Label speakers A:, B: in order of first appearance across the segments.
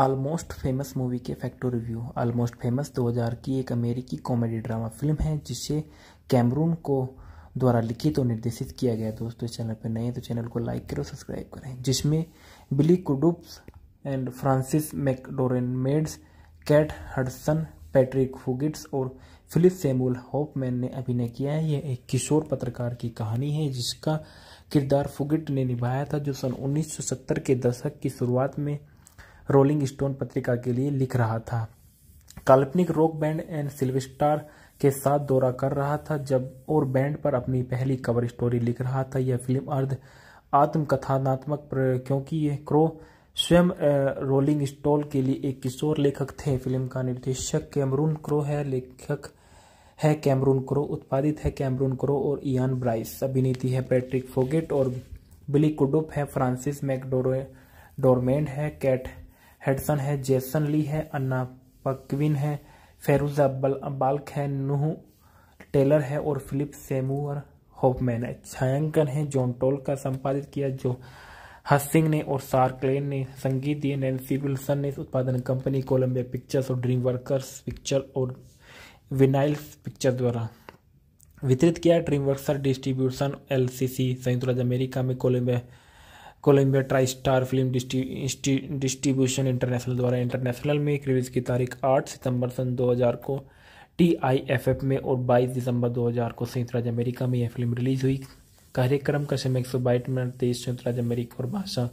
A: almost famous movie के फैक्टो review almost famous
B: 2000 की एक अमेरिकी कॉमेडी ड्रामा फिल्म है जिसे कैमरून को द्वारा लिखित और निर्देशित किया गया दोस्तों इस चैनल पर नए हैं तो चैनल को लाइक करें और सब्सक्राइब करें जिसमें बिली कुडुप्स एंड फ्रांसिस मैकडोरमेड्स मेड्स कैट हडसन पैट्रिक हुगिट्स और फिलिप सेमुल होपमैन ने अभिनय किया है यह एक किशोर पत्रकार की कहानी है जिसका किरदार फुगिट ने निभाया था जो सन 1970 के दशक की शुरुआत में रोलिंग स्टोन पत्रिका के लिए लिख रहा था काल्पनिक रॉक बैंड एंड सिल्वेस्टार के साथ दौरा कर रहा था जब और बैंड पर अपनी पहली कवर स्टोरी लिख रहा था यह फिल्म अर्ध आत्मकथानात्मक क्योंकि यह क्रो स्वयं रोलिंग स्टोन के लिए एक किशोर लेखक थे फिल्म का निर्देशक कैमरून क्रो है लेखक है कैमरून क्रो उत्पादित है कैमरून क्रो और इयान ब्राइस अभिनेती है पैट्रिक फोगेट और बिली कुडुप है फ्रांसिस डोरमेंड है कैट हेडसन है जेसन ली है अन्ना पकविन है फेरुजा बाल्क है नूह टेलर है और फिलिप सेमूअर होपमैन है छायांकन है जॉन टोल का संपादित किया जो हसिंग ने और सार्कलेन ने संगीत दिए नैन्सी विल्सन ने उत्पादन कंपनी कोलंबिया पिक्चर्स और ड्रीम वर्कर्स पिक्चर और विनाइल्स पिक्चर द्वारा वितरित किया ड्रीम वर्कर्स डिस्ट्रीब्यूशन एलसीसी संयुक्त राज्य अमेरिका में Columbia Columbia try star film distribution international द्वारा इंटरनेशनल में एक रिलीज की तारीख 8 सितंबर सन 2000 को टीआईएफएफ में और 22 दिसंबर 2000 को संयुक्त राज्य अमेरिका में यह फिल्म रिलीज हुई कार्यक्रम का समय एक सौ बाईस मिनट तेईस संयुक्त राज्य अमेरिका और भाषा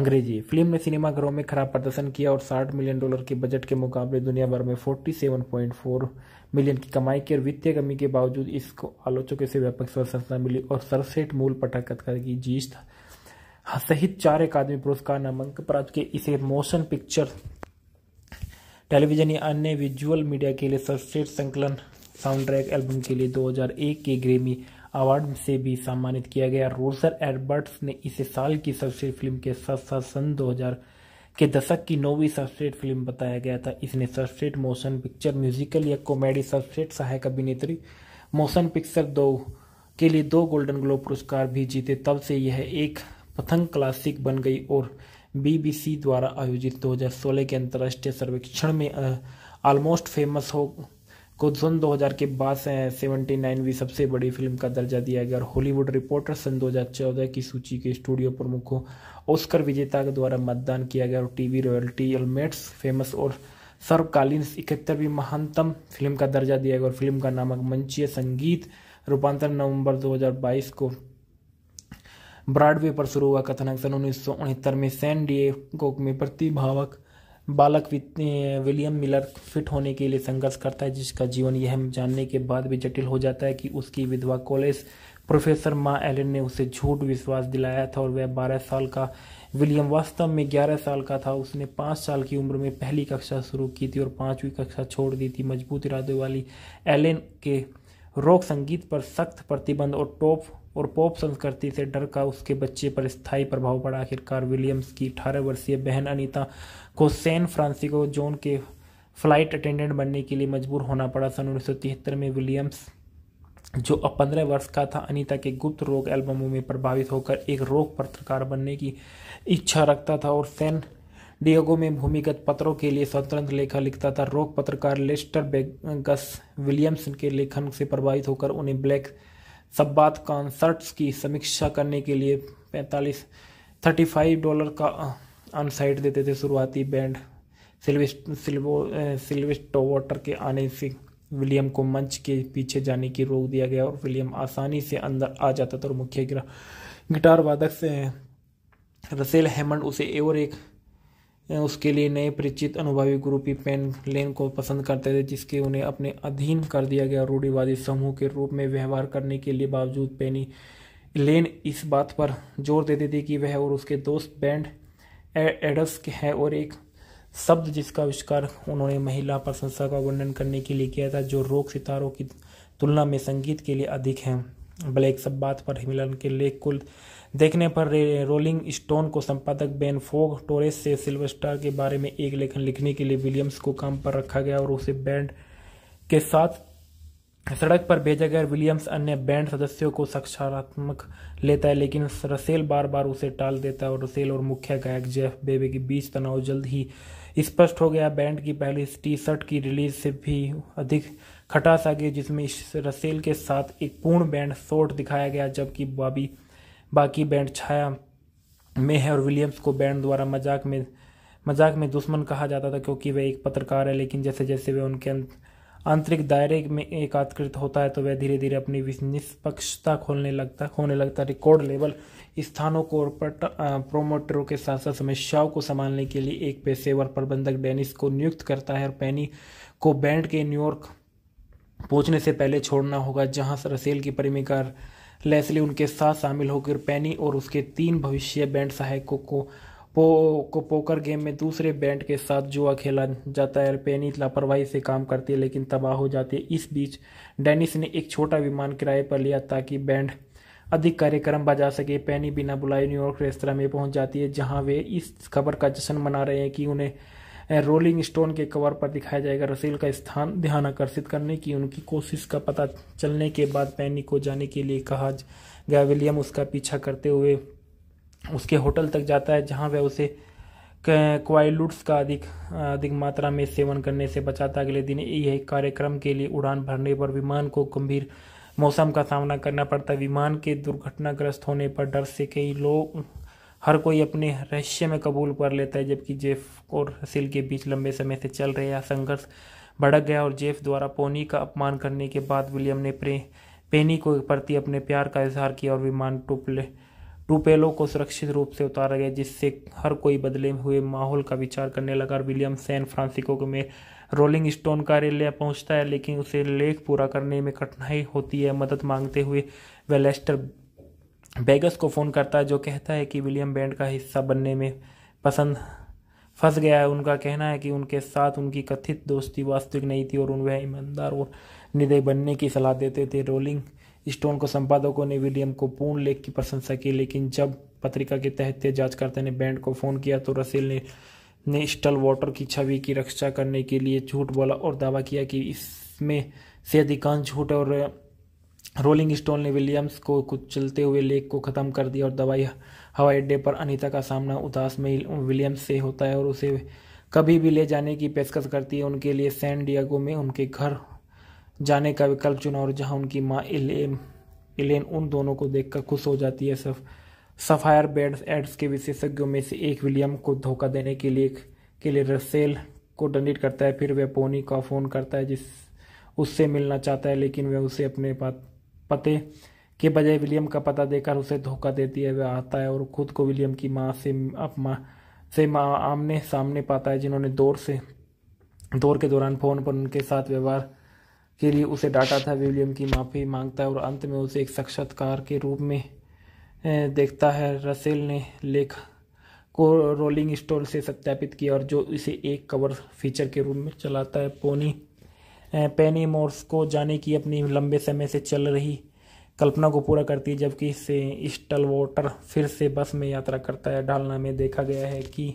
B: अंग्रेजी फिल्म ने सिनेमाघरों में खराब प्रदर्शन किया और 60 मिलियन डॉलर के बजट के मुकाबले दुनिया भर में 47.4 मिलियन की कमाई की और वित्तीय कमी के बावजूद इसको आलोचकों से व्यापक प्रशंसा मिली और सड़सठ मूल पटाखत की जीत सहित चार अकादमी पुरस्कार नामांकन प्राप्त किए इसे मोशन पिक्चर टेलीविजन या अन्य विजुअल मीडिया के लिए सर्वश्रेष्ठ संकलन ट्रैक एल्बम के लिए 2001 के ग्रेमी अवार्ड से भी सम्मानित किया गया रोजर एडबर्ट्स ने इसे साल की सर्वश्रेष्ठ फिल्म के साथ साथ सन 2000 के दशक की नौवीं सर्वश्रेष्ठ फिल्म बताया गया था इसने सर्वश्रेष्ठ मोशन पिक्चर म्यूजिकल या कॉमेडी सर्वश्रेष्ठ सहायक अभिनेत्री मोशन पिक्चर दो के लिए दो गोल्डन ग्लोब पुरस्कार भी जीते तब से यह एक पथंग क्लासिक बन गई और बीबीसी द्वारा आयोजित 2016 के अंतर्राष्ट्रीय सर्वेक्षण में ऑलमोस्ट फेमस हो को सन 2000 के बाद से सेवेंटी नाइनवीं सबसे बड़ी फिल्म का दर्जा दिया गया और हॉलीवुड रिपोर्टर सन 2014 की सूची के स्टूडियो प्रमुखों ऑस्कर विजेता के द्वारा मतदान किया गया और टीवी रॉयल्टी एलमेट्स फेमस और सर्वकालीन इकहत्तरवीं महानतम फिल्म का दर्जा दिया गया और फिल्म का नामक मंचीय संगीत रूपांतर नवंबर 2022 को ब्रॉडवे पर शुरू हुआ कथनक सन उन्नीस में सैन डिएगो में प्रतिभावक बालक विलियम मिलर फिट होने के लिए संघर्ष करता है जिसका जीवन यह जानने के बाद भी जटिल हो जाता है कि उसकी विधवा कॉलेज प्रोफेसर माँ एलिन ने उसे झूठ विश्वास दिलाया था और वह बारह साल का विलियम वास्तव में ग्यारह साल का था उसने पाँच साल की उम्र में पहली कक्षा शुरू की थी और पाँचवीं कक्षा छोड़ दी थी मजबूत इरादे वाली एलेन के रॉक संगीत पर सख्त प्रतिबंध और टॉप और पॉप संस्कृति से डर का उसके बच्चे पर स्थायी प्रभाव पड़ा आखिरकार विलियम्स की अठारह वर्षीय बहन अनीता को सैन फ्रांसिस्को जोन के फ्लाइट अटेंडेंट बनने के लिए मजबूर होना पड़ा सन उन्नीस में विलियम्स जो अब पंद्रह वर्ष का था अनीता के गुप्त रोक एल्बमों में प्रभावित होकर एक रोक पत्रकार बनने की इच्छा रखता था और सैन डियोगो में भूमिगत पत्रों के लिए स्वतंत्र लेखा लिखता था रोक पत्रकार लेस्टर बेगस विलियम्स के लेखन से प्रभावित होकर उन्हें ब्लैक सब्बात कॉन्सर्ट्स की समीक्षा करने के लिए पैंतालीस थर्टी फाइव डॉलर का अनसाइट देते थे शुरुआती बैंड सिल्वेस्टो वाटर के आने से विलियम को मंच के पीछे जाने की रोक दिया गया और विलियम आसानी से अंदर आ जाता था और मुख्य गिटार वादक से रसेल हेमंड उसे और एक उसके लिए नए परिचित अनुभवी ग्रुपी पेन लेन को पसंद करते थे जिसके उन्हें अपने अधीन कर दिया गया रूढ़ीवादी समूह के रूप में व्यवहार करने के लिए बावजूद पेनी लेन इस बात पर जोर देते थे कि वह और उसके दोस्त बैंड एडस है और एक शब्द जिसका आविष्कार उन्होंने महिला प्रशंसा का वर्णन करने के लिए किया था जो रोक सितारों की तुलना में संगीत के लिए अधिक है ब्लैक सब बात पर हिमिलन के लेख कुल देखने पर रोलिंग स्टोन को संपादक बेन फोग टोरेस से सिल्वर स्टार के बारे में एक लेखन लिखने के लिए विलियम्स को काम पर रखा गया और उसे बैंड के साथ सड़क पर भेजा गया विलियम्स अन्य बैंड सदस्यों को सकारात्मक लेता है लेकिन रसेल बार बार उसे टाल देता है और रसेल और मुख्य गायक जेफ बेबे के बीच तनाव जल्द ही स्पष्ट हो गया बैंड की पहली टी शर्ट की रिलीज से भी अधिक खटास आ गई जिसमें रसेल के साथ एक पूर्ण बैंड शॉट दिखाया गया जबकि बॉबी बाकी बैंड छाया में है और विलियम्स को बैंड द्वारा मजाक में मजाक में दुश्मन कहा जाता था क्योंकि वह एक पत्रकार है लेकिन जैसे जैसे वह उनके आंतरिक दायरे में एकात्कृत होता है तो वह धीरे धीरे अपनी निष्पक्षता खोलने लगता होने लगता रिकॉर्ड लेवल स्थानों को और प्रोमोटरों के साथ साथ समस्याओं को संभालने के लिए एक पेशेवर प्रबंधक डेनिस को नियुक्त करता है और पैनी को बैंड के न्यूयॉर्क पहुंचने से पहले छोड़ना होगा जहां रसेल की प्रेमिका लेसली उनके साथ शामिल होकर पैनी और उसके तीन भविष्य बैंड सहायकों को पो को पोकर गेम में दूसरे बैंड के साथ जुआ खेला जाता है पेनी लापरवाही से काम करती है लेकिन तबाह हो जाती है इस बीच डेनिस ने एक छोटा विमान किराए पर लिया ताकि बैंड अधिक कार्यक्रम बजा सके पेनी बिना बुलाए न्यूयॉर्क रेस्तरा में पहुंच जाती है जहां वे इस खबर का जश्न मना रहे हैं कि उन्हें रोलिंग स्टोन के कवर पर दिखाया जाएगा रसेल का स्थान ध्यान आकर्षित करने की उनकी कोशिश का पता चलने के बाद पैनी को जाने के लिए कहा गया विलियम उसका पीछा करते हुए उसके होटल तक जाता है जहां वह उसे क्वाइलुट्स का अधिक अधिक मात्रा में सेवन करने से बचाता अगले दिन यह कार्यक्रम के लिए उड़ान भरने पर विमान को गंभीर मौसम का सामना करना पड़ता है विमान के दुर्घटनाग्रस्त होने पर डर से कई लोग हर कोई अपने रहस्य में कबूल कर लेता है जबकि जेफ और रसील के बीच लंबे समय से चल रहे संघर्ष भड़क गया और जेफ द्वारा पोनी का अपमान करने के बाद विलियम ने प्रे पेनी को प्रति अपने प्यार का इजहार किया और विमान टूपले टूपेलो को सुरक्षित रूप से उतारा गया जिससे हर कोई बदले हुए माहौल का विचार करने लगा और विलियम सैन फ्रांसिस्को में रोलिंग स्टोन कार्यालय पहुंचता है लेकिन उसे लेख पूरा करने में कठिनाई होती है मदद मांगते हुए वेलेस्टर बेगस को फ़ोन करता है जो कहता है कि विलियम बैंड का हिस्सा बनने में पसंद फंस गया है उनका कहना है कि उनके साथ उनकी कथित दोस्ती वास्तविक नहीं थी और वह ईमानदार और निर्दय बनने की सलाह देते थे रोलिंग स्टोन को संपादकों ने विलियम को पूर्ण लेख की प्रशंसा की लेकिन जब पत्रिका के तहत जांचकर्ता ने बैंड को फ़ोन किया तो रसेल ने ने स्टल वाटर की छवि की रक्षा करने के लिए झूठ बोला और दावा किया कि इसमें से अधिकांश झूठ और रोलिंग स्टोन ने विलियम्स को कुछ चलते हुए लेक को ख़त्म कर दिया और दवाई हवाई अड्डे पर अनीता का सामना उदास में विलियम्स से होता है और उसे कभी भी ले जाने की पेशकश करती है उनके लिए सैन डियागो में उनके घर जाने का विकल्प चुना और जहां उनकी माँ इलेन इलेन उन दोनों को देखकर खुश हो जाती है सफ सफायर बेड एड्स के विशेषज्ञों में से एक विलियम को धोखा देने के लिए के लिए रसेल को डंडित करता है फिर वह पोनी का फ़ोन करता है जिस उससे मिलना चाहता है लेकिन वह उसे अपने पास पते के बजाय विलियम का पता देकर उसे धोखा देती है वह आता है और खुद को विलियम की माँ से अपमा से माँ आमने सामने पाता है जिन्होंने दौर से दौर के दौरान फ़ोन पर उनके साथ व्यवहार के लिए उसे डांटा था विलियम की माफ़ी मांगता है और अंत में उसे एक साक्षात्कार के रूप में देखता है रसेल ने लेख को रोलिंग स्टोर से सत्यापित किया और जो इसे एक कवर फीचर के रूप में चलाता है पोनी पेनी मोर्स को जाने की अपनी लंबे समय से चल रही कल्पना को पूरा करती है जबकि इससे स्टल वॉटर फिर से बस में यात्रा करता है ढालना में देखा गया है कि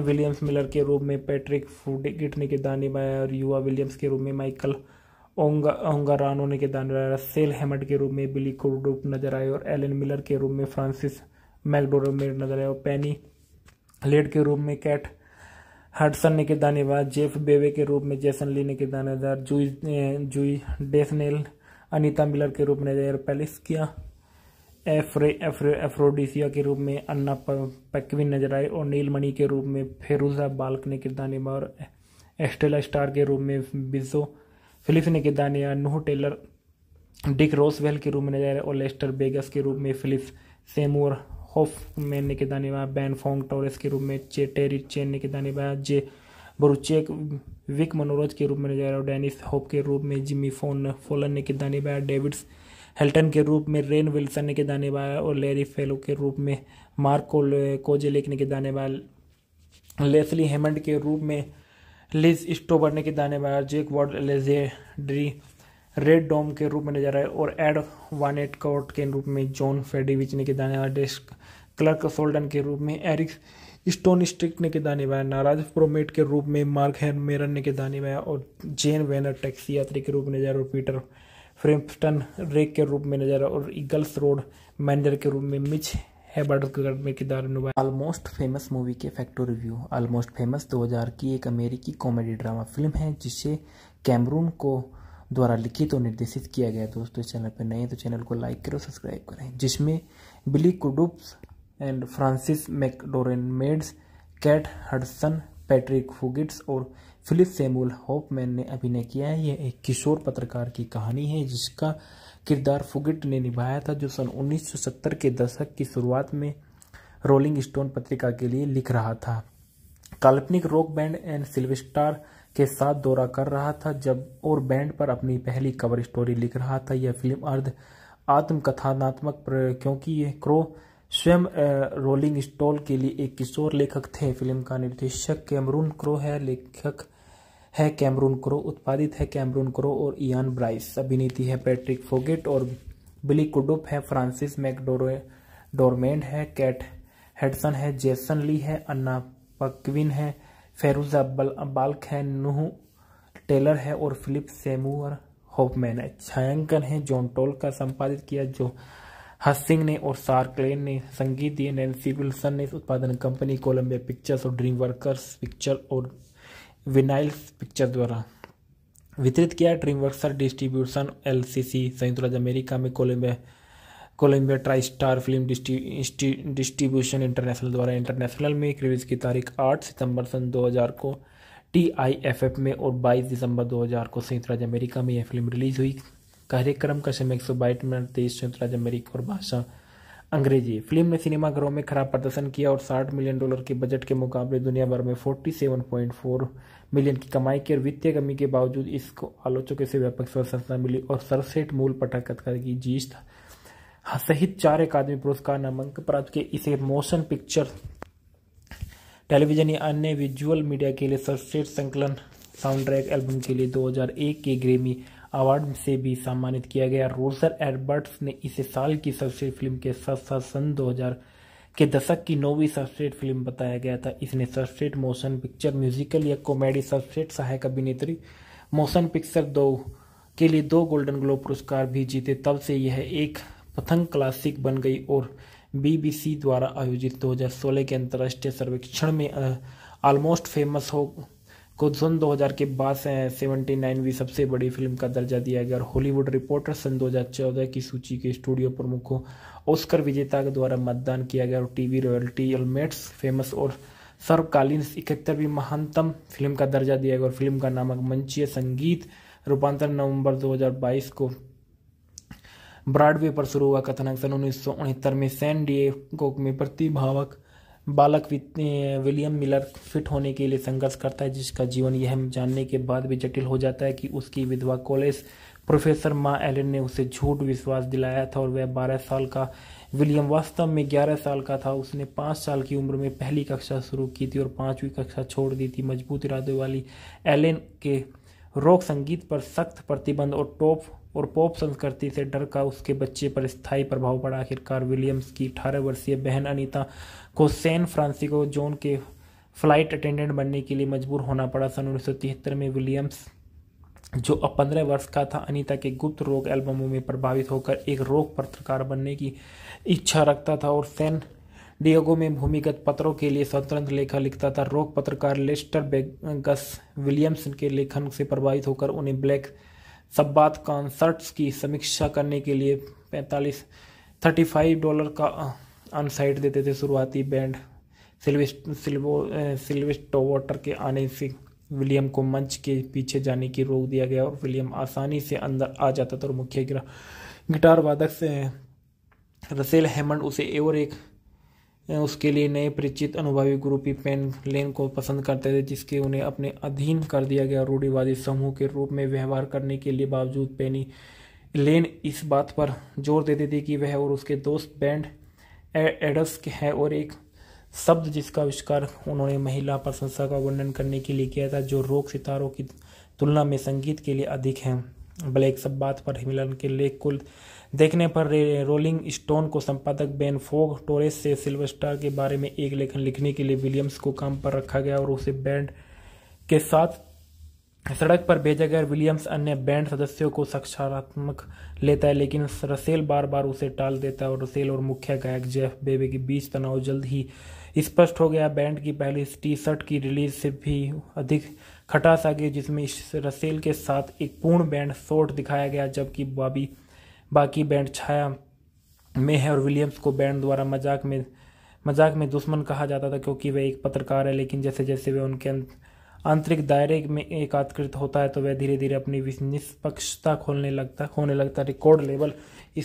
B: विलियम्स मिलर के रूप में पैट्रिक फूड गिटने के दानी बाया और युवा विलियम्स के रूप में माइकल ओंगा रानो ने के दानी बाया सेल हेमट के रूप में बिली कोडूप नजर आए और एलन मिलर के रूप में फ्रांसिस मैकडोर में नजर आए और पैनी लेड के रूप में कैट हडसन ने किरदार निभाया जेफ बेवे के रूप में जेसन ली ने किरदार निभाया Zooey Zooey Deschanel Anita Miller के रूप में जयर पैलिस किया एफ्रे एफ्रे एफ्रोडिसिया के रूप में अन्ना पेक्विन नजर आए और नीलमणि के रूप में फेरूजा बाल्क ने किरदार निभा और एस्टेला स्टार के रूप में बिजो फिलिप्स ने किरदार निभा नूह टेलर डिक रोसवेल के रूप में नजर आए और लेस्टर बेगस के रूप में फिलिप्स सेमूर मैन ने किदा निभाया बैन फोंग टोरेस के रूप में चे टेरी चेन ने किदा निभाया जे बरुचेक विक मनोरथ के रूप में नजर आया डेनिस होप के रूप में जिमी फोन फोलन ने किदा निभाया डेविड्स हेल्टन के रूप में रेन विल्सन ने किदा निभाया और लेरी फेलो के रूप में मार्क कोजेलिक ने किदा निभाया लेसली हेमंड के रूप में लिज स्टोबर ने किदा निभाया जेक वॉर्ड लेजेड्री रेड डोम के रूप में नजर आए और एड वानेट कोर्ट के रूप में जॉन फेडिविच ने किदा निभाया डेस्क क्लर्क सोल्डन के रूप में एरिक स्टोन स्ट्रिक्ट ने किदा निभाया नाराज प्रोमेट के रूप में मार्क हैन मेरन ने किदा निभाया और जेन वेनर टैक्सी यात्री के रूप में नजर और पीटर फ्रेम्पटन रेक के रूप में नजर और ईगल्स रोड मैनेजर के रूप में मिच है में किरदार निभाया ऑलमोस्ट फेमस मूवी के फैक्टो रिव्यू ऑलमोस्ट फेमस 2000 की एक अमेरिकी कॉमेडी ड्रामा फिल्म है जिसे कैमरून को द्वारा लिखित तो और निर्देशित किया गया दोस्तों इस चैनल पर नए हैं तो चैनल को लाइक करें और सब्सक्राइब करें जिसमें Billy कुडुप्स and Frances मैकडोरेन maids Kate Hudson Patrick फुगिट्स और फिलिप सेमुल होपमैन ने अभिनय किया है यह एक किशोर पत्रकार की कहानी है जिसका किरदार फुगिट ने निभाया था जो सन 1970 के दशक की शुरुआत में रोलिंग स्टोन पत्रिका के लिए लिख रहा था काल्पनिक रॉक बैंड एंड सिल्वेस्टार के साथ दौरा कर रहा था जब और बैंड पर अपनी पहली कवर स्टोरी लिख रहा था यह फिल्म अर्ध आत्मकथानात्मक क्योंकि यह क्रो स्वयं रोलिंग स्टोल के लिए एक किशोर लेखक थे फिल्म का निर्देशक कैमरून क्रो है लेखक है कैमरून क्रो उत्पादित है कैमरून क्रो और इयान ब्राइस अभिनेती है पैट्रिक फोगेट और बिली कुडुप है फ्रांसिस मैकडोरे डोरमेंड है कैट हेडसन है जेसन ली है अन्ना पकविन है बल बाल्क है नूह टेलर है और फिलिप सेमुअर होपमैन है छायांकन है जॉन टोल का संपादित किया जो हसिंग ने और सार्कलेन ने संगीत दिए नैन्सी विल्सन ने उत्पादन कंपनी कोलंबिया पिक्चर्स और ड्रीम वर्कर्स पिक्चर और विनाइल्स पिक्चर द्वारा वितरित किया ड्रीम वर्कसर डिस्ट्रीब्यूशन एल संयुक्त राज्य अमेरिका में Columbia Columbia try star film distribution international द्वारा इंटरनेशनल में एक रिलीज की तारीख आठ सितंबर सन दो को टी आई एफ एफ में और बाईस दिसंबर दो को संयुक्त राज्य अमेरिका में यह फिल्म रिलीज हुई कार्यक्रम का समय एक सौ बाईस मिनट तेईस संयुक्त राज्य अमेरिका और भाषा अंग्रेजी फिल्म ने सिनेमाघरों में खराब प्रदर्शन किया और 60 मिलियन डॉलर के बजट के मुकाबले दुनिया भर में 47.4 मिलियन की कमाई की और वित्तीय कमी के बावजूद इसको आलोचकों से व्यापक सफलता मिली और सड़सठ मूल पटाकथकार की जीत सहित चार अकादमी पुरस्कार नामांकन प्राप्त किए इसे मोशन पिक्चर टेलीविजन या अन्य विजुअल मीडिया के लिए सर्वश्रेष्ठ संकलन साउंड ट्रैक एल्बम के लिए 2001 के ग्रेमी अवार्ड से भी सम्मानित किया गया रोजर एडबर्ट्स ने इसे साल की सर्वश्रेष्ठ फिल्म के साथ साथ सन 2000 के दशक की नौवीं सर्वश्रेष्ठ फिल्म बताया गया था इसने सर्वश्रेष्ठ मोशन पिक्चर म्यूजिकल या कॉमेडी सर्वश्रेष्ठ सहायक अभिनेत्री मोशन पिक्चर दो के लिए दो गोल्डन ग्लोब पुरस्कार भी जीते तब से यह एक पथंग क्लासिक बन गई और बीबीसी द्वारा आयोजित 2016 के अंतर्राष्ट्रीय सर्वेक्षण में ऑलमोस्ट फेमस हो खुद सन 2000 के बाद से नाइनवीं सबसे बड़ी फिल्म का दर्जा दिया गया और हॉलीवुड रिपोर्टर सन 2014 की सूची के स्टूडियो प्रमुखों ऑस्कर विजेता के द्वारा मतदान किया गया और टीवी रॉयल्टी एलमेट्स फेमस और सर्वकालीन इकहत्तरवीं महानतम फिल्म का दर्जा दिया गया और फिल्म का नामक मंचीय संगीत रूपांतर नवंबर 2022 को ब्रॉडवे पर शुरू हुआ कथनाक सन उन्नीस में सैन डिएगो में प्रतिभावक बालक विलियम मिलर फिट होने के लिए संघर्ष करता है जिसका जीवन यह जानने के बाद भी जटिल हो जाता है कि उसकी विधवा कॉलेज प्रोफेसर माँ एलन ने उसे झूठ विश्वास दिलाया था और वह बारह साल का विलियम वास्तव में ग्यारह साल का था उसने पाँच साल की उम्र में पहली कक्षा शुरू की थी और पांचवी कक्षा छोड़ दी थी मजबूत इरादे वाली एलेन के रॉक संगीत पर सख्त प्रतिबंध और टॉप और पॉप संस्कृति से डर का उसके बच्चे पर स्थायी प्रभाव पड़ा आखिरकार विलियम्स की अठारह वर्षीय बहन अनीता को सैन फ्रांसिस्को जोन के फ्लाइट अटेंडेंट बनने के लिए मजबूर होना पड़ा सन उन्नीस में विलियम्स जो अब पंद्रह वर्ष का था अनीता के गुप्त रोग एल्बमों में प्रभावित होकर एक रोग पत्रकार बनने की इच्छा रखता था और सैन डिएगो में भूमिगत पत्रों के लिए स्वतंत्र लेखा लिखता था रोग पत्रकार लेस्टर बेगस विलियम्स के लेखन से प्रभावित होकर उन्हें ब्लैक सब्बात कॉन्सर्ट्स की समीक्षा करने के लिए पैंतालीस थर्टी फाइव डॉलर का अन साइड देते थे शुरुआती बैंड सिल्विस्टो वाटर के आने से विलियम को मंच के पीछे जाने की रोक दिया गया और विलियम आसानी से अंदर आ जाता था और मुख्य गिटार वादक से रसेल हेमंड उसे और एक उसके लिए नए परिचित अनुभवी ग्रुपी पेन लेन को पसंद करते थे जिसके उन्हें अपने अधीन कर दिया गया रूढ़ीवादी समूह के रूप में व्यवहार करने के लिए बावजूद पेनी लेन इस बात पर जोर देते थे कि वह और उसके दोस्त बैंड एडस है और एक शब्द जिसका आविष्कार उन्होंने महिला प्रशंसा का वर्णन करने के लिए किया था जो रोक सितारों की तुलना में संगीत के लिए अधिक हैं ब्लैक सब बात पर हिमिलन के लेख को देखने पर रोलिंग स्टोन को संपादक बेन फोग टोरेस से सिल्वर स्टार के बारे में एक लेखन लिखने के लिए विलियम्स को काम पर रखा गया और उसे बैंड के साथ सड़क पर भेजा गया विलियम्स अन्य बैंड सदस्यों को सकारात्मक लेता है लेकिन रसेल बार बार उसे टाल देता है और रसेल और मुख्य गायक जेफ बेबे के बीच तनाव जल्द ही स्पष्ट हो गया बैंड की पहली टी शर्ट की रिलीज से भी अधिक खटास आ गई जिसमें इस रसेल के साथ एक पूर्ण बैंड शॉर्ट दिखाया गया जबकि बाबी बाकी बैंड छाया में है और विलियम्स को बैंड द्वारा मजाक में मजाक में दुश्मन कहा जाता था क्योंकि वे एक पत्रकार है लेकिन जैसे जैसे वे उनके अंत आंतरिक दायरे में एकात्कृत होता है तो वह धीरे धीरे अपनी निष्पक्षता खोलने लगता होने लगता है रिकॉर्ड लेवल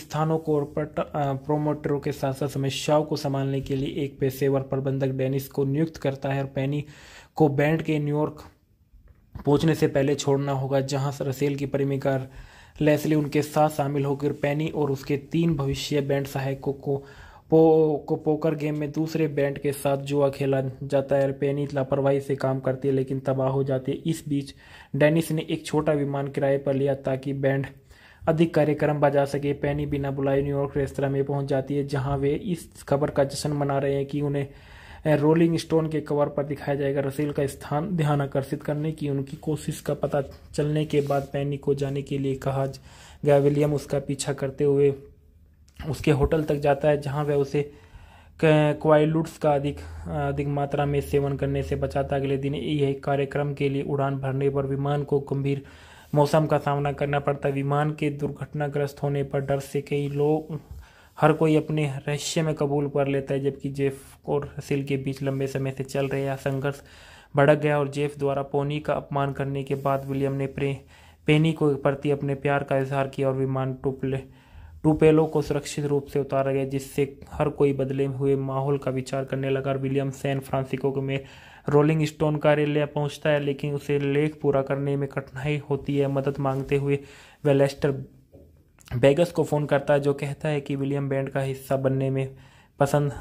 B: स्थानों को और प्रोमोटरों के साथ साथ समस्याओं को संभालने के लिए एक पेशेवर प्रबंधक डेनिस को नियुक्त करता है और पैनी को बैंड के न्यूयॉर्क पहुंचने से पहले छोड़ना होगा जहां रसेल की प्रेमिका लेसली उनके साथ शामिल होकर पैनी और उसके तीन भविष्य बैंड सहायकों को, को पो को पोकर गेम में दूसरे बैंड के साथ जुआ खेला जाता है पेनी लापरवाही से काम करती है लेकिन तबाह हो जाती है इस बीच डेनिस ने एक छोटा विमान किराए पर लिया ताकि बैंड अधिक कार्यक्रम बजा सके पेनी बिना बुलाए न्यूयॉर्क रेस्तरा में पहुंच जाती है जहां वे इस खबर का जश्न मना रहे हैं कि उन्हें रोलिंग स्टोन के कवर पर दिखाया जाएगा रसील का स्थान ध्यान आकर्षित करने की उनकी कोशिश का पता चलने के बाद पैनी को जाने के लिए कहा गया विलियम उसका पीछा करते हुए उसके होटल तक जाता है जहाँ वह उसे क्वाइलुट्स का अधिक अधिक मात्रा में सेवन करने से बचाता अगले दिन यह कार्यक्रम के लिए उड़ान भरने पर विमान को गंभीर मौसम का सामना करना पड़ता है विमान के दुर्घटनाग्रस्त होने पर डर से कई लोग हर कोई अपने रहस्य में कबूल कर लेता है जबकि जेफ और रसिल के बीच लंबे समय से चल रहे संघर्ष भड़क गया और जेफ द्वारा पोनी का अपमान करने के बाद विलियम ने प्रे पेनी को प्रति अपने प्यार का इजहार किया और विमान टुपले रुपेलों को सुरक्षित रूप से उतारा गया जिससे हर कोई बदले हुए माहौल का विचार करने लगा और विलियम सैन फ्रांसिस्को में रोलिंग स्टोन कार्यालय पहुंचता है लेकिन उसे लेख पूरा करने में कठिनाई होती है मदद मांगते हुए वेलेस्टर लेस्टर बेगस को फ़ोन करता है जो कहता है कि विलियम बैंड का हिस्सा बनने में पसंद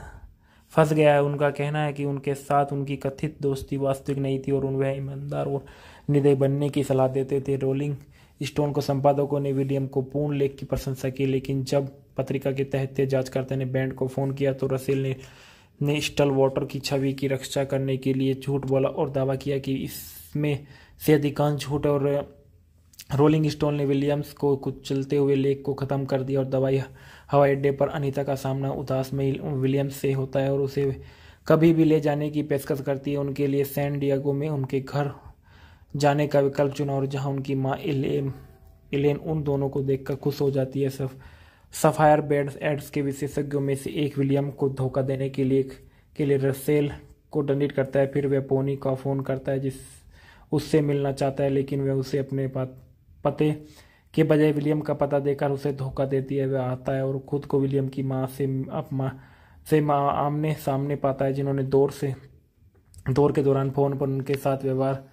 B: फंस गया है उनका कहना है कि उनके साथ उनकी कथित दोस्ती वास्तविक नहीं थी और उन वह ईमानदार और निर्दय बनने की सलाह देते थे रोलिंग स्टोन को संपादकों ने विलियम को पूर्ण लेख की प्रशंसा की लेकिन जब पत्रिका के तहत जांचकर्ता ने बैंड को फ़ोन किया तो रसेल ने ने स्टल वाटर की छवि की रक्षा करने के लिए झूठ बोला और दावा किया कि इसमें से अधिकांश झूठ और रोलिंग स्टोन ने विलियम्स को कुछ चलते हुए लेक को ख़त्म कर दिया और दवाई हवाई अड्डे पर अनीता का सामना उदास में विलियम्स से होता है और उसे कभी भी ले जाने की पेशकश करती है उनके लिए सैन डियागो में उनके घर जाने का विकल्प चुना और जहाँ उनकी माँ इलेन इलेन उन दोनों को देखकर खुश हो जाती है सफ सफायर बेड एड्स के विशेषज्ञों में से एक विलियम को धोखा देने के लिए के लिए रसेल को डंडित करता है फिर वह पोनी का फ़ोन करता है जिस उससे मिलना चाहता है लेकिन वह उसे अपने पते के बजाय विलियम का पता देकर उसे धोखा देती है वह आता है और खुद को विलियम की माँ से अपमा से माँ आमने सामने पाता है जिन्होंने दौर से दौर के दौरान फ़ोन पर उनके साथ व्यवहार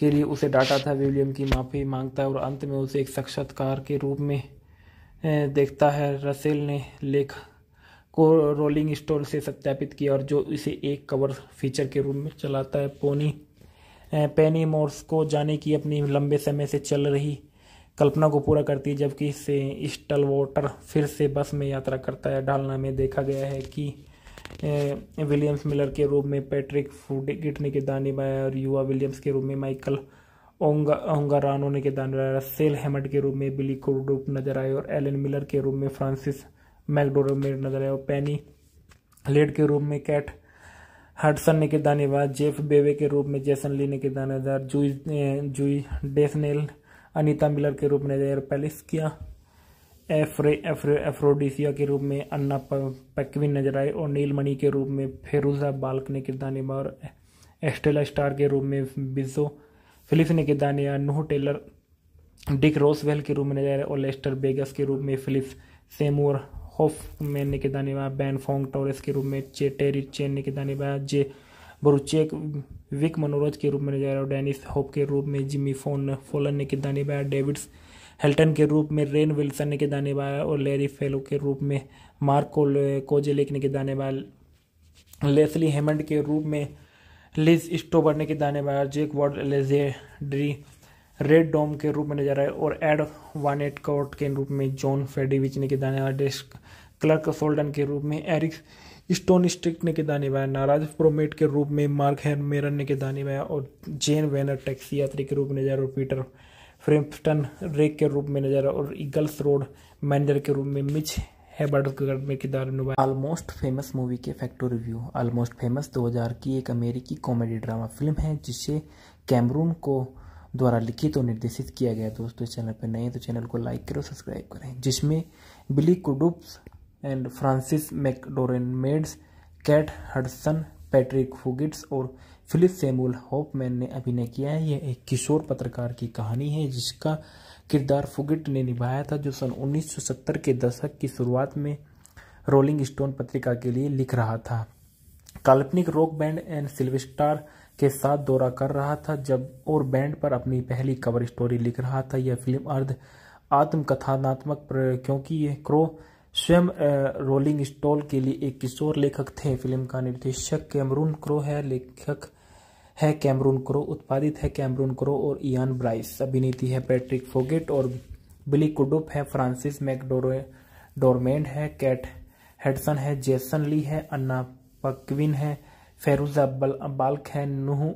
B: के लिए उसे डांटा था विलियम की माफ़ी मांगता है और अंत में उसे एक साक्षात्कार के रूप में देखता है रसेल ने लेख को रोलिंग स्टोन से सत्यापित किया और जो इसे एक कवर फीचर के रूप में चलाता है पोनी पेनी मोर्स को जाने की अपनी लंबे समय से चल रही कल्पना को पूरा करती है जबकि से स्टल वाटर फिर से बस में यात्रा करता है ढालना में देखा गया है कि विलियम्स मिलर के रूप में पैट्रिक फूड गिटने के दाने बनाए और युवा विलियम्स के रूप में माइकल ओंगा रानो ने के दाने बनाया सेल हेमट के रूप में बिली कोडूप नजर आए और एलन मिलर के रूप में फ्रांसिस मैकडोरमेड नजर आए और पैनी लेड के रूप में कैट हडसन ने के दाने बाद जेफ बेवे के रूप में जेसन ली ने के दानेदार जुई जुई डेसनेल अनीता मिलर के रूप में नजर आए और पैलिस किया एफ्रे एफ्रे एफ्रोडिसिया के रूप में अन्ना पेक्विन नजर आए और नीलमणि के रूप में फेरुजा बाल्क ने किरदार निभा और एस्टेला स्टार के रूप में बिजो फिलिप्स ने किरदार निभाया नूह टेलर डिक रोसवेल के रूप में नजर आए और लेस्टर बेगस के रूप में फिलिप्स सेमोर होफ मैन ने किरदार निभाया बैन फोंग टोरेस के रूप में चे टेरी चेन ने किरदार निभाया जे बरुचेक विक मनोरज के रूप में नजर आया और डेनिस होप के रूप में जिमी फोन फोलन ने किरदार निभाया डेविड्स हेल्टन के रूप में रेन विल्सन ने किरदार निभाया और लेरी फेलो के रूप में मार्क को कोजेलिक ने किरदार निभाया लेसली हेमंड के रूप में लिज स्टोबर ने किरदार निभाया जेक वॉर्ड लेजेड्री रेड डोम के रूप में नजर आए और एड वानेट कोर्ट के रूप में जॉन फेडिविच ने किरदार निभाया डेस्क क्लर्क सोल्डन के रूप में एरिक स्टोन स्ट्रिक ने किरदार निभाया नाराज प्रोमेट के रूप में मार्क हेन मेरन ने किरदार निभाया और जेन वेनर टैक्सी यात्री के रूप में नजर और पीटर फ्रिम्पटन रेक के रूप में नजर और ईगल्स रोड मैनेजर के रूप में मिच हैबर्ट में किरदार निभाया ऑलमोस्ट फेमस मूवी के फैक्टो रिव्यू ऑलमोस्ट फेमस 2000 की एक अमेरिकी कॉमेडी ड्रामा फिल्म है जिसे कैमरून को द्वारा लिखित और निर्देशित किया गया दोस्तों इस चैनल पर नए तो चैनल को लाइक करें सब्सक्राइब करें जिसमें Billy कुडुप्स and Frances मैकडोरेन maids Kate Hudson Patrick फुगिट्स और फिलिप सेमुल होपमैन ने अभिनय किया है यह एक किशोर पत्रकार की कहानी है जिसका किरदार फुगिट ने निभाया था जो सन 1970 के दशक की शुरुआत में रोलिंग स्टोन पत्रिका के लिए लिख रहा था काल्पनिक रॉक बैंड एंड सिल्वेस्टार के साथ दौरा कर रहा था जब और बैंड पर अपनी पहली कवर स्टोरी लिख रहा था यह फिल्म अर्ध आत्मकथानात्मक क्योंकि यह क्रो स्वयं रोलिंग स्टोल के लिए एक किशोर लेखक थे फिल्म का निर्देशक कैमरून क्रो है लेखक है कैमरून क्रो उत्पादित है कैमरून क्रो और इयान ब्राइस अभिनेती है पैट्रिक फोगेट और बिली कुडुप है फ्रांसिस डोरमेंड है कैट हेडसन है जेसन ली है अन्ना पकविन है फेरुजा बाल्क है नूह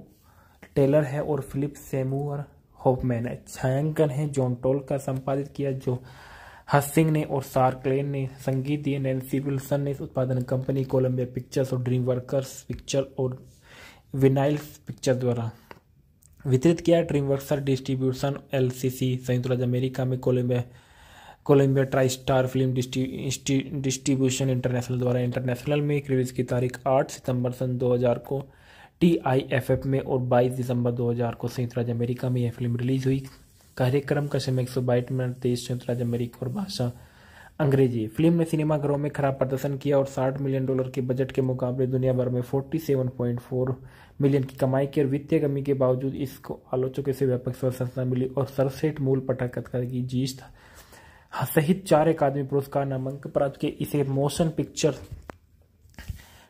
B: टेलर है और फिलिप सेमुअर होपमैन है छायांकन है जॉन टोल का संपादित किया जो हसिंग ने और सार्कलेन ने संगीत दिए नैन्सी विल्सन ने उत्पादन कंपनी कोलंबिया पिक्चर्स और ड्रीम वर्कर्स पिक्चर और विनाइल पिक्चर द्वारा वितरित किया ड्रीमवर्क्स डिस्ट्रीब्यूशन सी संयुक्त राज्य अमेरिका में Columbia Columbia try star film distribution international द्वारा इंटरनेशनल में रिलीज की तारीख आठ सितंबर सन 2000 को टी आई एफ एफ में और 22 दिसंबर 2000 को संयुक्त राज्य अमेरिका में यह फिल्म रिलीज हुई कार्यक्रम का समय एक सौ बाईट मिनट देश संयुक्त राज्य अमेरिका और भाषा अंग्रेजी फिल्म ने सिनेमाघरों में खराब प्रदर्शन किया और 60 मिलियन डॉलर के बजट के मुकाबले दुनिया भर में 47.4 मिलियन की कमाई की और वित्तीय कमी के बावजूद इसको आलोचकों से व्यापक प्रशंसा मिली और सरसेठ मूल पटाखत की जीत सहित चार अकादमी पुरस्कार नामांक प्राप्त किए इसे मोशन पिक्चर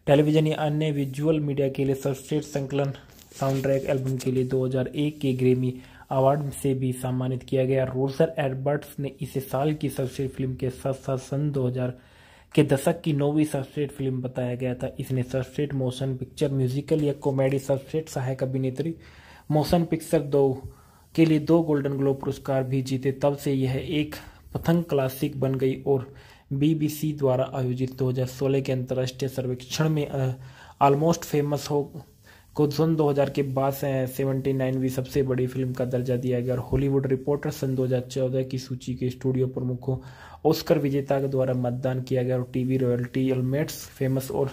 B: टेलीविजन या अन्य विजुअल मीडिया के लिए सर्वश्रेष्ठ संकलन साउंड ट्रैक एल्बम के लिए 2001 के ग्रेमी अवार्ड से भी सम्मानित किया गया रोजर एडबर्ट्स ने इसे साल की सर्वश्रेष्ठ फिल्म के साथ साथ सन 2000 के दशक की नौवीं सर्वश्रेष्ठ फिल्म बताया गया था इसने सर्वश्रेष्ठ मोशन पिक्चर म्यूजिकल या कॉमेडी सर्वश्रेष्ठ सहायक अभिनेत्री मोशन पिक्चर दो के लिए दो गोल्डन ग्लोब पुरस्कार भी जीते तब से यह एक पथंग क्लासिक बन गई और बीबीसी द्वारा आयोजित 2016 के अंतर्राष्ट्रीय सर्वेक्षण में ऑलमोस्ट फेमस हो खुद सन 2000 के बाद से सेवेंटी नाइनवीं सबसे बड़ी फिल्म का दर्जा दिया गया और हॉलीवुड रिपोर्टर सन 2014 की सूची के स्टूडियो प्रमुखों ऑस्कर विजेता के द्वारा मतदान किया गया और टीवी रॉयल्टी एलमेट्स फेमस और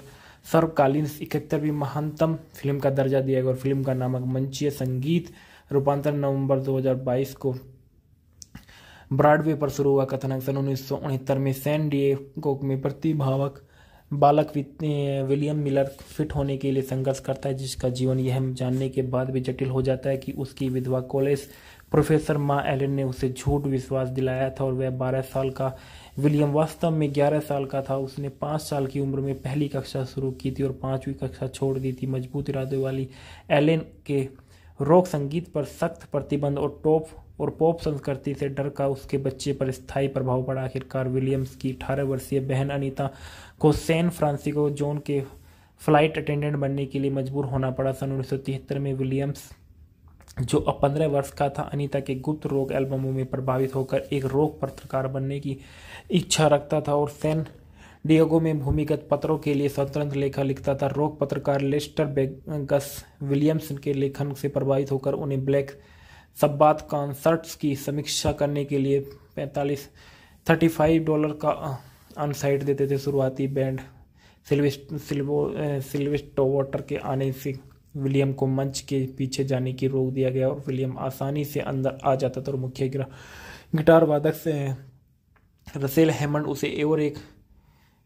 B: सर्वकालीन इकहत्तरवीं महानतम फिल्म का दर्जा दिया गया और फिल्म का नामक मंचीय संगीत रूपांतर नवंबर 2022 को ब्रॉडवे पर शुरू हुआ कथनक सन उन्नीस में सैन डिएगो में प्रतिभावक बालक विलियम मिलर फिट होने के लिए संघर्ष करता है जिसका जीवन यह जानने के बाद भी जटिल हो जाता है कि उसकी विधवा कॉलेज प्रोफेसर माँ एलिन ने उसे झूठ विश्वास दिलाया था और वह 12 साल का विलियम वास्तव में 11 साल का था उसने 5 साल की उम्र में पहली कक्षा शुरू की थी और पाँचवीं कक्षा छोड़ दी थी मजबूत इरादे वाली एलिन के रॉक संगीत पर सख्त प्रतिबंध और टॉप और पॉप संस्कृति से डर का उसके बच्चे पर स्थायी प्रभाव पड़ा आखिरकार विलियम्स की अठारह वर्षीय बहन अनीता को सैन फ्रांसिस्को जोन के फ्लाइट अटेंडेंट बनने के लिए मजबूर होना पड़ा सन उन्नीस में विलियम्स जो अब पंद्रह वर्ष का था अनीता के गुप्त रोग एल्बमों में प्रभावित होकर एक रोग पत्रकार बनने की इच्छा रखता था और सैन डियोगो में भूमिगत पत्रों के लिए स्वतंत्र लेखा लिखता था रोग पत्रकार लेस्टर बेगस विलियम्स के लेखन से प्रभावित होकर उन्हें ब्लैक सब बात कॉन्सर्ट्स की समीक्षा करने के लिए पैंतालीस थर्टी फाइव डॉलर का अनसाइट देते थे शुरुआती बैंड सिल्वेस्टो सिल्वेस्टो के आने से विलियम को मंच के पीछे जाने की रोक दिया गया और विलियम आसानी से अंदर आ जाता था और मुख्य गिटार वादक से रसेल हेमंड उसे और एक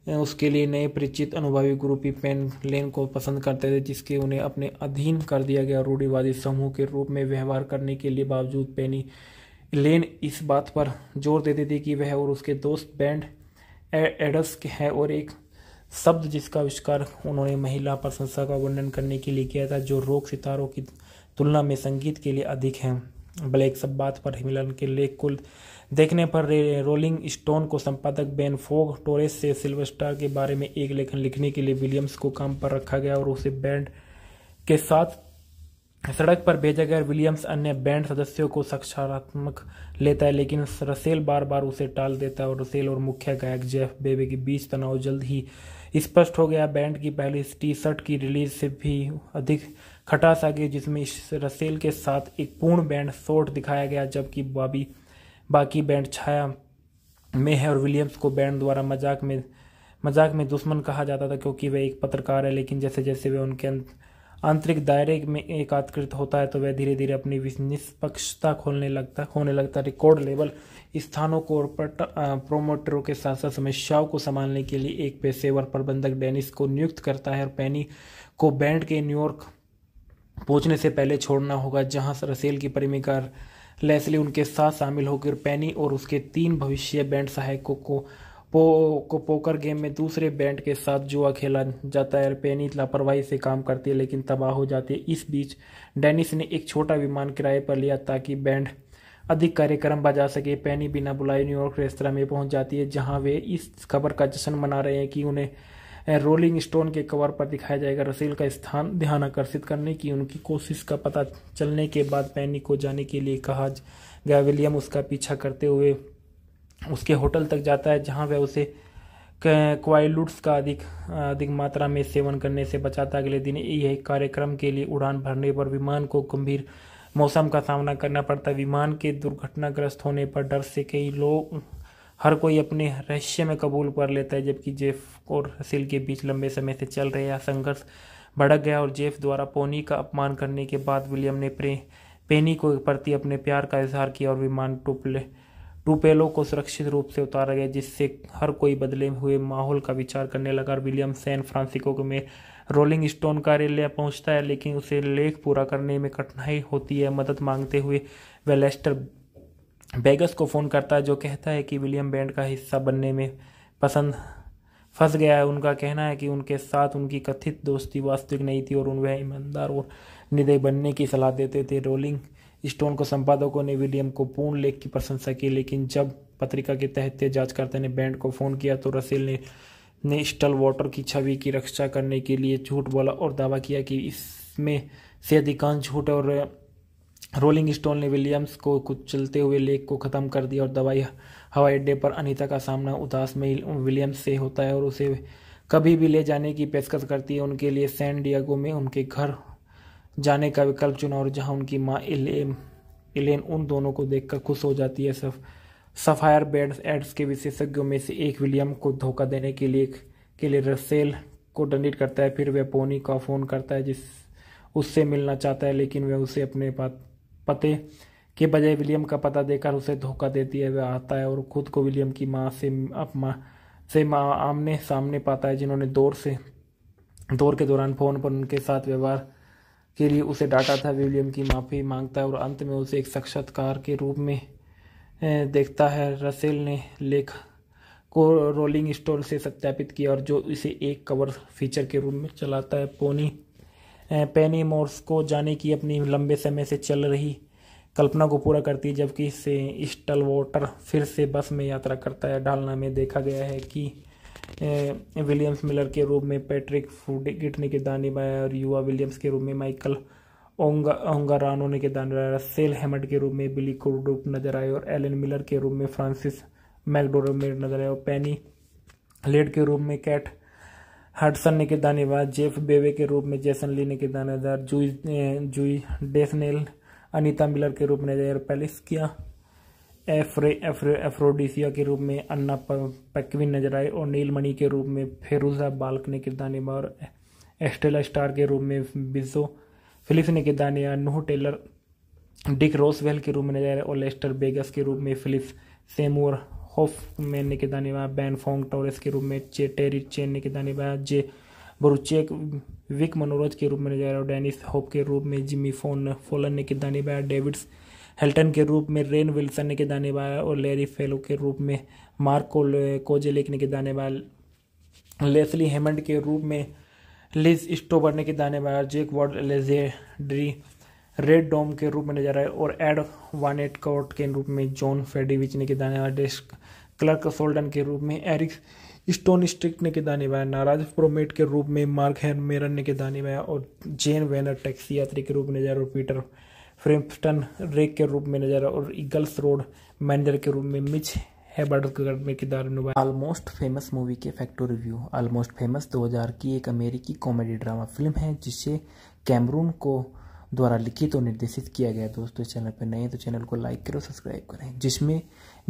B: उसके लिए नए परिचित अनुभवी ग्रुपी पेन लेन को पसंद करते थे जिसके उन्हें अपने अधीन कर दिया गया रूढ़िवादी समूह के रूप में व्यवहार करने के लिए बावजूद पेनी लेन इस बात पर जोर देती थी कि वह और उसके दोस्त बैंड एडस है और एक शब्द जिसका आविष्कार उन्होंने महिला प्रशंसा का वर्णन करने के लिए किया था जो रोक सितारों की तुलना में संगीत के लिए अधिक है ब्लैक सब बात पर हिमलन के लेख कुल देखने पर रोलिंग स्टोन को संपादक बेन फोग टोरेस से सिल्वर स्टार के बारे में एक लेखन लिखने के लिए विलियम्स को काम पर रखा गया और उसे बैंड के साथ सड़क पर भेजा गया विलियम्स अन्य बैंड सदस्यों को सकारात्मक लेता है लेकिन रसेल बार बार उसे टाल देता है और रसेल और मुख्य गायक जेफ बेबे के बीच तनाव जल्द ही स्पष्ट हो गया बैंड की पहली टी शर्ट की रिलीज से भी अधिक खटास आ गई जिसमें रसेल के साथ एक पूर्ण बैंड शॉर्ट दिखाया गया जबकि बॉबी बाकी बैंड छाया में है और विलियम्स को बैंड द्वारा मजाक में मजाक में दुश्मन कहा जाता था क्योंकि वह एक पत्रकार है लेकिन जैसे जैसे वह उनके आंतरिक दायरे में एकात्कृत होता है तो वह धीरे धीरे अपनी निष्पक्षता खोलने लगता होने लगता रिकॉर्ड लेवल स्थानों को और प्रोमोटरों के साथ साथ समस्याओं को संभालने के लिए एक पेशेवर प्रबंधक डेनिस को नियुक्त करता है और पैनी को बैंड के न्यूयॉर्क पहुंचने से पहले छोड़ना होगा जहां रसेल की परिमिकार लेसली उनके साथ शामिल होकर पैनी और उसके तीन भविष्य बैंड सहायकों को पो, को पोकर गेम में दूसरे बैंड के साथ जुआ खेला जाता है पेनी लापरवाही से काम करती है लेकिन तबाह हो जाती है इस बीच डेनिस ने एक छोटा विमान किराए पर लिया ताकि बैंड अधिक कार्यक्रम बजा सके पैनी बिना बुलाए न्यूयॉर्क रेस्तरा में पहुंच जाती है जहां वे इस खबर का जश्न मना रहे हैं कि उन्हें रोलिंग स्टोन के कवर पर दिखाया जाएगा रसेल का स्थान ध्यान आकर्षित करने की उनकी कोशिश का पता चलने के बाद पैनी को जाने के लिए कहा गया विलियम उसका पीछा करते हुए उसके होटल तक जाता है जहां वह उसे क्वाइलुट्स का अधिक अधिक मात्रा में सेवन करने से बचाता अगले दिन यह कार्यक्रम के लिए उड़ान भरने पर विमान को गंभीर मौसम का सामना करना पड़ता है विमान के दुर्घटनाग्रस्त होने पर डर से कई लोग हर कोई अपने रहस्य में कबूल कर लेता है जबकि जेफ और हसील के बीच लंबे समय से चल रहे संघर्ष भड़क गया और जेफ द्वारा पोनी का अपमान करने के बाद विलियम ने प्रे पेनी को प्रति अपने प्यार का इजहार किया और विमान टूपले टूपेलो को सुरक्षित रूप से उतारा गया जिससे हर कोई बदले हुए माहौल का विचार करने लगा और विलियम सैन फ्रांसिस्को में रोलिंग स्टोन कार्यालय पहुंचता है लेकिन उसे लेख पूरा करने में कठिनाई होती है मदद मांगते हुए वेलेस्टर बेगस को फ़ोन करता है जो कहता है कि विलियम बैंड का हिस्सा बनने में पसंद फंस गया है उनका कहना है कि उनके साथ उनकी कथित दोस्ती वास्तविक नहीं थी और उन्हें ईमानदार और निर्दय बनने की सलाह देते थे रोलिंग स्टोन को संपादकों ने विलियम को पूर्ण लेख की प्रशंसा की लेकिन जब पत्रिका के तहत जांचकर्ता ने बैंड को फ़ोन किया तो रसेल ने ने स्टल वाटर की छवि की रक्षा करने के लिए झूठ बोला और दावा किया कि इसमें से अधिकांश झूठ और रोलिंग स्टोन ने विलियम्स को कुछ चलते हुए लेक को ख़त्म कर दिया और दवाई हवाई अड्डे पर अनीता का सामना उदास में विलियम्स से होता है और उसे कभी भी ले जाने की पेशकश करती है उनके लिए सैन डियागो में उनके घर जाने का विकल्प चुना और जहां उनकी माँ इलेन इलेन उन दोनों को देखकर खुश हो जाती है सफ सफायर बेड्स एड्स के विशेषज्ञों में से एक विलियम को धोखा देने के लिए के लिए रसेल को डंडित करता है फिर वह पोनी का फ़ोन करता है जिस उससे मिलना चाहता है लेकिन वह उसे अपने पास पते के बजाय विलियम का पता देकर उसे धोखा देती है वह आता है और खुद को विलियम की माँ से अपमा से माँ आमने सामने पाता है जिन्होंने दौर से दौर के दौरान फ़ोन पर उनके साथ व्यवहार के लिए उसे डांटा था विलियम की माफ़ी मांगता है और अंत में उसे एक साक्षात्कार के रूप में देखता है रसेल ने लेख को रोलिंग स्टोन से सत्यापित किया और जो इसे एक कवर फीचर के रूप में चलाता है पोनी पेनी मोर्स को जाने की अपनी लंबे समय से चल रही कल्पना को पूरा करती है जबकि इससे स्टल वॉटर फिर से बस में यात्रा करता है ढालना में देखा गया है कि विलियम्स मिलर के रूप में पैट्रिक फूडिट ने किरदार निभाया और युवा विलियम्स के रूप में माइकल ओंगा रानो ने किरदार निभाया सेल हेमट के रूप में बिली कोडूप नजर आए और एलन मिलर के रूप में फ्रांसिस मैकडोर नजर आए और पैनी लेड के रूप में कैट हडसन ने किरदार जेफ बेवे के रूप में जैसन ली ने किरदार Zooey Zooey Deschanel Anita Miller के रूप में पैलिस किया एफ्रे एफ्रे एफ्रोडिसिया के रूप में अन्ना पेक्विन नजर आए और नीलमणि के रूप में फेरुजा बाल्क ने किरदार निभाया और एस्टेला स्टार के रूप में बिजो फिलिप्स ने किरदार निभाया नूह टेलर डिक रोसवेल के रूप में नजर आए और लेस्टर बेगस के रूप में फिलिप्स सेमोर मैन ने कितना निभाया बैन फोंग टोरेस के रूप में चे टेरी चेन ने कितना निभाया जे बरुचेक विक मनोरज के रूप में नजर आया डेनिस होप के रूप में जिमी फोन फोलन ने कितना निभाया डेविड्स हेल्टन के रूप में रेन विल्सन ने दाने निभाया और लेरी फेलो के रूप में मार्क कोजेलिक ने कितना निभाया लेसली हेमंड के रूप में लिज स्टोबर ने दाने निभाया जेक वॉर्ड लेजेड्री रेड डोम के रूप में नजर आए और एड वन एट कोर्ट के रूप में जॉन फेडिविच ने किदाने डेस्क क्लर्क सोल्डन के रूप में एरिक स्टोन स्ट्रिक ने किदा निभाया नाराज प्रोमेट के रूप में मार्क मेरन ने किदा निभाया और जेन वेनर टैक्सी यात्री के रूप में नजर और पीटर फ्रेम्पटन रेक के रूप में नजर और ईगल्स रोड मैनेजर के रूप में मिच है में किदार निभाया आलमोस्ट फेमस मूवी के फैक्टो रिव्यू आलमोस्ट फेमस 2000 की एक अमेरिकी कॉमेडी ड्रामा फिल्म है जिसे कैमरून को द्वारा लिखित और निर्देशित किया गया दोस्तों इस चैनल पर नए तो चैनल को लाइक करें सब्सक्राइब करें जिसमें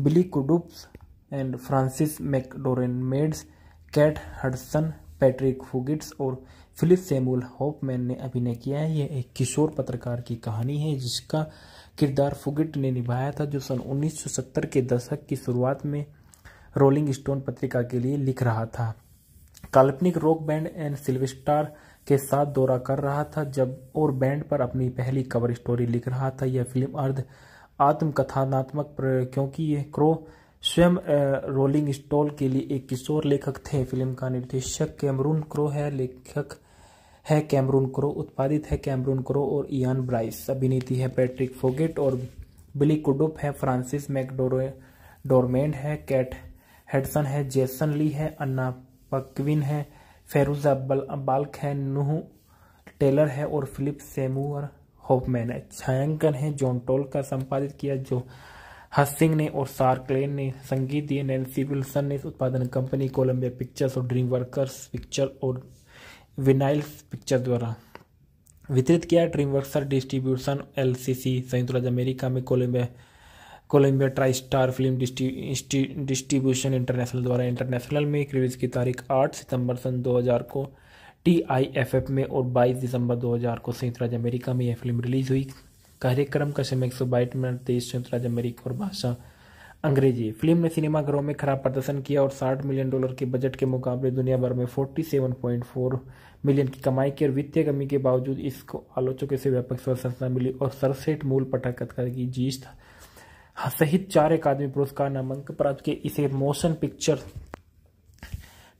B: Billy कुडुप्स and Frances मैकडोरन maids Kate Hudson Patrick हुगिट्स और फिलिप सेमुल होपमैन ने अभिनय किया है यह एक किशोर पत्रकार की कहानी है जिसका किरदार फुगिट ने निभाया था जो सन 1970 के दशक की शुरुआत में रोलिंग स्टोन पत्रिका के लिए लिख रहा था काल्पनिक रॉक बैंड एंड सिल्वेस्टार के साथ दौरा कर रहा था जब और बैंड पर अपनी पहली कवर स्टोरी लिख रहा था यह फिल्म अर्ध आत्मकथानात्मक क्योंकि यह क्रो स्वयं रोलिंग स्टॉल के लिए एक किशोर लेखक थे फिल्म का निर्देशक कैमरून क्रो है लेखक है कैमरून क्रो उत्पादित है कैमरून क्रो और इयान ब्राइस अभिनेती है पैट्रिक फोगेट और बिली कुडुप है फ्रांसिस मैकडोर डोरमेंड है कैट हेडसन है जेसन ली है अन्ना पकविन है बल बाल्क है नूह टेलर है और फिलिप सेमूअर होपमैन है छायांकन है जॉन टोल का संपादित किया जो हसिंग ने और सार क्लेन ने संगीत दिए नैन्सी विल्सन ने उत्पादन कंपनी कोलंबिया पिक्चर्स और ड्रीम वर्कर्स पिक्चर और विनाइल्स पिक्चर द्वारा वितरित किया ड्रीम वर्कर्स डिस्ट्रीब्यूशन एल संयुक्त राज्य अमेरिका में Columbia Columbia try star film distribution international द्वारा इंटरनेशनल में रिलीज की तारीख 8 सितंबर सन 2000 को टीआईएफएफ में और 22 दिसंबर 2000 को संयुक्त राज्य अमेरिका में यह फिल्म रिलीज हुई कार्यक्रम का समय एक सौ बाईस मिनट तेईस संयुक्त राज्य अमेरिका और भाषा अंग्रेजी फिल्म ने सिनेमाघरों में खराब प्रदर्शन किया और 60 मिलियन डॉलर के बजट के मुकाबले दुनिया भर में 47.4 मिलियन की कमाई की और वित्तीय कमी के बावजूद इसको आलोचकों से व्यापक प्रशंसा मिली और सरसेठ मूल पटाखत की जीत था सहित चार अकादमी पुरस्कार नामांकन प्राप्त किए इसे मोशन पिक्चर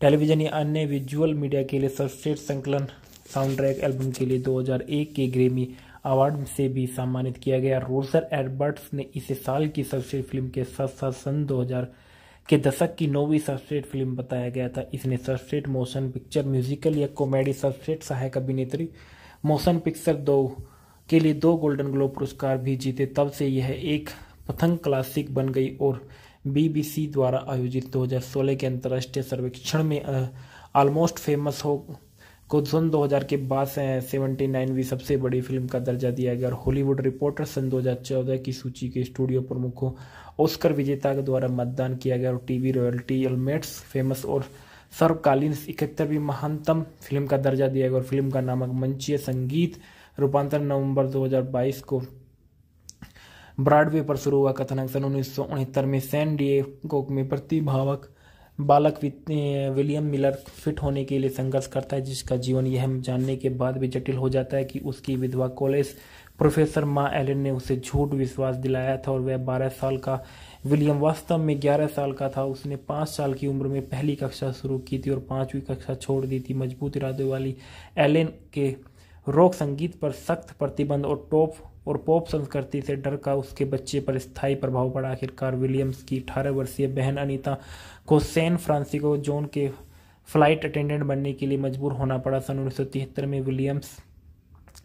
B: टेलीविजन या अन्य विजुअल मीडिया के लिए सर्वश्रेष्ठ संकलन साउंडट्रैक एल्बम के लिए 2001 के ग्रेमी अवार्ड से भी सम्मानित किया गया रोजर एडबर्ट्स ने इसे साल की सर्वश्रेष्ठ फिल्म के साथ साथ सन 2000 के दशक की नौवीं सर्वश्रेष्ठ फिल्म बताया गया था इसने सर्वश्रेष्ठ मोशन पिक्चर म्यूजिकल या कॉमेडी सर्वश्रेष्ठ सहायक अभिनेत्री मोशन पिक्चर दो के लिए दो गोल्डन ग्लोब पुरस्कार भी जीते तब से यह एक पथंग क्लासिक बन गई और बीबीसी द्वारा आयोजित 2016 के अंतर्राष्ट्रीय सर्वेक्षण में ऑलमोस्ट फेमस हो को सन 2000 के बाद सेवेंटी नाइनवीं सबसे बड़ी फिल्म का दर्जा दिया गया और हॉलीवुड रिपोर्टर सन 2014 की सूची के स्टूडियो प्रमुखों ऑस्कर विजेता के द्वारा मतदान किया गया और टीवी रॉयल्टी एलमेट्स फेमस और सर्वकालीन इकहत्तरवीं महानतम फिल्म का दर्जा दिया गया और फिल्म का नामक मंचीय संगीत रूपांतर नवंबर 2022 को ब्रॉडवे पर शुरू हुआ कथनक सन उन्नीस में सैन डिएगो में प्रतिभावक बालक विलियम मिलर फिट होने के लिए संघर्ष करता है जिसका जीवन यह जानने के बाद भी जटिल हो जाता है कि उसकी विधवा कॉलेज प्रोफेसर माँ एलिन ने उसे झूठ विश्वास दिलाया था और वह 12 साल का विलियम वास्तव में 11 साल का था उसने 5 साल की उम्र में पहली कक्षा शुरू की थी और पांचवी कक्षा छोड़ दी थी मजबूत इरादे वाली एलेन के रॉक संगीत पर सख्त प्रतिबंध और टॉप और पॉप संस्कृति से डर का उसके बच्चे पर स्थायी प्रभाव पड़ा आखिरकार विलियम्स की अठारह वर्षीय बहन अनीता को सैन फ्रांसिस्को जोन के फ्लाइट अटेंडेंट बनने के लिए मजबूर होना पड़ा सन उन्नीस में विलियम्स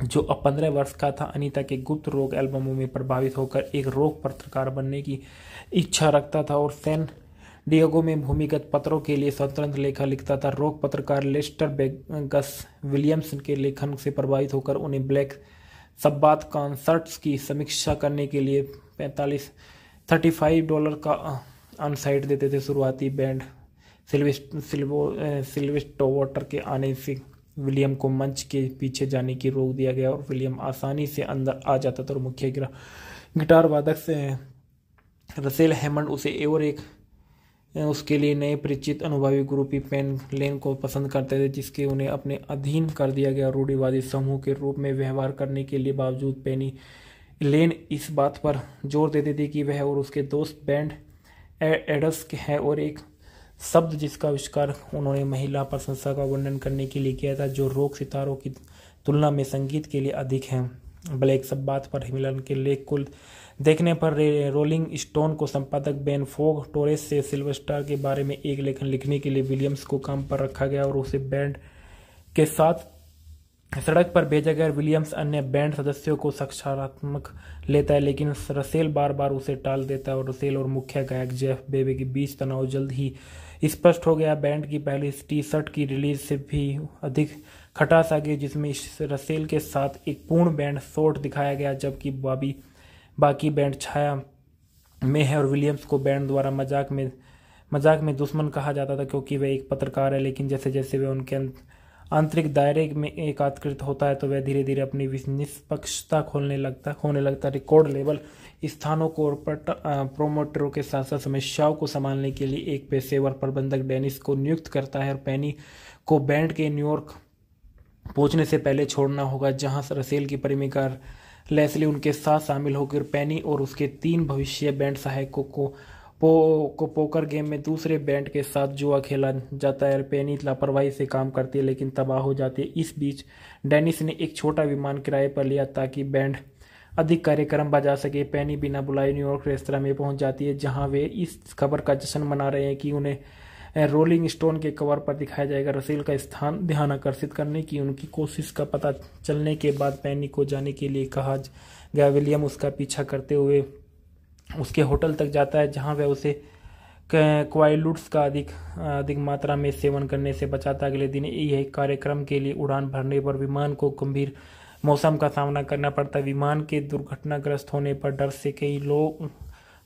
B: जो अब पंद्रह वर्ष का था अनीता के गुप्त रोग एल्बमों में प्रभावित होकर एक रोग पत्रकार बनने की इच्छा रखता था और सैन डियोगो में भूमिगत पत्रों के लिए स्वतंत्र लेखा लिखता था रोग पत्रकार लेस्टर बेगस विलियम्स के लेखन से प्रभावित होकर उन्हें ब्लैक सब बात कॉन्सर्ट्स की समीक्षा करने के लिए पैंतालीस थर्टी फाइव डॉलर का अनसाइट देते थे शुरुआती बैंड सिल्वो के आने से विलियम को मंच के पीछे जाने की रोक दिया गया और विलियम आसानी से अंदर आ जाता था और मुख्य गिटार वादक से रसेल हेमंड उसे और एक उसके लिए नए परिचित अनुभवी ग्रुपी पेन लेन को पसंद करते थे जिसके उन्हें अपने अधीन कर दिया गया रूढ़िवादी समूह के रूप में व्यवहार करने के लिए बावजूद पेनी लेन इस बात पर जोर देते थे कि वह और उसके दोस्त बैंड एडस है और एक शब्द जिसका आविष्कार उन्होंने महिला प्रशंसा का वर्णन करने के लिए किया था जो रोक सितारों की तुलना में संगीत के लिए अधिक है ब्लैक सब बात पर हिमलन के लेख कुल देखने पर रोलिंग स्टोन को संपादक बेन फोग टोरेस से सिल्वर स्टार के बारे में एक लेखन लिखने के लिए विलियम्स को काम पर रखा गया और उसे बैंड के साथ सड़क पर भेजा गया विलियम्स अन्य बैंड सदस्यों को सकारात्मक लेता है लेकिन रसेल बार बार उसे टाल देता है और रसेल और मुख्य गायक जेफ बेबे के बीच तनाव जल्द ही स्पष्ट हो गया बैंड की पहली टी शर्ट की रिलीज से भी अधिक खटास आ गई जिसमें रसेल के साथ एक पूर्ण बैंड शॉर्ट दिखाया गया जबकि बॉबी बाकी बैंड छाया में है और विलियम्स को बैंड द्वारा मजाक में मजाक में दुश्मन कहा जाता था क्योंकि वह एक पत्रकार है लेकिन जैसे जैसे वह उनके आंतरिक दायरे में एकात्कृत होता है तो वह धीरे धीरे अपनी निष्पक्षता खोलने लगता होने लगता रिकॉर्ड लेवल स्थानों को और प्रोमोटरों के साथ साथ समस्याओं को संभालने के लिए एक पेशेवर प्रबंधक डेनिस को नियुक्त करता है और पैनी को बैंड के न्यूयॉर्क पहुंचने से पहले छोड़ना होगा जहां रसेल की प्रेमिका लेसली उनके साथ शामिल होकर पैनी और उसके तीन भविष्य बैंड सहायकों को पो को पोकर गेम में दूसरे बैंड के साथ जुआ खेला जाता है पेनी लापरवाही से काम करती है लेकिन तबाह हो जाती है इस बीच डेनिस ने एक छोटा विमान किराए पर लिया ताकि बैंड अधिक कार्यक्रम बजा सके पेनी बिना बुलाए न्यूयॉर्क रेस्तरा में पहुंच जाती है जहां वे इस खबर का जश्न मना रहे हैं कि उन्हें रोलिंग स्टोन के कवर पर दिखाया जाएगा रसेल का स्थान ध्यान आकर्षित करने की उनकी कोशिश का पता चलने के बाद पैनी को जाने के लिए कहा गया विलियम उसका पीछा करते हुए उसके होटल तक जाता है जहां वह उसे क्वाइलुट्स का अधिक अधिक मात्रा में सेवन करने से बचाता अगले दिन यह कार्यक्रम के लिए उड़ान भरने पर विमान को गंभीर मौसम का सामना करना पड़ता है विमान के दुर्घटनाग्रस्त होने पर डर से कई लोग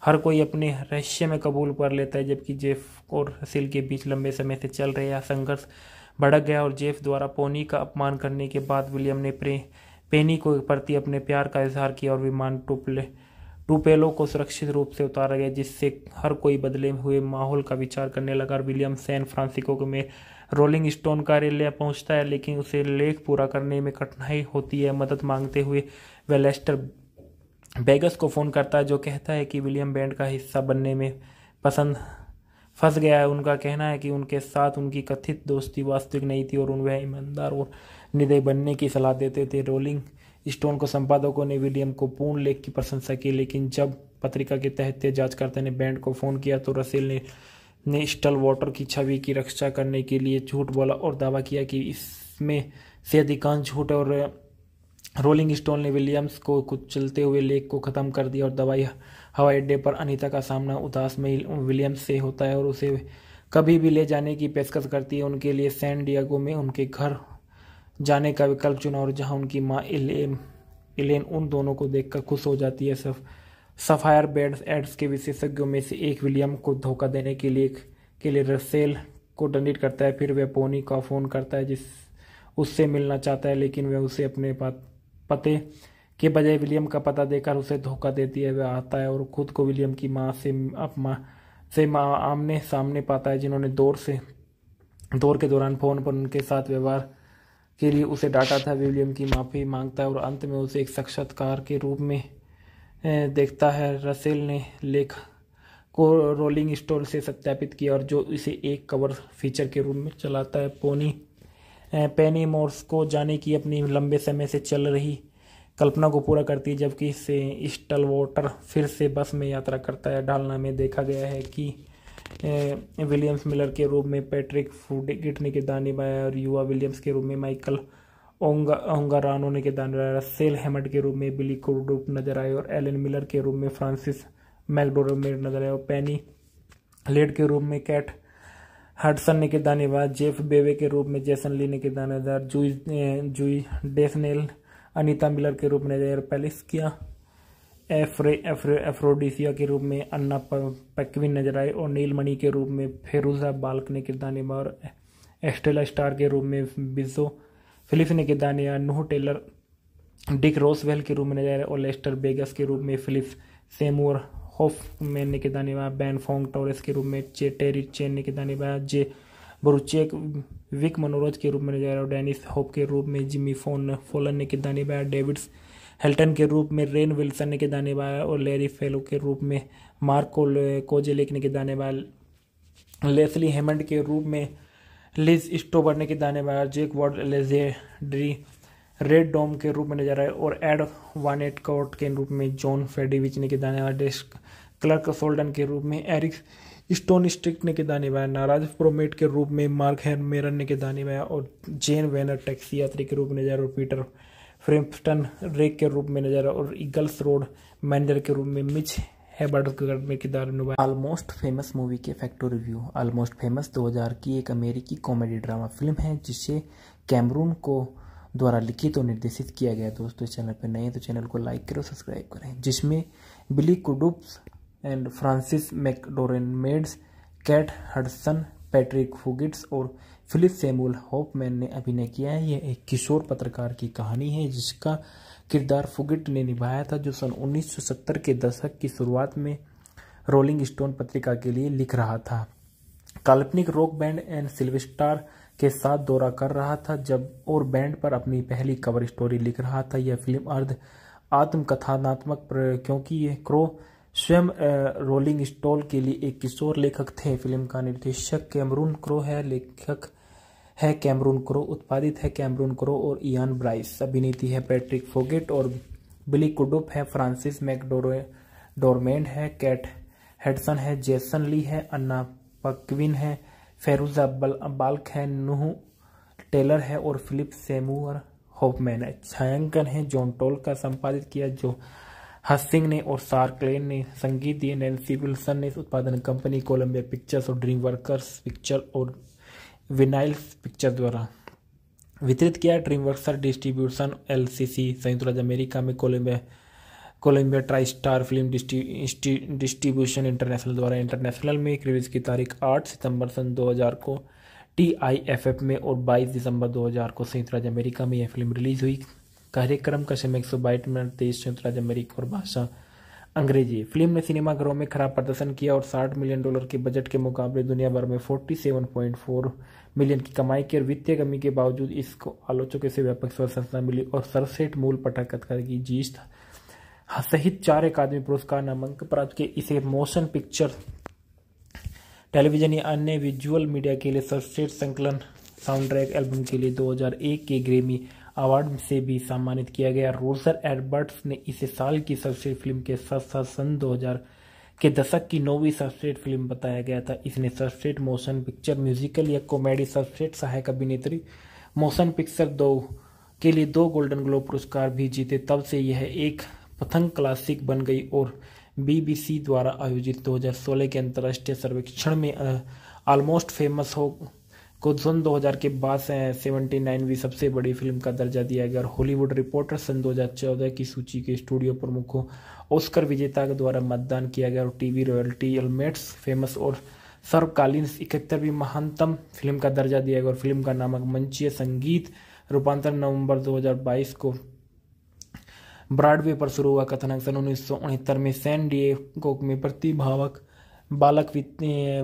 B: हर कोई अपने रहस्य में कबूल कर लेता है जबकि जेफ और रसील के बीच लंबे समय से चल रहे संघर्ष भड़क गया और जेफ द्वारा पोनी का अपमान करने के बाद विलियम ने प्रे पेनी को प्रति अपने प्यार का इजहार किया और विमान टूपले टूपेलो को सुरक्षित रूप से उतारा गया जिससे हर कोई बदले हुए माहौल का विचार करने लगा और विलियम सैन फ्रांसिस्को में रोलिंग स्टोन कार्यालय पहुंचता है लेकिन उसे लेख पूरा करने में कठिनाई होती है मदद मांगते हुए वेलेस्टर बेगस को फ़ोन करता है जो कहता है कि विलियम बैंड का हिस्सा बनने में पसंद फंस गया है उनका कहना है कि उनके साथ उनकी कथित दोस्ती वास्तविक नहीं थी और वह ईमानदार और निर्दय बनने की सलाह देते थे रोलिंग स्टोन को संपादकों ने विलियम को पूर्ण लेख की प्रशंसा की लेकिन जब पत्रिका के तहत जांचकर्ता ने बैंड को फ़ोन किया तो रसेल ने ने स्टल वाटर की छवि की रक्षा करने के लिए झूठ बोला और दावा किया कि इसमें से अधिकांश झूठ और रोलिंग स्टोन ने विलियम्स को कुछ चलते हुए लेक को ख़त्म कर दिया और दवाई हवाई अड्डे पर अनीता का सामना उदास में विलियम्स से होता है और उसे कभी भी ले जाने की पेशकश करती है उनके लिए सैन डियागो में उनके घर जाने का विकल्प चुना और जहां उनकी माँ इलेन इलेन उन दोनों को देखकर खुश हो जाती है सफ सफायर बेड एड्स के विशेषज्ञों में से एक विलियम को धोखा देने के लिए के लिए रसेल को डंडित करता है फिर वह पोनी का फ़ोन करता है जिस उससे मिलना चाहता है लेकिन वह उसे अपने पास पते के बजाय विलियम का पता देकर उसे धोखा देती है वह आता है और खुद को विलियम की माँ से अपमा से माँ आमने सामने पाता है जिन्होंने दौर से दौर के दौरान फ़ोन पर उनके साथ व्यवहार के लिए उसे डांटा था विलियम की माफ़ी मांगता है और अंत में उसे एक साक्षात्कार के रूप में देखता है रसेल ने लेख को रोलिंग स्टोर से सत्यापित किया और जो इसे एक कवर फीचर के रूप में चलाता है पोनी पेनी मोर्स को जाने की अपनी लंबे समय से चल रही कल्पना को पूरा करती है जबकि इससे स्टल वॉटर फिर से बस में यात्रा करता है ढालना में देखा गया है कि विलियम्स मिलर के रूप में पैट्रिक फूड गिटने के दाने है और युवा विलियम्स के रूप में माइकल ओंगा रानो ने दाने निभाया सेल हेमट के रूप में बिली कोडूप नजर आए और एलन मिलर के रूप में फ्रांसिस मैकडोर में नजर आए और पैनी लेड के रूप में कैट हडसन ने किरदार निभाया जेफ बेवे के रूप में जैसन ली ने किरदार निभाया Zooey Zooey Deschanel Anita Miller के रूप में पैलिस किया एफ्रे एफ्रे एफ्रोडिसिया के रूप में अन्ना पैक्विन नजर आए और नीलमणि के रूप में फेरुजा बाल्क ने किरदार निभा और एस्टेला स्टार के रूप में बिजो फिलिप्स ने किरदार निभा नूह टेलर डिक रोसवेल के रूप में नजर आए और लेस्टर बेगस के रूप में फिलिप्स सेमोर मैन ने कितना निभाया बैन फोंग टोरेस के रूप में चे टेरी चेन ने कितना निभाया जे बरुचेक विक मनोरथ के रूप में नजर आया डेनिस होप के रूप में जिमी फोन फोलन ने कितना निभाया डेविड्स हेल्टन के रूप में रेन विल्सन ने किरदार निभाया और लेरी फेलो के रूप में मार्क कोजेलिक ने किरदार निभाया लेसली हेमंड के रूप में लिज स्टोबर ने किरदार निभाया जेक वर्ड लेजेड्री रेड डॉम के रूप में नजर आए और एड वन एट कोर्ट के रूप में जॉन फेडिविच ने किदाने वाला डेस्क क्लर्क सोल्डन के रूप में एरिक स्टोन स्ट्रिक ने किदाने बाया नाराज प्रोमेट के रूप में मार्क हैन मेरन ने किदाने वाया और जेन वेनर टैक्सी यात्री के रूप में नजर और पीटर फ्रेम्पटन रेक के रूप में नजर और ईगल्स रोड मैनेजर के रूप में मिच हैबर्डगर्ड में किरदार निभाया ऑलमोस्ट फेमस मूवी के फैक्टो रिव्यू ऑलमोस्ट फेमस 2000 की एक अमेरिकी कॉमेडी ड्रामा फिल्म है जिसे कैमरून को द्वारा लिखित तो और निर्देशित किया गया दोस्तों इस चैनल पर नए हैं तो चैनल को लाइक करें और सब्सक्राइब करें जिसमें Billy कुडुप्स and Frances मैकडोरन maids Kate Hudson Patrick फुगिट्स और फिलिप सेमुल होपमैन ने अभिनय किया है यह एक किशोर पत्रकार की कहानी है जिसका किरदार फुगिट ने निभाया था जो सन 1970 के दशक की शुरुआत में रोलिंग स्टोन पत्रिका के लिए लिख रहा था काल्पनिक रॉक बैंड एंड सिल्वेस्टार के साथ दौरा कर रहा था जब और बैंड पर अपनी पहली कवर स्टोरी लिख रहा था यह फिल्म अर्ध आत्मकथानात्मक क्योंकि यह क्रो स्वयं रोलिंग स्टोल के लिए एक किशोर लेखक थे फिल्म का निर्देशक कैमरून क्रो है लेखक है कैमरून क्रो उत्पादित है कैमरून क्रो और इयान ब्राइस अभिनेती है पैट्रिक फोगेट और बिली कुडुप है फ्रांसिस मैकडोरे डोरमेंड है कैट हेडसन है जेसन ली है अन्ना पकविन है बल बाल्क है नूह टेलर है और फिलिप सेमूर होपमैन है छायांकन है जॉन टोल का संपादित किया जो हसिंग ने और सार क्लेन ने संगीत दिए नैन्सी विल्सन ने इस उत्पादन कंपनी कोलंबिया पिक्चर्स और ड्रीम वर्कर्स पिक्चर और विनाइल्स पिक्चर द्वारा वितरित किया ड्रीम वर्कर्स डिस्ट्रीब्यूशन एलसीसी संयुक्त राज्य अमेरिका में Columbia Columbia try star film distribution international द्वारा इंटरनेशनल में एक रिलीज की तारीख 8 सितंबर सन 2000 को टी आई एफ एफ में और 22 दिसंबर 2000 को संयुक्त राज्य अमेरिका में यह फिल्म रिलीज हुई कार्यक्रम का समय एक सौ बाईस मिनट देश संयुक्त राज्य अमेरिका और भाषा अंग्रेजी फिल्म ने सिनेमाघरों में खराब प्रदर्शन किया और 60 मिलियन डॉलर के बजट के मुकाबले दुनिया भर में 47.4 मिलियन की कमाई की और वित्तीय कमी के बावजूद इसको आलोचकों से व्यापक स्वतंत्रता मिली और सड़सठ मूल पटाखत की जीत सहित चार अकादमी पुरस्कार नामांकन प्राप्त किए इसे मोशन पिक्चर टेलीविजन या अन्य विजुअल मीडिया के लिए सर्वश्रेष्ठ संकलन साउंडट्रैक एल्बम के लिए 2001 के ग्रेमी अवार्ड से भी सम्मानित किया गया रोजर एडबर्ट्स ने इसे साल की सर्वश्रेष्ठ फिल्म के साथ साथ सन 2000 के दशक की नौवीं सर्वश्रेष्ठ फिल्म बताया गया था इसने सर्वश्रेष्ठ मोशन पिक्चर म्यूजिकल या कॉमेडी सर्वश्रेष्ठ सहायक अभिनेत्री मोशन पिक्चर दो के लिए दो गोल्डन ग्लोब पुरस्कार भी जीते तब से यह एक पथन क्लासिक बन गई और बीबीसी द्वारा आयोजित 2016 के अंतर्राष्ट्रीय सर्वेक्षण में ऑलमोस्ट फेमस हो को सन 2000 के बाद सेवेंटी नाइनवीं सबसे बड़ी फिल्म का दर्जा दिया गया और हॉलीवुड रिपोर्टर सन 2014 की सूची के स्टूडियो प्रमुखों ऑस्कर विजेता के द्वारा मतदान किया गया और टीवी रॉयल्टी एलमेट्स फेमस और सर्वकालीन इकहत्तरवीं महानतम फिल्म का दर्जा दिया गया और फिल्म का नामक मंचीय संगीत रूपांतर नवंबर 2022 को ब्रॉडवे पर शुरू हुआ कथानक सन उन्नीस में सैन डिएगो में प्रतिभावक बालक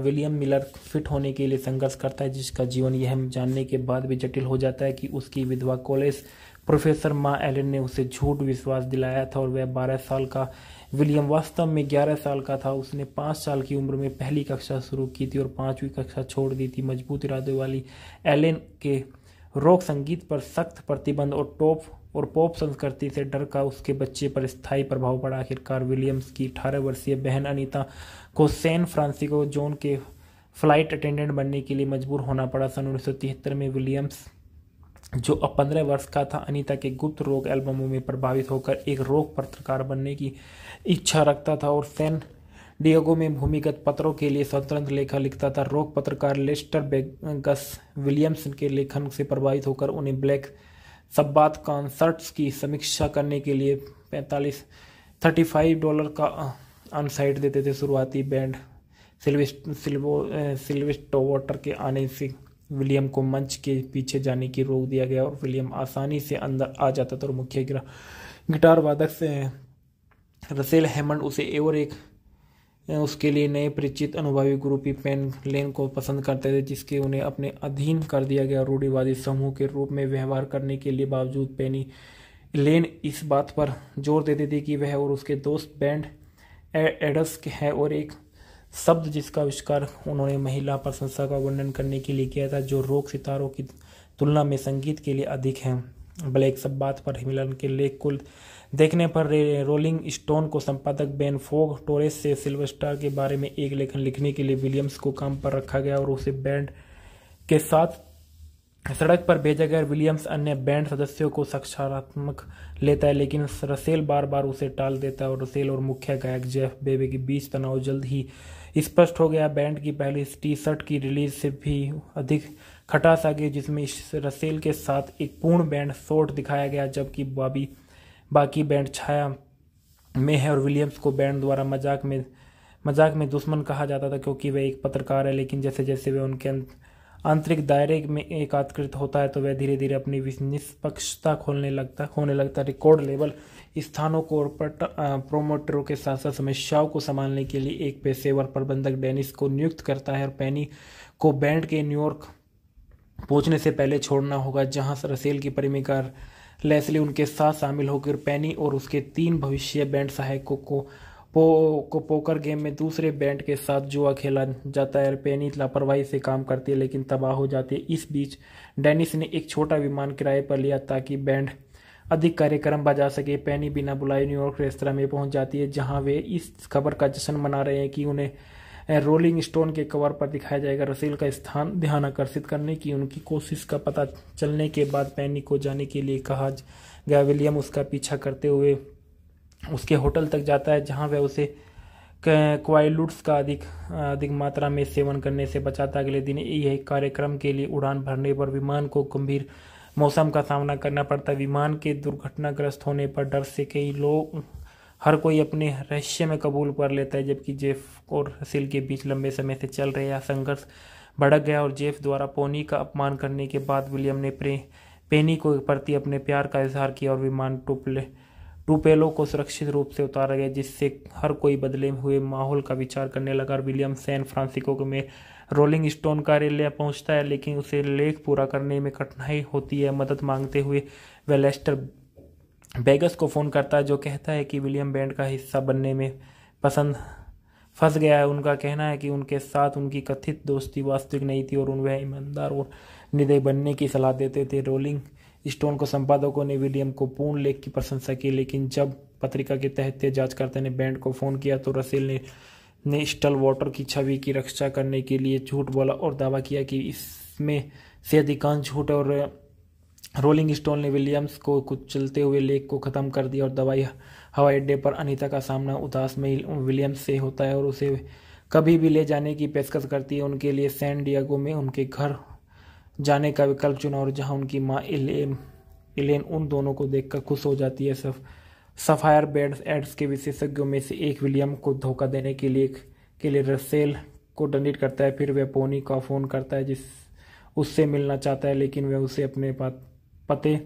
B: विलियम मिलर फिट होने के लिए संघर्ष करता है जिसका जीवन यह जानने के बाद भी जटिल हो जाता है कि उसकी विधवा कॉलेज प्रोफेसर माँ एलन ने उसे झूठ विश्वास दिलाया था और वह 12 साल का विलियम वास्तव में 11 साल का था उसने 5 साल की उम्र में पहली कक्षा शुरू की थी और पाँचवीं कक्षा छोड़ दी थी मजबूत इरादे वाली एलेन के रॉक संगीत पर सख्त प्रतिबंध और टॉप और पॉप संस्कृति से डर का उसके बच्चे पर स्थायी प्रभाव पड़ा आखिरकार विलियम्स की अठारह वर्षीय बहन अनीता को सैन फ्रांसिस्को जोन के फ्लाइट अटेंडेंट बनने के लिए मजबूर होना पड़ा सन उन्नीस में विलियम्स जो अब पंद्रह वर्ष का था अनीता के गुप्त रोग एल्बमों में प्रभावित होकर एक रोग पत्रकार बनने की इच्छा रखता था और सैन डिएगो में भूमिगत पत्रों के लिए स्वतंत्र लेखा लिखता था रोग पत्रकार लेस्टर बेगस विलियम्स के लेखन से प्रभावित होकर उन्हें ब्लैक सब बात कॉन्सर्ट्स की समीक्षा करने के लिए पैंतालीस थर्टी फाइव डॉलर का अनसाइट देते थे शुरुआती बैंड सिल्विस्ट सिल्विस्टो वाटर के आने से विलियम को मंच के पीछे जाने की रोक दिया गया और विलियम आसानी से अंदर आ जाता था और मुख्य गिटार वादक से रसेल हेमंड उसे और एक उसके लिए नए परिचित अनुभवी ग्रुपी पेन लेन को पसंद करते थे जिसके उन्हें अपने अधीन कर दिया गया रूढ़िवादी समूह के रूप में व्यवहार करने के लिए बावजूद पेनी लेन इस बात पर जोर देते थे कि वह और उसके दोस्त बैंड एडस है और एक शब्द जिसका आविष्कार उन्होंने महिला प्रशंसा का वर्णन करने के लिए किया था जो रोक सितारों की तुलना में संगीत के लिए अधिक है ब्लैक सब बात पर हिमलन के लेख कुल देखने पर रोलिंग स्टोन को संपादक बेन फोग टोरेस से सिल्वर स्टार के बारे में एक लेखन लिखने के लिए विलियम्स को काम पर रखा गया और उसे बैंड के साथ सड़क पर भेजा गया विलियम्स अन्य बैंड सदस्यों को सक्षारात्मक लेता है लेकिन रसेल बार बार उसे टाल देता है और रसेल और मुख्य गायक जेफ बेबे के बीच तनाव जल्द ही स्पष्ट हो गया बैंड की पहली टी शर्ट की रिलीज से भी अधिक खटास आ गई जिसमें रसेल के साथ एक पूर्ण बैंड शोट दिखाया गया जबकि बॉबी बाकी बैंड छाया में है और विलियम्स को बैंड द्वारा मजाक में मजाक में दुश्मन कहा जाता था क्योंकि वह एक पत्रकार है लेकिन जैसे जैसे वह उनके आंतरिक दायरे में एकात्कृत होता है तो वह धीरे धीरे अपनी निष्पक्षता खोलने लगता होने लगता है रिकॉर्ड लेवल स्थानों को और प्रोमोटरों के साथ साथ समस्याओं को संभालने के लिए एक पेशेवर प्रबंधक डेनिस को नियुक्त करता है और पैनी को बैंड के न्यूयॉर्क पहुंचने से पहले छोड़ना होगा जहां रसेल की प्रेमिका लेसली उनके साथ शामिल होकर पैनी और उसके तीन भविष्य बैंड सहायकों को पो, को पोकर गेम में दूसरे बैंड के साथ जुआ खेला जाता है पेनी लापरवाही से काम करती है लेकिन तबाह हो जाती है इस बीच डेनिस ने एक छोटा विमान किराए पर लिया ताकि बैंड अधिक कार्यक्रम बजा सके पैनी बिना बुलाए न्यूयॉर्क रेस्तरा में पहुंच जाती है जहां वे इस खबर का जश्न मना रहे हैं कि उन्हें रोलिंग स्टोन के कवर पर दिखाया जाएगा रसेल का स्थान ध्यान आकर्षित करने की उनकी कोशिश का पता चलने के बाद पैनी को जाने के लिए कहा गया विलियम उसका पीछा करते हुए उसके होटल तक जाता है जहाँ वह उसे क्वाइलुट्स का अधिक अधिक मात्रा में सेवन करने से बचाता अगले दिन यह कार्यक्रम के लिए उड़ान भरने पर विमान को गंभीर मौसम का सामना करना पड़ता विमान के दुर्घटनाग्रस्त होने पर डर से कई लोग हर कोई अपने रहस्य में कबूल कर लेता है जबकि जेफ और रसील के बीच लंबे समय से चल रहे संघर्ष भड़क गया और जेफ द्वारा पोनी का अपमान करने के बाद विलियम ने प्रे पेनी को प्रति अपने प्यार का इजहार किया और विमान टूपले टूपेलो को सुरक्षित रूप से उतारा गया जिससे हर कोई बदले हुए माहौल का विचार करने लगा और विलियम सैन फ्रांसिस्को में रोलिंग स्टोन कार्यालय पहुंचता है लेकिन उसे लेख पूरा करने में कठिनाई होती है मदद मांगते हुए वेलेस्टर बेगस को फ़ोन करता है जो कहता है कि विलियम बैंड का हिस्सा बनने में पसंद फंस गया है उनका कहना है कि उनके साथ उनकी कथित दोस्ती वास्तविक नहीं थी और उन वह ईमानदार और निर्दय बनने की सलाह देते थे रोलिंग स्टोन को संपादकों ने विलियम को पूर्ण लेख की प्रशंसा की लेकिन जब पत्रिका के तहत जांचकर्ता ने बैंड को फ़ोन किया तो रसेल ने ने स्टल वाटर की छवि की रक्षा करने के लिए झूठ बोला और दावा किया कि इसमें से अधिकांश झूठ और रोलिंग स्टोन ने विलियम्स को कुछ चलते हुए लेक को ख़त्म कर दिया और दवाई हवाई अड्डे पर अनीता का सामना उदास में विलियम्स से होता है और उसे कभी भी ले जाने की पेशकश करती है उनके लिए सैन डियागो में उनके घर जाने का विकल्प चुना और जहां उनकी माँ इलेन इलेन उन दोनों को देखकर खुश हो जाती है सफ सफायर बेड एड्स के विशेषज्ञों में से एक विलियम को धोखा देने के लिए के लिए रसेल को डंडित करता है फिर वह पोनी का फ़ोन करता है जिस उससे मिलना चाहता है लेकिन वह उसे अपने पास पते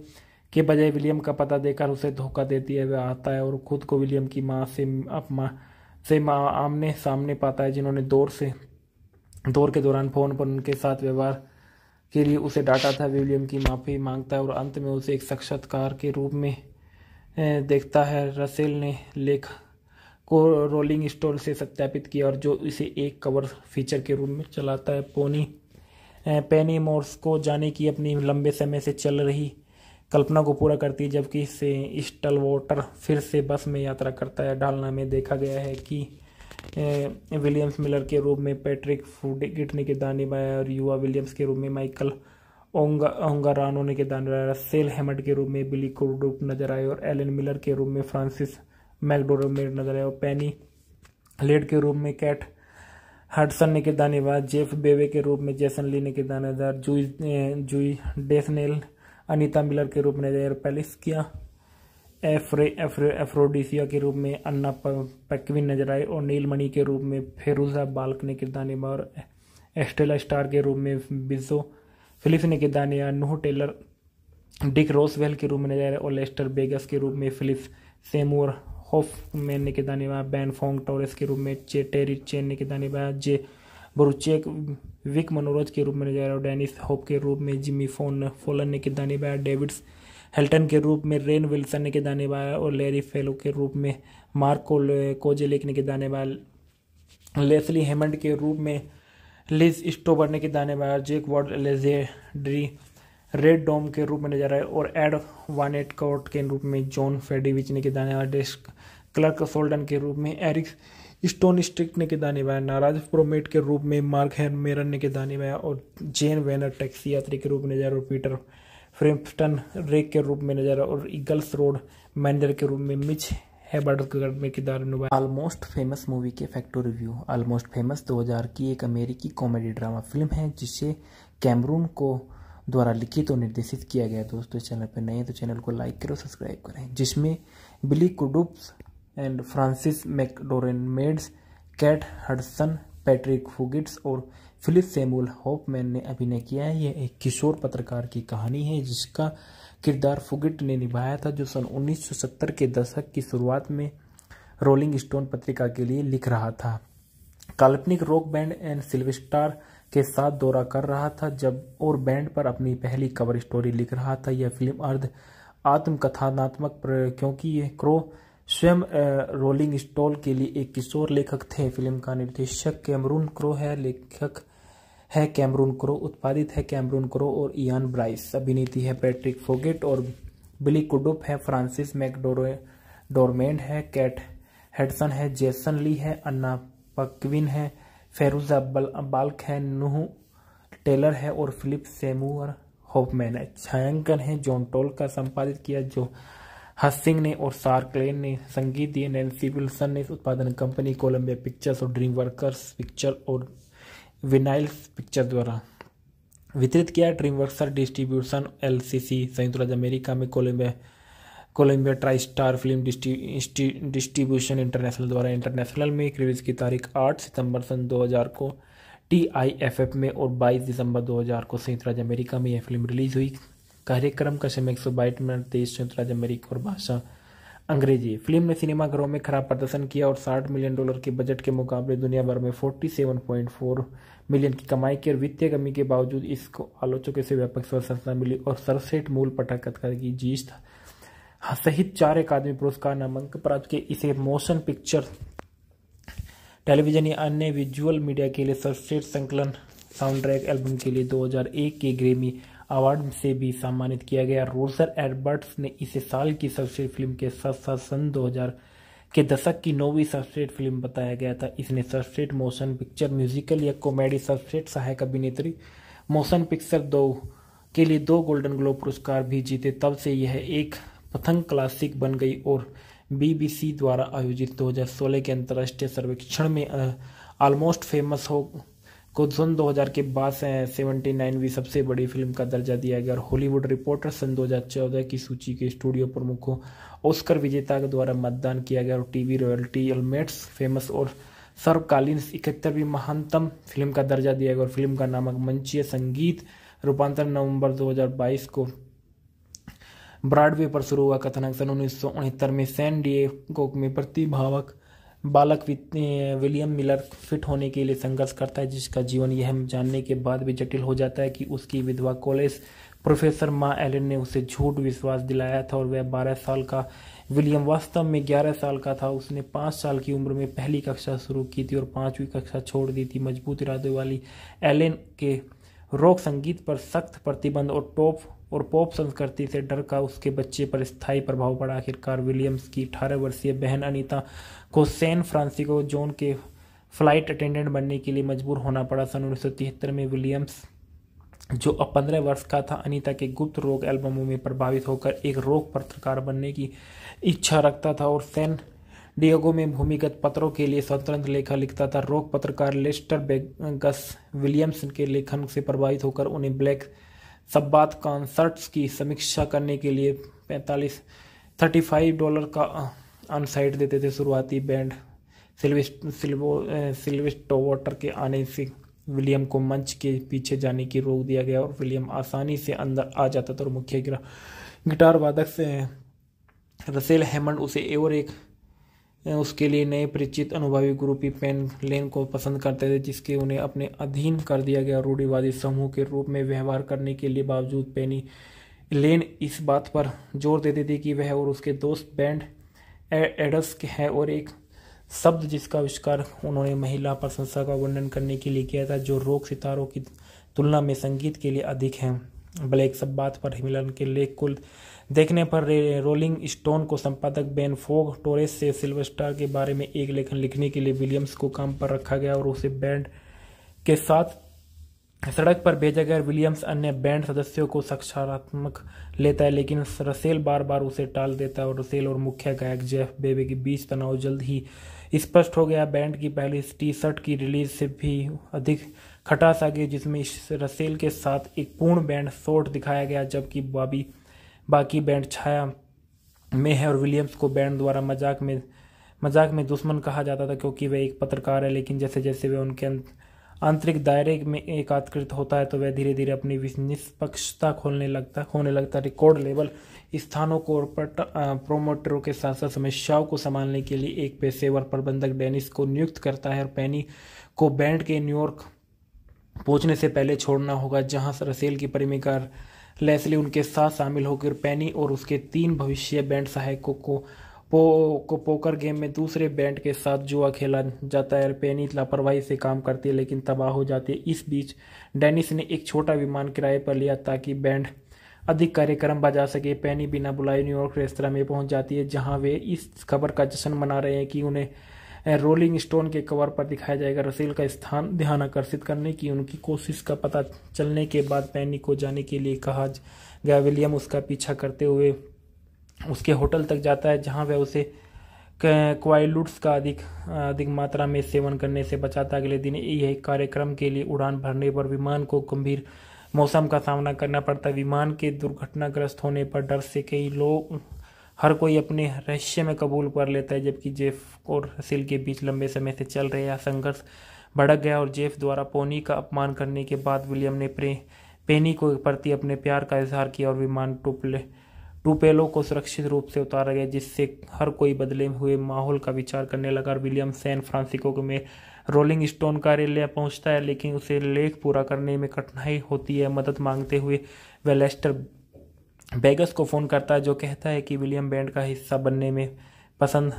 B: के बजाय विलियम का पता देकर उसे धोखा देती है वह आता है और खुद को विलियम की माँ से अपमा से माँ आमने सामने पाता है जिन्होंने दौर से दौर के दौरान फ़ोन पर उनके साथ व्यवहार के लिए उसे डांटा था विलियम की माफ़ी मांगता है और अंत में उसे एक साक्षात्कार के रूप में देखता है रसेल ने लेख को रोलिंग स्टोर से सत्यापित किया और जो इसे एक कवर फीचर के रूप में चलाता है पोनी पेनी मोर्स को जाने की अपनी लंबे समय से चल रही कल्पना को पूरा करती है जबकि इससे स्टल वॉटर फिर से बस में यात्रा करता है डालना में देखा गया है कि विलियम्स मिलर के रूप में पैट्रिक फूड गिटने के दाने और युवा विलियम्स के रूप में माइकल ओंगा ओंगारानो ने के दाने सेल हेमट के रूप में बिली क्रूडूप नजर आए और एलन मिलर के रूप में फ्रांसिस मैकडोर नजर आए और पैनी लेड के रूप में कैट हटसन ने किरदार निभाया जेफ बेवे के रूप में जेसन ली ने किरदार निभाया Zooey Zooey Deschanel Anita Miller के रूप में पैलिस किया एफ्रे एफ्रे एफ्रोडिसिया के रूप में अन्ना पैक्विन नजर आए और नीलमणि के रूप में फेरूजा बाल्क ने किरदार निभाया और एस्टेला स्टार के रूप में बिजो फिलिप्स ने किरदार निभाया नूह टेलर डिक रोसवेल के रूप में नजर आए और लेस्टर बेगस के रूप में फिलिप्स सेमोर मैन ने कितना निभाया बैन फोंग टोरेस के रूप में चे टेरी चेन ने कितना निभाया जे बरुचेक विक मनोरज के रूप में नजर आया डेनिस होप के रूप में जिमी फोन फोलन ने कितना निभाया डेविड्स हेल्टन के रूप में रेन विल्सन ने किरदार निभाया और लेरी फेलो के रूप में मार्क कोजेलिक ने किरदार निभाया लेसली हेमंड के रूप में लिज स्टोबर ने किरदार निभाया जेक वॉर्ड लेजेड्री रेड डोम के रूप में नजर आए और एड वानेट कोर्ट के रूप में जॉन फेडिविच ने किरदार निभाया डेस्क क्लर्क सोल्डन के रूप में एरिक स्टोन स्ट्रिक ने किदा निभाया नाराज प्रोमेट के रूप में मार्क हेन मेरन ने किदा निभाया और जेन वेनर टैक्सी यात्री के रूप में नजर और पीटर फ्रेम्पटन रेक के रूप में नजर और ईगल्स रोड मैनेजर के रूप में मिच हैबर्डगर में किदार निभाया ऑलमोस्ट फेमस मूवी के फैक्टो रिव्यू ऑलमोस्ट फेमस दो की एक अमेरिकी कॉमेडी ड्रामा फिल्म है जिसे कैमरून को द्वारा लिखित और निर्देशित किया गया दोस्तों चैनल पर नए हैं तो चैनल को लाइक करो सब्सक्राइब करें जिसमें Billy कुडुप्स and Frances मैकडोरेन maids Kate Hudson Patrick फुगिट्स और फिलिप सेमुल होपमैन ने अभिनय किया है यह एक किशोर पत्रकार की कहानी है जिसका किरदार फुगिट ने निभाया था जो सन 1970 के दशक की शुरुआत में रोलिंग स्टोन पत्रिका के लिए लिख रहा था काल्पनिक रॉक बैंड एंड सिल्वेस्टार के साथ दौरा कर रहा था जब और बैंड पर अपनी पहली कवर स्टोरी लिख रहा था यह फिल्म अर्ध आत्मकथानात्मक क्योंकि यह क्रो स्वयं रोलिंग स्टॉल के लिए एक किशोर लेखक थे फिल्म का निर्देशक कैमरून क्रो है लेखक है कैमरून क्रो उत्पादित है कैमरून क्रो और इयान ब्राइस अभिनेती है पैट्रिक फोगेट और बिली कुडुप है फ्रांसिस डोरमेंड है कैट हेडसन है जेसन ली है अन्ना पकविन है फेरुजा बाल्क है नूह टेलर है और फिलिप सेमूअर होपमैन है छायांकन है जॉन टोल का संपादित किया जो हसिंग ने और क्लेन ने संगीत दिए नैन्सी विल्सन ने इस उत्पादन कंपनी कोलंबिया पिक्चर्स और ड्रीम वर्कर्स पिक्चर और विनाइल्स पिक्चर द्वारा वितरित किया ड्रीम वर्कसर डिस्ट्रीब्यूशन एल संयुक्त राज्य अमेरिका में Columbia Columbia try star film distribution international द्वारा इंटरनेशनल में रिलीज की तारीख 8 सितंबर सन 2000 को टी आई एफ एफ में और 22 दिसंबर 2000 को संयुक्त राज्य अमेरिका में यह फिल्म रिलीज हुई कार्यक्रम का समय एक सौ बाईस मिनट तेईस संयुक्त राज्य अमेरिका और भाषा अंग्रेजी फिल्म ने सिनेमाघरों में खराब प्रदर्शन किया और 60 मिलियन डॉलर के बजट के मुकाबले दुनिया भर में 47.4 मिलियन की कमाई की और वित्तीय कमी के बावजूद इसको आलोचकों से व्यापक प्रशंसा मिली और सड़सठ मूल पटक की जीत हाँ, सहित चार अकादमी पुरस्कार नामांकन प्राप्त किए इसे मोशन पिक्चर टेलीविजन या अन्य विजुअल मीडिया के लिए सर्वश्रेष्ठ संकलन साउंड ट्रैक एल्बम के लिए 2001 के ग्रेमी अवार्ड से भी सम्मानित किया गया रोजर एडबर्ट्स ने इसे साल की सर्वश्रेष्ठ फिल्म के साथ साथ सन 2000 के दशक की नौवीं सर्वश्रेष्ठ फिल्म बताया गया था इसने सर्वश्रेष्ठ मोशन पिक्चर म्यूजिकल या कॉमेडी सर्वश्रेष्ठ सहायक अभिनेत्री मोशन पिक्चर दो के लिए दो गोल्डन ग्लोब पुरस्कार भी जीते तब से यह एक पथंग क्लासिक बन गई और बीबीसी द्वारा आयोजित 2016 के अंतर्राष्ट्रीय सर्वेक्षण में ऑलमोस्ट फेमस हो खुद सन 2000 के बाद से सेवेंटी नाइनवीं सबसे बड़ी फिल्म का दर्जा दिया गया और हॉलीवुड रिपोर्टर सन 2014 की सूची के स्टूडियो प्रमुखों ऑस्कर विजेता के द्वारा मतदान किया गया और टीवी रॉयल्टी एलमेट्स फेमस और सर्वकालीन इकहत्तरवीं महानतम फिल्म का दर्जा दिया गया और फिल्म का नामक मंचीय संगीत रूपांतर नवंबर 2022 को ब्रॉडवे पर शुरू हुआ कथनक सन उन्नीस में सैन डिएगो में प्रतिभावक बालक विलियम मिलर फिट होने के लिए संघर्ष करता है जिसका जीवन यह जानने के बाद भी जटिल हो जाता है कि उसकी विधवा कॉलेज प्रोफेसर माँ एलिन ने उसे झूठ विश्वास दिलाया था और वह 12 साल का विलियम वास्तव में 11 साल का था उसने 5 साल की उम्र में पहली कक्षा शुरू की थी और पांचवी कक्षा छोड़ दी थी मजबूत इरादे वाली एलिन के रॉक संगीत पर सख्त प्रतिबंध और टॉप और पॉप संस्कृति से डर का उसके बच्चे पर स्थायी प्रभाव पड़ा आखिरकार विलियम्स की अठारह वर्षीय बहन अनीता को सैन फ्रांसिस्को जोन के फ्लाइट अटेंडेंट बनने के लिए मजबूर होना पड़ा सन उन्नीस में विलियम्स जो अब पंद्रह वर्ष का था अनीता के गुप्त रोग एल्बमों में प्रभावित होकर एक रोग पत्रकार बनने की इच्छा रखता था और सैन डिएगो में भूमिगत पत्रों के लिए स्वतंत्र लेखा लिखता था रोग पत्रकार लेस्टर बेगस विलियम्स के लेखन से प्रभावित होकर उन्हें ब्लैक सब्बात कॉन्सर्ट्स की समीक्षा करने के लिए पैंतालीस थर्टी फाइव डॉलर का अनसाइट देते थे शुरुआती बैंड सिल्विस्टो वाटर के आने से विलियम को मंच के पीछे जाने की रोक दिया गया और विलियम आसानी से अंदर आ जाता था और मुख्य गिटार वादक से रसेल हेमंड उसे और एक उसके लिए नए परिचित अनुभवी ग्रुपी पेन लेन को पसंद करते थे जिसके उन्हें अपने अधीन कर दिया गया रूढ़िवादी समूह के रूप में व्यवहार करने के लिए बावजूद पेनी लेन इस बात पर जोर देते थे कि वह और उसके दोस्त बैंड एडस है और एक शब्द जिसका आविष्कार उन्होंने महिला प्रशंसा का वर्णन करने के लिए किया था जो रोक सितारों की तुलना में संगीत के लिए अधिक है ब्लैक सब बात पर हिमिलन के लेख कुल देखने पर रोलिंग स्टोन को संपादक बेन फोग टोरेस से सिल्वर स्टार के बारे में एक लेखन लिखने के लिए विलियम्स को काम पर रखा गया और उसे बैंड के साथ सड़क पर भेजा गया विलियम्स अन्य बैंड सदस्यों को सकारात्मक लेता है लेकिन रसेल बार बार उसे टाल देता है और रसेल और मुख्य गायक जेफ बेबे के बीच तनाव जल्द ही स्पष्ट हो गया बैंड की पहली टी शर्ट की रिलीज से भी अधिक खटास आ गई जिसमें रसेल के साथ एक पूर्ण बैंड शोट दिखाया गया जबकि बाबी बाकी बैंड छाया में है और विलियम्स को बैंड द्वारा मजाक में मजाक में दुश्मन कहा जाता था क्योंकि वे एक पत्रकार है लेकिन जैसे जैसे वे उनके अंत आंतरिक दायरे में एकात्कृत होता है तो वह धीरे धीरे अपनी निष्पक्षता खोलने लगता होने लगता रिकॉर्ड लेवल स्थानों को प्रोमोटरों के साथ साथ समस्याओं को संभालने के लिए एक पेशेवर प्रबंधक डेनिस को नियुक्त करता है और पैनी को बैंड के न्यूयॉर्क पहुंचने से पहले छोड़ना होगा जहां रसेल की प्रेमिका लेसली उनके साथ शामिल होकर पैनी और उसके तीन भविष्य बैंड सहायकों को, को पो को पोकर गेम में दूसरे बैंड के साथ जुआ खेला जाता है और पेनी लापरवाही से काम करती है लेकिन तबाह हो जाती है इस बीच डेनिस ने एक छोटा विमान किराए पर लिया ताकि बैंड अधिक कार्यक्रम बजा सके पेनी बिना बुलाए न्यूयॉर्क रेस्तरा में पहुंच जाती है जहां वे इस खबर का जश्न मना रहे हैं कि उन्हें रोलिंग स्टोन के कवर पर दिखाया जाएगा रसेल का स्थान ध्यान आकर्षित करने की उनकी कोशिश का पता चलने के बाद पैनी को जाने के लिए कहा गया विलियम उसका पीछा करते हुए उसके होटल तक जाता है जहाँ वह उसे क्वाइलुट्स का अधिक अधिक मात्रा में सेवन करने से बचाता अगले दिन यह कार्यक्रम के लिए उड़ान भरने पर विमान को गंभीर मौसम का सामना करना पड़ता है विमान के दुर्घटनाग्रस्त होने पर डर से कई लोग हर कोई अपने रहस्य में कबूल कर लेता है जबकि जेफ और रसिल के बीच लंबे समय से चल रहे संघर्ष भड़क गया और जेफ द्वारा पोनी का अपमान करने के बाद विलियम ने प्रे पेनी को प्रति अपने प्यार का इजहार किया और विमान टुपले टूपेलो को सुरक्षित रूप से उतारा गया जिससे हर कोई बदले हुए माहौल का विचार करने लगा और विलियम सैन फ्रांसिस्को में रोलिंग स्टोन कार्यालय पहुंचता है लेकिन उसे लेख पूरा करने में कठिनाई होती है मदद मांगते हुए वह लेस्टर बेगस को फ़ोन करता है जो कहता है कि विलियम बैंड का हिस्सा बनने में पसंद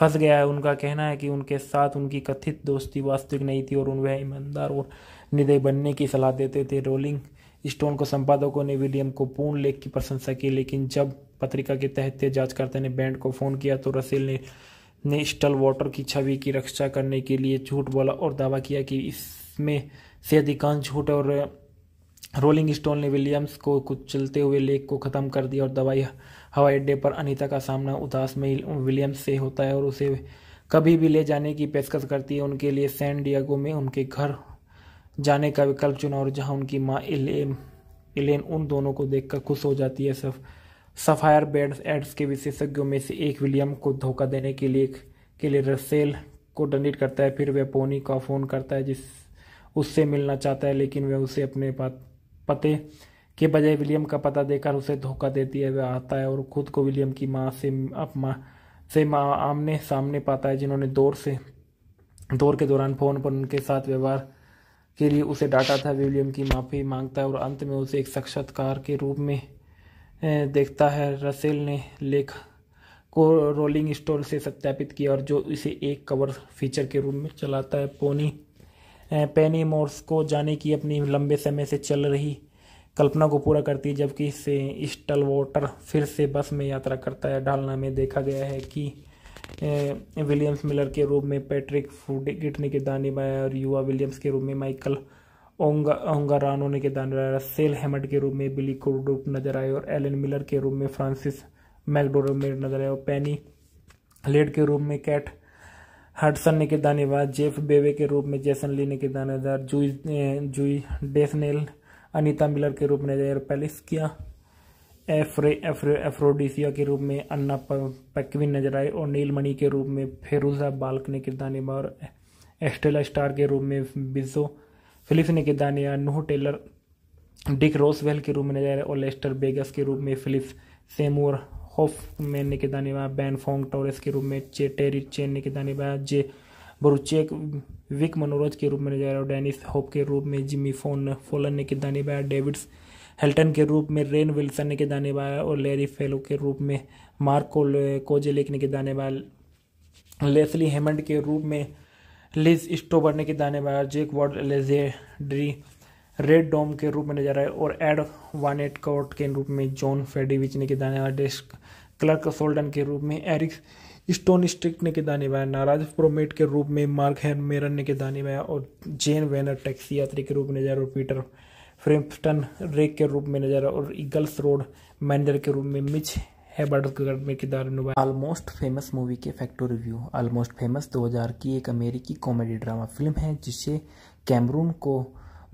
B: फंस गया है उनका कहना है कि उनके साथ उनकी कथित दोस्ती वास्तविक नहीं थी और उन वह ईमानदार और निर्दय बनने की सलाह देते थे रोलिंग स्टोन को संपादकों ने विलियम को पूर्ण लेख की प्रशंसा की लेकिन जब पत्रिका के तहत जांचकर्ता ने बैंड को फ़ोन किया तो रसेल ने ने स्टल वाटर की छवि की रक्षा करने के लिए झूठ बोला और दावा किया कि इसमें से अधिकांश झूठ और रोलिंग स्टोन ने विलियम्स को कुचलते हुए लेख को ख़त्म कर दिया और दवाई हवाई अड्डे पर अनीता का सामना उदास में विलियम्स से होता है और उसे कभी भी ले जाने की पेशकश करती है उनके लिए सैन डियागो में उनके घर जाने का विकल्प चुना और जहां उनकी माँ इलेन इलेन उन दोनों को देखकर खुश हो जाती है सफ सफायर बेड्स एड्स के विशेषज्ञों में से एक विलियम को धोखा देने के लिए के लिए रसेल को डंडित करता है फिर वह पोनी का फ़ोन करता है जिस उससे मिलना चाहता है लेकिन वह उसे अपने पते के बजाय विलियम का पता देकर उसे धोखा देती है वह आता है और खुद को विलियम की माँ से अपमा से माँ आमने सामने पाता है जिन्होंने दौर से दौर के दौरान फ़ोन पर उनके साथ व्यवहार के लिए उसे डांटा था विलियम की माफ़ी मांगता है और अंत में उसे एक साक्षात्कार के रूप में देखता है रसेल ने लेख को रोलिंग स्टोन से सत्यापित किया और जो इसे एक कवर फीचर के रूप में चलाता है पोनी पेनी मोर्स को जाने की अपनी लंबे समय से चल रही कल्पना को पूरा करती है जबकि इससे स्टल वाटर फिर से बस में यात्रा करता है ढालना में देखा गया है कि विलियम्स मिलर के रूप में पैट्रिक फूडिट के दाने बनाए और युवा विलियम्स के रूप में माइकल ओंगा ओंगारानो ने के दाने निभाया सेल हेमड के रूप में बिली क्रूडूप नजर आए और एलन मिलर के रूप में फ्रांसिस मैकडोरमेड नजर आए और पैनी लेड के रूप में कैट हडसन ने के दाने निभाया जेफ बेवे के रूप में जैसन ली ने किरदार निभाया Zooey Zooey Deschanel Anita Miller के रूप में नजर आए और पैलिस किया एफ्रे एफ्रे एफ्रोडिसिया के रूप में अन्ना पैक्विन नजर आए और नीलमणि के रूप में फेरूजा बाल्क ने किरदार निभा और एस्टेला स्टार के रूप में बिजो फिलिप्स ने किरदार निभा नूह टेलर डिक रोसवेल के रूप में नजर आए और लेस्टर बेगस के रूप में फिलिप्स सेमूर होफ मैन ने किरदार निभा बैन फोंग टोरेस के रूप में चे टेरी चेन ने किरदार निभाया जे बुरुचेक विक मनोरज के रूप में नजर आया और डेनिस होप के रूप में जिमी फोन फोलन ने किरदार निभाया डेविड्स हेल्टन के रूप में रेन विल्सन ने किरदार निभाया और लेरी फेलो के रूप में मार्क कोजेलिक ने किरदार निभाया लेसली हेमंड के रूप में लिज स्टोबर ने किरदार निभाया जेक वॉर्ड लेजेड्री रेड डोम के रूप में नजर आए और एड वानेट कोर्ट के रूप में जॉन फेडिविच ने किरदार निभाया डेस्क क्लर्क सोल्डन के रूप में एरिक स्टोन स्ट्रिक ने किरदार निभाया नाराज प्रोमेट के रूप में मार्क हेन मेरन ने किरदार निभाया और जेन वेनर टैक्सी यात्री के रूप में नजर और पीटर फ्रिम्पटन रेक के रूप में नजर और ईगल्स रोड मैनेजर के रूप में मिच है में आलमोस्ट फेमस मूवी के फैक्टो रिव्यू आलमोस्ट फेमस 2000 की एक अमेरिकी कॉमेडी ड्रामा फिल्म है जिसे कैमरून को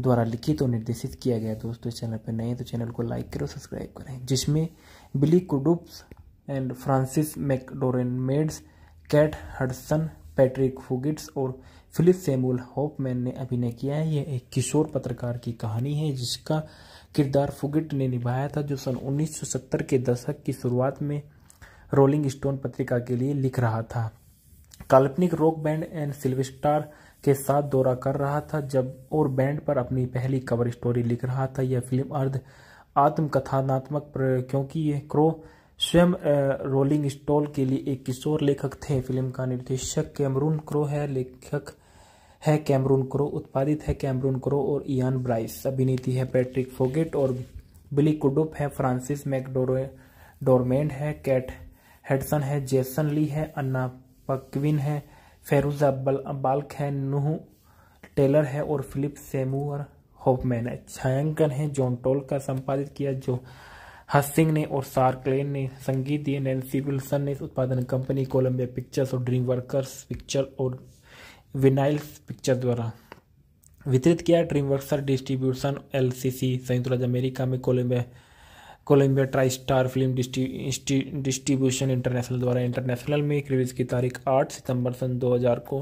B: द्वारा लिखित तो और निर्देशित किया गया दोस्तों इस चैनल पर नए तो चैनल को लाइक करें सब्सक्राइब करें जिसमें Billy कुडुप्स and Frances मैकडोरेन maids Kate Hudson Patrick फुगिट्स और फिलिप सैमुअल होपमैन ने अभिनय किया है यह एक किशोर पत्रकार की कहानी है जिसका किरदार फुगिट ने निभाया था जो सन 1970 के दशक की शुरुआत में रोलिंग स्टोन पत्रिका के लिए लिख रहा था काल्पनिक रॉक बैंड एंड सिल्वेस्टार के साथ दौरा कर रहा था जब और बैंड पर अपनी पहली कवर स्टोरी लिख रहा था यह फिल्म अर्ध आत्मकथानात्मक क्योंकि यह क्रो स्वयं रोलिंग स्टोल के लिए एक किशोर लेखक थे फिल्म का निर्देशक कैमरून क्रो है लेखक है कैमरून क्रो उत्पादित है कैमरून क्रो और इयान ब्राइस अभिनीति है पैट्रिक फोगेट और बिली कुडुप है फ्रांसिस मैकडोर डोरमेंड है कैट हेडसन है जेसन ली है अन्ना पकविन है फेरुजा बाल्क है नूह टेलर है और फिलिप सेमूअर होपमैन है छायांकन है जॉन टोल का संपादित किया जो हसिंग ने और सार्कलेन ने संगीत दिए नैन्सी विल्सन ने उत्पादन कंपनी कोलंबिया पिक्चर्स और ड्रीम वर्कर्स पिक्चर और विनाइल पिक्चर द्वारा वितरित किया DreamWorks distribution L C C संयुक्त राज्य अमेरिका में Columbia Columbia try star film distribution international द्वारा इंटरनेशनल में रिलीज की तारीख आठ सितंबर सन 2000 को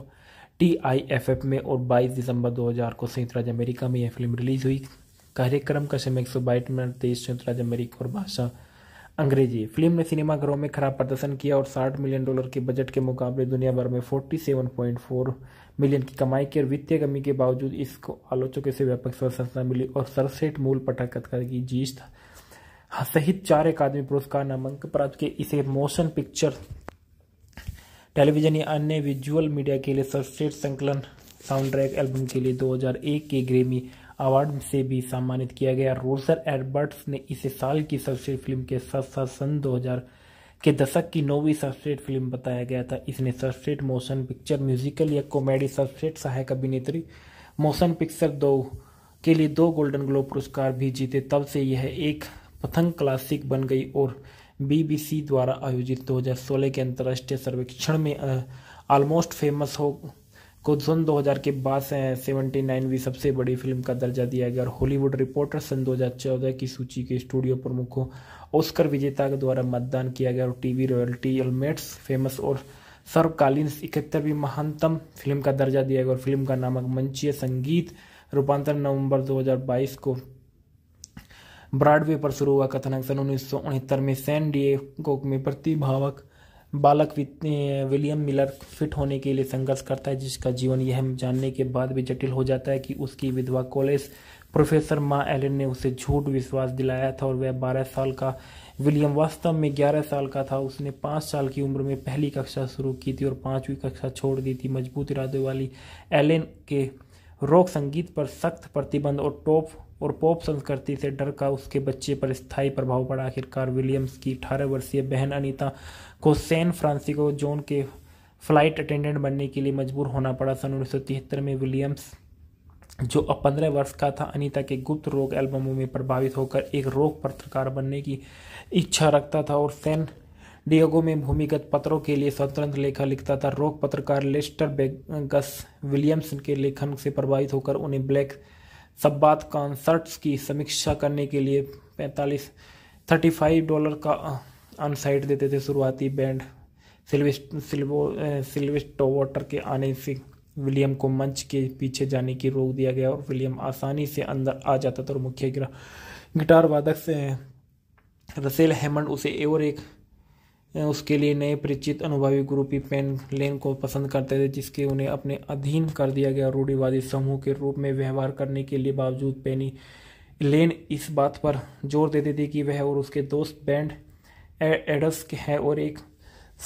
B: टी आई एफ एफ में और 22 दिसंबर 2000 को संयुक्त राज्य अमेरिका में यह फिल्म रिलीज हुई कार्यक्रम का समय एक सौ मिनट देश संयुक्त राज्य अमेरिका और भाषा अंग्रेजी फिल्म ने सिनेमाघरों में खराब प्रदर्शन किया और 60 मिलियन डॉलर के बजट के मुकाबले दुनिया भर में 47.4 मिलियन की कमाई की और वित्तीय कमी के बावजूद इसको आलोचकों से व्यापक प्रशंसा मिली और सड़सठ मूल पटाखत की जीत सहित चार अकादमी पुरस्कार नामांक प्राप्त किए इसे मोशन पिक्चर टेलीविजन या अन्य विजुअल मीडिया के लिए सर्वश्रेष्ठ संकलन साउंड ट्रैक एल्बम के लिए 2001 के ग्रेमी अवार्ड से भी सम्मानित किया गया रोजर एडबर्ट्स ने इसे साल की सर्वश्रेष्ठ फिल्म के साथ साथ सन 2000 के दशक की नौवीं सर्वश्रेष्ठ फिल्म बताया गया था इसने सर्वश्रेष्ठ मोशन पिक्चर म्यूजिकल या कॉमेडी सर्वश्रेष्ठ सहायक अभिनेत्री मोशन पिक्चर दो के लिए दो गोल्डन ग्लोब पुरस्कार भी जीते तब से यह एक पथंग क्लासिक बन गई और बीबीसी द्वारा आयोजित 2016 के अंतर्राष्ट्रीय सर्वेक्षण में ऑलमोस्ट फेमस हो कुछ सन 2000 के बाद से सेवेंटी नाइनवीं सबसे बड़ी फिल्म का दर्जा दिया गया और हॉलीवुड रिपोर्टर सन 2014 की सूची के स्टूडियो प्रमुखों ऑस्कर विजेता के द्वारा मतदान किया गया और टीवी रॉयल्टी एलमेट्स फेमस और सर्वकालीन इकहत्तरवीं महानतम फिल्म का दर्जा दिया गया और फिल्म का नामक मंचीय संगीत रूपांतर नवंबर 2022 को ब्रॉडवे पर शुरू हुआ कथानक सन उन्नीस में सैन डिएगो में प्रतिभावक बालक विलियम मिलर फिट होने के लिए संघर्ष करता है जिसका जीवन यह जानने के बाद भी जटिल हो जाता है कि उसकी विधवा कॉलेज प्रोफेसर माँ एलिन ने उसे झूठ विश्वास दिलाया था और वह बारह साल का विलियम वास्तव में ग्यारह साल का था उसने पाँच साल की उम्र में पहली कक्षा शुरू की थी और पाँचवीं कक्षा छोड़ दी थी मजबूत इरादे वाली एलेन के रॉक संगीत पर सख्त प्रतिबंध और टॉप और पॉप संस्कृति से डर का उसके बच्चे पर स्थायी प्रभाव पड़ा आखिरकार विलियम्स की अठारह वर्षीय बहन अनीता को सैन फ्रांसिस्को जोन के फ्लाइट अटेंडेंट बनने के लिए मजबूर होना पड़ा सन उन्नीस में विलियम्स जो अब पंद्रह वर्ष का था अनीता के गुप्त रोग एल्बमों में प्रभावित होकर एक रोग पत्रकार बनने की इच्छा रखता था और सैन डिएगो में भूमिगत पत्रों के लिए स्वतंत्र लेखा लिखता था रोग पत्रकार लेस्टर बेगस विलियम्स के लेखन से प्रभावित होकर उन्हें ब्लैक सब्बात कॉन्सर्ट्स की समीक्षा करने के लिए पैंतालीस थर्टी फाइव डॉलर का अनसाइट देते थे शुरुआती बैंड सिल्विस्ट वाटर के आने से विलियम को मंच के पीछे जाने की रोक दिया गया और विलियम आसानी से अंदर आ जाता था और मुख्य गिटार वादक से रसेल हेमंड उसे और एक उसके लिए नए परिचित अनुभवी ग्रुपी पेन लेन को पसंद करते थे जिसके उन्हें अपने अधीन कर दिया गया रूढ़ीवादी समूह के रूप में व्यवहार करने के लिए बावजूद पेनी लेन इस बात पर जोर देती थी कि वह और उसके दोस्त बैंड एडस है और एक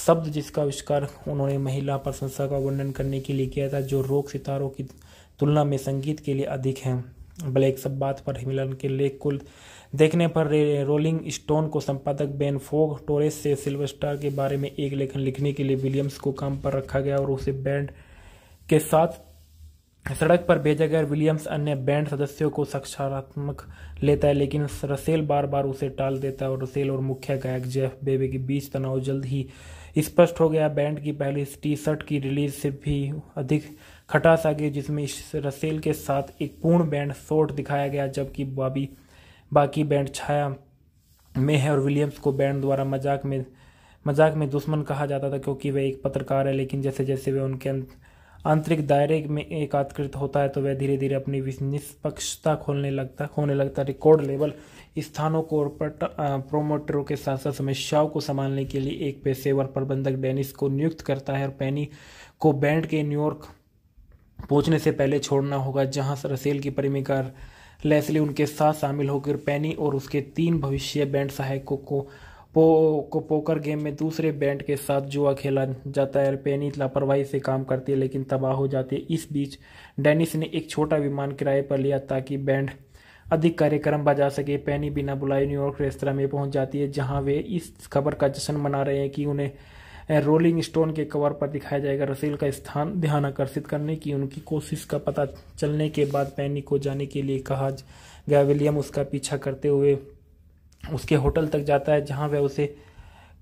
B: शब्द जिसका आविष्कार उन्होंने महिला प्रशंसा का वर्णन करने के लिए किया था जो रोक सितारों की तुलना में संगीत के लिए अधिक है ब्लैक सब बात पर हिमिलन के लेख को देखने पर रोलिंग स्टोन को संपादक बेन फोग टोरेस से सिल्वर स्टार के बारे में एक लेखन लिखने के लिए विलियम्स को काम पर रखा गया और उसे बैंड के साथ सड़क पर बेजगैर विलियम्स अन्य बैंड सदस्यों को सकारात्मक लेता है लेकिन रसेल बार बार उसे टाल देता है और रसेल और मुख्य गायक जेफ बेबे के बीच तनाव जल्द ही स्पष्ट हो गया बैंड की पहली टी शर्ट की रिलीज से भी अधिक खटास आ गई जिसमें रसेल के साथ एक पूर्ण बैंड शॉट दिखाया गया जबकि बाबी बाकी बैंड छाया में है और विलियम्स को बैंड द्वारा मजाक में मजाक में दुश्मन कहा जाता था क्योंकि वे एक पत्रकार है लेकिन जैसे जैसे वे उनके अंत आंतरिक दायरे में एकात्कृत होता है तो वह धीरे धीरे अपनी निष्पक्षता खोलने लगता खोने लगता है रिकॉर्ड लेवल स्थानों को और प्रोमोटरों के साथ साथ समस्याओं को संभालने के लिए एक पेशेवर प्रबंधक डेनिस को नियुक्त करता है और पैनी को बैंड के न्यूयॉर्क पहुंचने से पहले छोड़ना होगा जहां रसेल की प्रेमिका लेसली उनके साथ शामिल होकर पैनी और उसके तीन भविष्य बैंड सहायकों को पो को पोकर गेम में दूसरे बैंड के साथ जुआ खेला जाता है पेनी लापरवाही से काम करती है लेकिन तबाह हो जाती है इस बीच डेनिस ने एक छोटा विमान किराए पर लिया ताकि बैंड अधिक कार्यक्रम बजा सके पैनी बिना बुलाए न्यूयॉर्क रेस्तरा में पहुंच जाती है जहां वे इस खबर का जश्न मना रहे हैं कि उन्हें रोलिंग स्टोन के कवर पर दिखाया जाएगा रसील का स्थान ध्यान आकर्षित करने की उनकी कोशिश का पता चलने के बाद पैनी को जाने के लिए कहा गया विलियम उसका पीछा करते हुए उसके होटल तक जाता है जहाँ वह उसे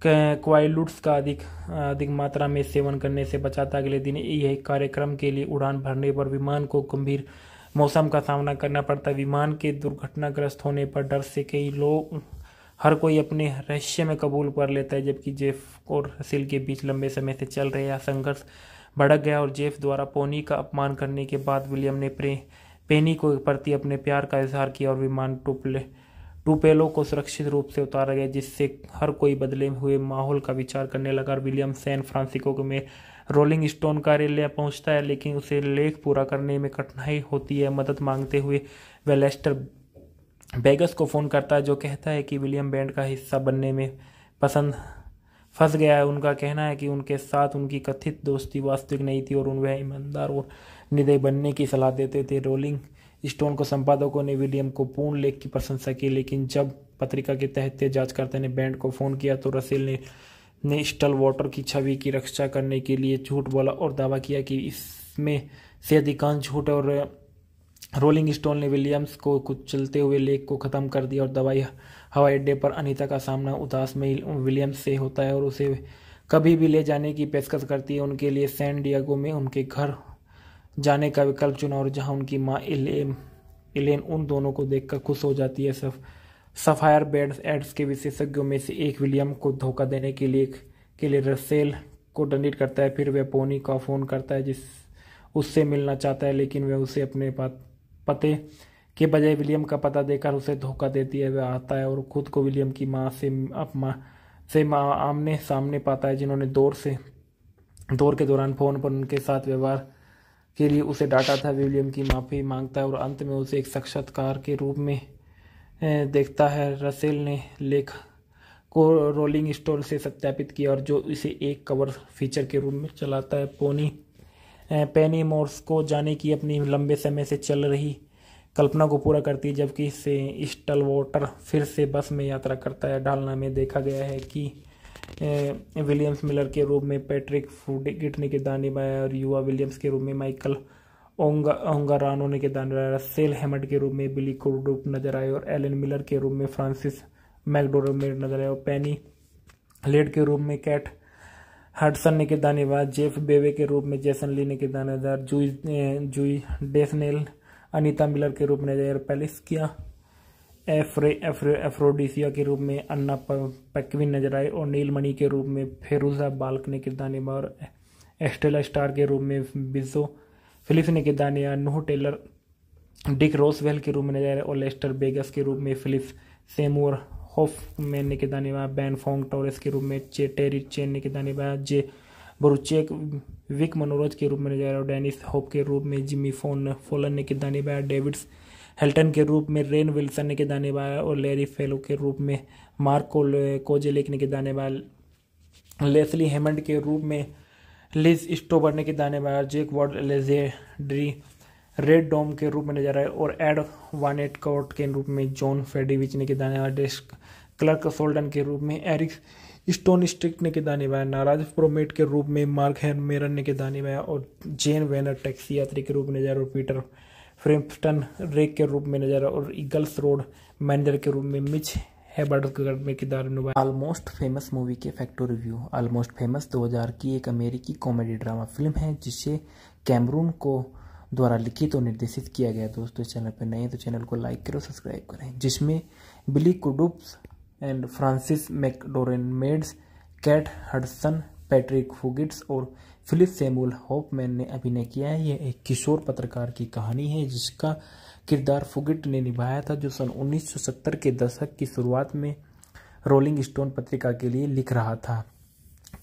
B: क्वाइलुट्स का अधिक अधिक मात्रा में सेवन करने से बचाता अगले दिन यह कार्यक्रम के लिए उड़ान भरने पर विमान को गंभीर मौसम का सामना करना पड़ता है विमान के दुर्घटनाग्रस्त होने पर डर से कई लोग हर कोई अपने रहस्य में कबूल कर लेता है जबकि जेफ और हसील के बीच लंबे समय से चल रहे यह संघर्ष भड़क गया और जेफ द्वारा पोनी का अपमान करने के बाद विलियम ने प्रे पेनी को प्रति अपने प्यार का इजहार किया और विमान टूपले रुपेलों को सुरक्षित रूप से उतारा गया जिससे हर कोई बदले हुए माहौल का विचार करने लगा और विलियम सैन फ्रांसिस्को में रोलिंग स्टोन कार्यालय पहुंचता है लेकिन उसे लेख पूरा करने में कठिनाई होती है मदद मांगते हुए वह लेस्टर बेगस को फ़ोन करता है जो कहता है कि विलियम बैंड का हिस्सा बनने में पसंद फंस गया है उनका कहना है कि उनके साथ उनकी कथित दोस्ती वास्तविक नहीं थी और उन वह ईमानदार और निर्दय बनने की सलाह देते थे रोलिंग स्टोन को संपादकों ने विलियम को पूर्ण लेख की प्रशंसा की लेकिन जब पत्रिका के तहत जांचकर्ता ने बैंड को फ़ोन किया तो रसेल ने ने स्टल वाटर की छवि की रक्षा करने के लिए झूठ बोला और दावा किया कि इसमें से अधिकांश झूठ और रोलिंग स्टोन ने विलियम्स को कुछ चलते हुए लेख को ख़त्म कर दिया और दवाई हवाई अड्डे पर अनीता का सामना उदास में विलियम्स से होता है और उसे कभी भी ले जाने की पेशकश करती है उनके लिए सैन डियागो में उनके घर जाने का विकल्प चुना और जहां उनकी माँ इलेन इलेन उन दोनों को देखकर खुश हो जाती है सफ सफायर बेड्स एड्स के विशेषज्ञों में से एक विलियम को धोखा देने के लिए के लिए रसेल को डंडित करता है फिर वह पोनी का फ़ोन करता है जिस उससे मिलना चाहता है लेकिन वह उसे अपने पते के बजाय विलियम का पता देकर उसे धोखा देती है वह आता है और खुद को विलियम की माँ से अपमा से माँ आमने सामने पाता है जिन्होंने दौर से दौर के दौरान फ़ोन पर उनके साथ व्यवहार के लिए उसे डांटा था विलियम की माफ़ी मांगता है और अंत में उसे एक साक्षात्कार के रूप में देखता है रसेल ने लेख को रोलिंग स्टोन से सत्यापित किया और जो इसे एक कवर फीचर के रूप में चलाता है पोनी पेनी मोर्स को जाने की अपनी लंबे समय से चल रही कल्पना को पूरा करती है जबकि इसे स्टल वाटर फिर से बस में यात्रा करता है ढालना में देखा गया है कि विलियम्स मिलर के रूप में पैट्रिक फूडिट ने किरदार निभाया और युवा विलियम्स के रूप में माइकल ओंगा रानो ने किरदार निभाया सेल हेमट के रूप में बिली कोडूप नजर आए और एलन मिलर के रूप में फ्रांसिस मैकडोर में नजर आए और पैनी लेड के रूप में कैट हडसन ने किरदार निभाया जेफ बेवे के रूप में जैसन ली ने किरदार निभाया Zooey Zooey Deschanel Anita Miller के रूप में नजर आए और किया एफ्रे एफ्रे एफ्रोडिसिया के रूप में अन्ना पैक्विन नजर आए और नीलमणि के रूप में फेरूजा बाल्क ने किरदार निभा और एस्टेला स्टार के रूप में बिजो फिलिप्स ने किरदार निभा नोह टेलर डिक रोसवेल के रूप में नजर आए और लेस्टर बेगस के रूप में फिलिप्स सेमोर होफमैन ने किरदार निभा बैन फोंग टॉरेस के रूप में चे टेरी चेन ने किरदार निभाया जे बरुचेक विक मनोरज के रूप में नजर आया और डेनिस होप के रूप में जिमी फोन फोलन ने किरदार निभाया डेविड्स हेल्टन के रूप में रेन विल्सन ने किरदार निभाया और लेरी फेलो के रूप में मार्क को ने किरदार निभाया लेसली हेमंड के रूप में लिज स्टोबर ने किरदार निभाया जेक वॉर्ड लेजेड्री रेड डोम के रूप में नजर आए और एड वानेट कोर्ट के रूप में जॉन फेडिविच ने किरदार निभाया डेस्क क्लर्क सोल्डन के रूप में एरिक स्टोन स्ट्रिक्ट ने दाने निभाया नाराज प्रोमेट के रूप में मार्क हैन मेरन ने दाने निभाया और जेन वेनर टैक्सी यात्री के रूप में नजर और पीटर फ्रिम्पटन रेक के रूप में नजर और ईगल्स रोड मैनेजर के रूप में मिच हैबर्डर में किरदार निभाया ऑलमोस्ट फेमस मूवी के फैक्टो रिव्यू ऑलमोस्ट फेमस 2000 की एक अमेरिकी कॉमेडी ड्रामा फिल्म है जिसे कैमरून को द्वारा लिखित तो और निर्देशित किया गया दोस्तों इस चैनल पर नए हैं तो चैनल को लाइक करें और सब्सक्राइब करें जिसमें Billy कुडुप्स and Frances मैकडोरेन maids Kate Hudson Patrick फुगिट्स और फिलिप सेमुल होपमैन ने अभिनय किया है यह एक किशोर पत्रकार की कहानी है जिसका किरदार फुगिट ने निभाया था जो सन 1970 के दशक की शुरुआत में रोलिंग स्टोन पत्रिका के लिए लिख रहा था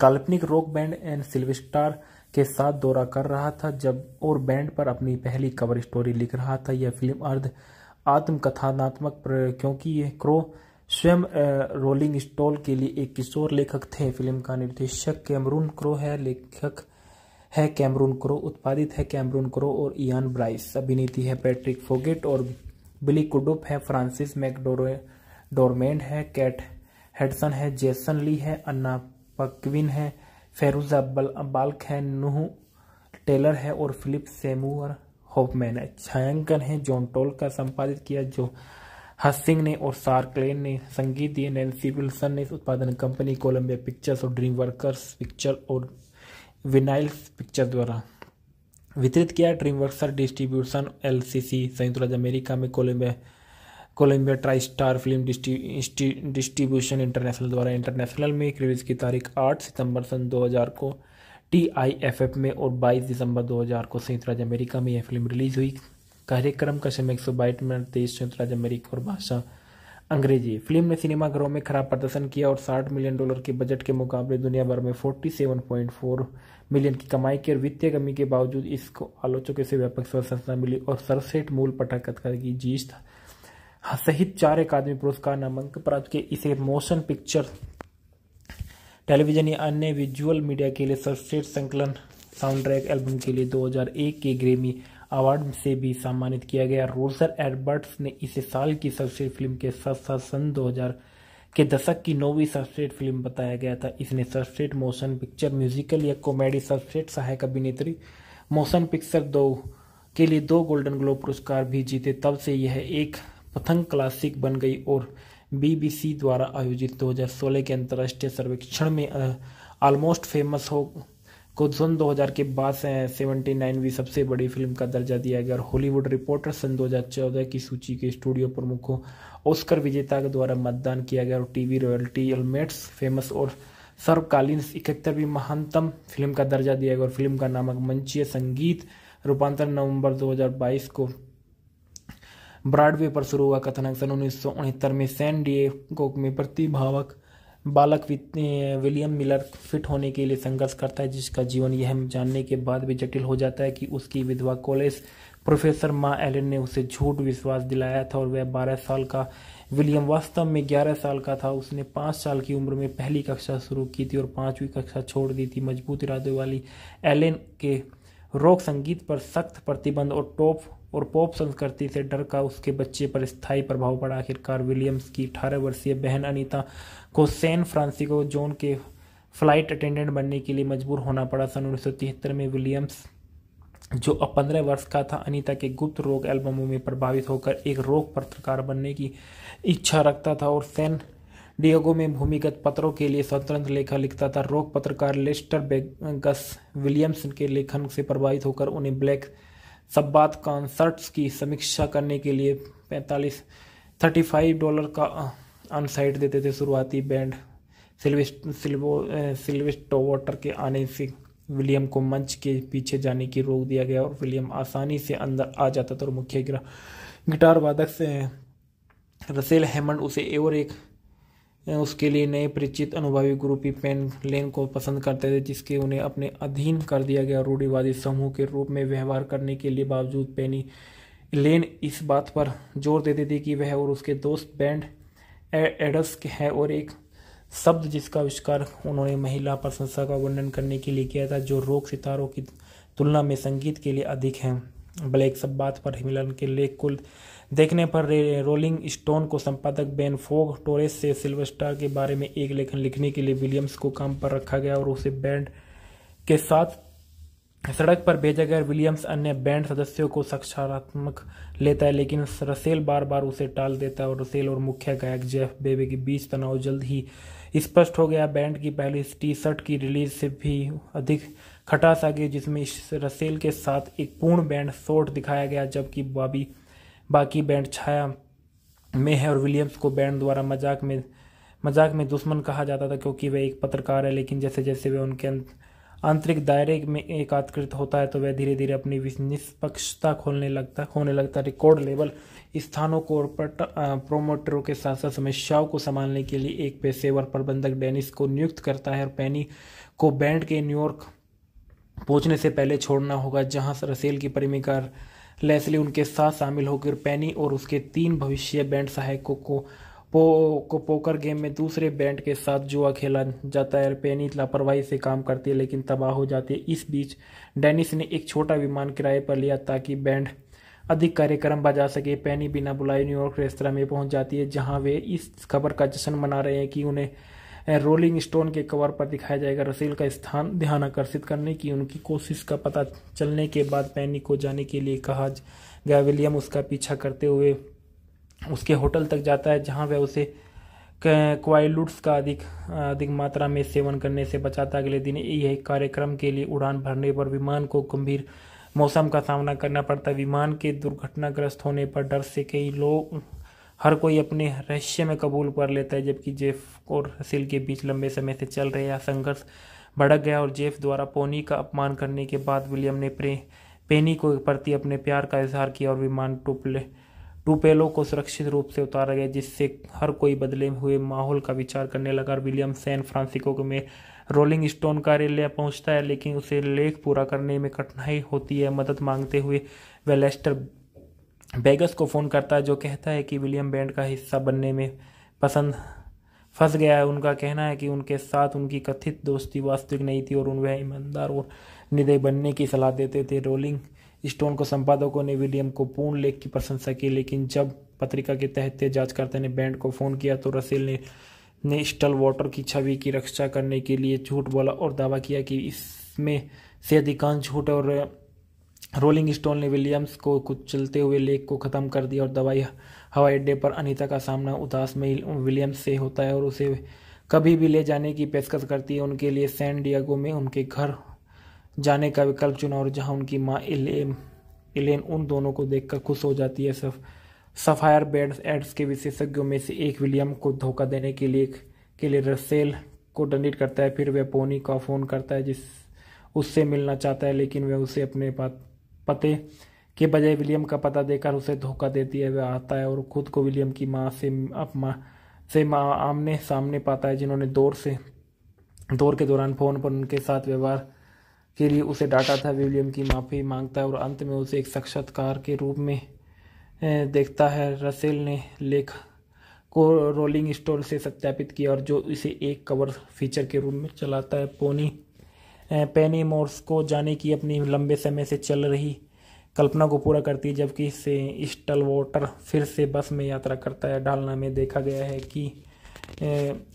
B: काल्पनिक रॉक बैंड एंड सिल्वेस्टार के साथ दौरा कर रहा था जब और बैंड पर अपनी पहली कवर स्टोरी लिख रहा था यह फिल्म अर्ध आत्मकथानात्मक क्योंकि यह क्रो स्वयं रोलिंग स्टोल के लिए एक किशोर लेखक थे फिल्म का निर्देशक कैमरून क्रो है लेखक है कैमरून क्रो उत्पादित है कैमरून क्रो और इयान ब्राइस अभिनेती है पैट्रिक फोगेट और बिली कुडुप है फ्रांसिस डोरमेंड है कैट हेडसन है जेसन ली है अन्ना पकविन है बल बाल्क है नूह टेलर है और फिलिप सेमुअर होपमैन है छायांकन है जॉन टोल का संपादित किया जो हसिंग ने और सार्कलेन ने संगीत दिए नैन्सी विल्सन ने उत्पादन कंपनी कोलंबिया पिक्चर्स और ड्रीम वर्कर्स पिक्चर और विनाइल पिक्चर द्वारा वितरित किया ड्रीमवर्क्सर डिस्ट्रीब्यूशन सी संयुक्त राज्य अमेरिका में Columbia Columbia try star film distribution international द्वारा इंटरनेशनल में एक रिलीज की तारीख 8 सितंबर सन 2000 को टीआईएफएफ में और 22 दिसंबर 2000 को संयुक्त राज्य अमेरिका में यह फिल्म रिलीज हुई कार्यक्रम का समय एक सौ मिनट देश संयुक्त राज्य अमेरिका और भाषा अंग्रेजी फिल्म ने सिनेमा घरों में खराब प्रदर्शन किया और 60 मिलियन डॉलर के बजट के मुकाबले दुनिया भर में 47.4 मिलियन की कमाई की और वित्तीय कमी के बावजूद इसको आलोचकों से व्यापक प्रशंसा मिली और सड़सठ मूल पटक की जीत सहित चार अकादमी पुरस्कार नामांकन प्राप्त किए इसे मोशन पिक्चर टेलीविजन या अन्य विजुअल मीडिया के लिए सर्वश्रेष्ठ संकलन साउंड ट्रैक एल्बम के लिए 2001 के ग्रेमी अवार्ड से भी सम्मानित किया गया रोजर एडबर्ट्स ने इसे साल की सर्वश्रेष्ठ फिल्म के साथ साथ सन 2000 के दशक की नौवीं सर्वश्रेष्ठ फिल्म बताया गया था इसने सर्वश्रेष्ठ मोशन पिक्चर म्यूजिकल या कॉमेडी सर्वश्रेष्ठ सहायक अभिनेत्री मोशन पिक्चर दो के लिए दो गोल्डन ग्लोब पुरस्कार भी जीते तब से यह एक पथंग क्लासिक बन गई और बीबीसी द्वारा आयोजित 2016 के अंतर्राष्ट्रीय सर्वेक्षण में ऑलमोस्ट फेमस हो को सन 2000 के बाद से सेवेंटी नाइनवीं सबसे बड़ी फिल्म का दर्जा दिया गया और हॉलीवुड रिपोर्टर सन 2014 की सूची के स्टूडियो प्रमुखों ऑस्कर विजेता के द्वारा मतदान किया गया और टीवी रॉयल्टी एलमेट्स फेमस और सर्वकालीन इकहत्तरवीं महानतम फिल्म का दर्जा दिया गया और फिल्म का नामक मंचीय संगीत रूपांतर नवंबर 2022 को ब्रॉडवे पर शुरू हुआ कथन सन उन्नीस में सैन डिएगो में प्रतिभावक बालक विलियम मिलर फिट होने के लिए संघर्ष करता है जिसका जीवन यह जानने के बाद भी जटिल हो जाता है कि उसकी विधवा कॉलेज प्रोफेसर माँ एलिन ने उसे झूठ विश्वास दिलाया था और वह बारह साल का विलियम वास्तव में ग्यारह साल का था उसने पाँच साल की उम्र में पहली कक्षा शुरू की थी और पाँचवीं कक्षा छोड़ दी थी मजबूत इरादे वाली एलेन के रॉक संगीत पर सख्त प्रतिबंध और टॉप और पॉप संस्कृति से डर का उसके बच्चे पर स्थायी प्रभाव पड़ा आखिरकार विलियम्स की अठारह वर्षीय बहन अनीता को सैन फ्रांसिस्को जोन के फ्लाइट अटेंडेंट बनने के लिए मजबूर होना पड़ा सन उन्नीस में विलियम्स जो अब पंद्रह वर्ष का था अनीता के गुप्त रोग एल्बमों में प्रभावित होकर एक रोग पत्रकार बनने की इच्छा रखता था और सैन डियोगो में भूमिगत पत्रों के लिए स्वतंत्र लेखा लिखता था रोग पत्रकार लेस्टर बेगस विलियम्स के लेखन से प्रभावित होकर उन्हें ब्लैक सब बात कॉन्सर्ट्स की समीक्षा करने के लिए पैंतालीस थर्टी फाइव डॉलर का अनसाइट देते थे शुरुआती बैंड सिल्विस्टो वाटर के आने से विलियम को मंच के पीछे जाने की रोक दिया गया और विलियम आसानी से अंदर आ जाता था और मुख्य गिटार वादक से रसेल हेमंड उसे और एक उसके लिए नए परिचित अनुभवी ग्रुपी पेन लेन को पसंद करते थे जिसके उन्हें अपने अधीन कर दिया गया रूढ़िवादी समूह के रूप में व्यवहार करने के लिए बावजूद पेनी लेन इस बात पर जोर देते थे कि वह और उसके दोस्त बैंड एडस है और एक शब्द जिसका आविष्कार उन्होंने महिला प्रशंसा का वर्णन करने के लिए किया था जो रोक सितारों की तुलना में संगीत के लिए अधिक है ब्लैक सब बात पर हिमलन के लेख कुल देखने पर रोलिंग स्टोन को संपादक बेन फोग टोरेस से सिल्वर स्टार के बारे में एक लेखन लिखने के लिए विलियम्स को काम पर रखा गया और उसे बैंड के साथ सड़क पर भेजा गया विलियम्स अन्य बैंड सदस्यों को साक्षारात्मक लेता है लेकिन रसेल बार बार उसे टाल देता है और रसेल और मुख्य गायक जेफ बेबे के बीच तनाव जल्द ही स्पष्ट हो गया बैंड की पहली टी शर्ट की रिलीज से भी अधिक खटास आ गई जिसमें रसेल के साथ एक पूर्ण बैंड शोट दिखाया गया जबकि बॉबी बाकी बैंड छाया में है और विलियम्स को बैंड द्वारा मजाक में मजाक में दुश्मन कहा जाता था क्योंकि वह एक पत्रकार है लेकिन जैसे जैसे वह उनके आंतरिक दायरे में एकात्कृत होता है तो वह धीरे धीरे अपनी निष्पक्षता खोलने लगता खोने लगता रिकॉर्ड लेवल स्थानों को और प्रोमोटरों के साथ साथ समस्याओं को संभालने के लिए एक पेशेवर प्रबंधक डेनिस को नियुक्त करता है और पैनी को बैंड के न्यूयॉर्क पहुंचने से पहले छोड़ना होगा जहां रसेल की परिमिका लेसली उनके साथ शामिल होकर पैनी और उसके तीन भविष्य बैंड सहायकों को पो, को पोकर गेम में दूसरे बैंड के साथ जुआ खेला जाता है पेनी लापरवाही से काम करती है लेकिन तबाह हो जाती है इस बीच डेनिस ने एक छोटा विमान किराए पर लिया ताकि बैंड अधिक कार्यक्रम बजा सके पेनी बिना बुलाए न्यूयॉर्क रेस्तरा में पहुंच जाती है जहां वे इस खबर का जश्न मना रहे हैं कि उन्हें रोलिंग स्टोन के कवर पर दिखाया जाएगा रसेल का स्थान ध्यान आकर्षित करने की उनकी कोशिश का पता चलने के बाद पैनी को जाने के लिए कहा गया विलियम उसका पीछा करते हुए उसके होटल तक जाता है जहां वह उसे क्वाइलुट्स का अधिक अधिक मात्रा में सेवन करने से बचाता अगले दिन यह कार्यक्रम के लिए उड़ान भरने पर विमान को गंभीर मौसम का सामना करना पड़ता विमान के दुर्घटनाग्रस्त होने पर डर से कई लोग हर कोई अपने रहस्य में कबूल कर लेता है जबकि जेफ और हसील के बीच लंबे समय से चल रहे संघर्ष भड़क गया और जेफ द्वारा पोनी का अपमान करने के बाद विलियम ने प्रे पेनी को प्रति अपने प्यार का इजहार किया और विमान टूपले टूपेलो को सुरक्षित रूप से उतारा गया जिससे हर कोई बदले हुए माहौल का विचार करने लगा और विलियम सैन फ्रांसिको में रोलिंग स्टोन कार्यालय पहुंचता है लेकिन उसे लेख पूरा करने में कठिनाई होती है मदद मांगते हुए वेलेस्टर बेगस को फ़ोन करता है जो कहता है कि विलियम बैंड का हिस्सा बनने में पसंद फंस गया है उनका कहना है कि उनके साथ उनकी कथित दोस्ती वास्तविक नहीं थी और उन वह ईमानदार और निर्दय बनने की सलाह देते थे रोलिंग स्टोन को संपादकों ने विलियम को पूर्ण लेख की प्रशंसा की लेकिन जब पत्रिका के तहत जांचकर्ता ने बैंड को फ़ोन किया तो रसेल ने ने स्टल वाटर की छवि की रक्षा करने के लिए झूठ बोला और दावा किया कि इसमें से अधिकांश झूठ और रोलिंग स्टोन ने विलियम्स को कुछ चलते हुए लेक को ख़त्म कर दिया और दवाई हवाई अड्डे पर अनीता का सामना उदास में विलियम्स से होता है और उसे कभी भी ले जाने की पेशकश करती है उनके लिए सैन डियागो में उनके घर जाने का विकल्प चुना और जहां उनकी माँ इलेन इलेन उन दोनों को देखकर खुश हो जाती है सफ सफायर बेड एड्स के विशेषज्ञों में से एक विलियम को धोखा देने के लिए के लिए रसेल को डंडित करता है फिर वह पोनी का फ़ोन करता है जिस उससे मिलना चाहता है लेकिन वह उसे अपने पास पते के बजाय विलियम का पता देकर उसे धोखा देती है वह आता है और खुद को विलियम की माँ से अपमा से माँ आमने सामने पाता है जिन्होंने दौर से दौर के दौरान फ़ोन पर उनके साथ व्यवहार के लिए उसे डांटा था विलियम की माफ़ी मांगता है और अंत में उसे एक साक्षात्कार के रूप में देखता है रसेल ने लेख को रोलिंग स्टोन से सत्यापित किया और जो इसे एक कवर फीचर के रूप में चलाता है पोनी पेनी मोर्स को जाने की अपनी लंबे समय से चल रही कल्पना को पूरा करती है जबकि इससे स्टल वॉटर फिर से बस में यात्रा करता है डालना में देखा गया है कि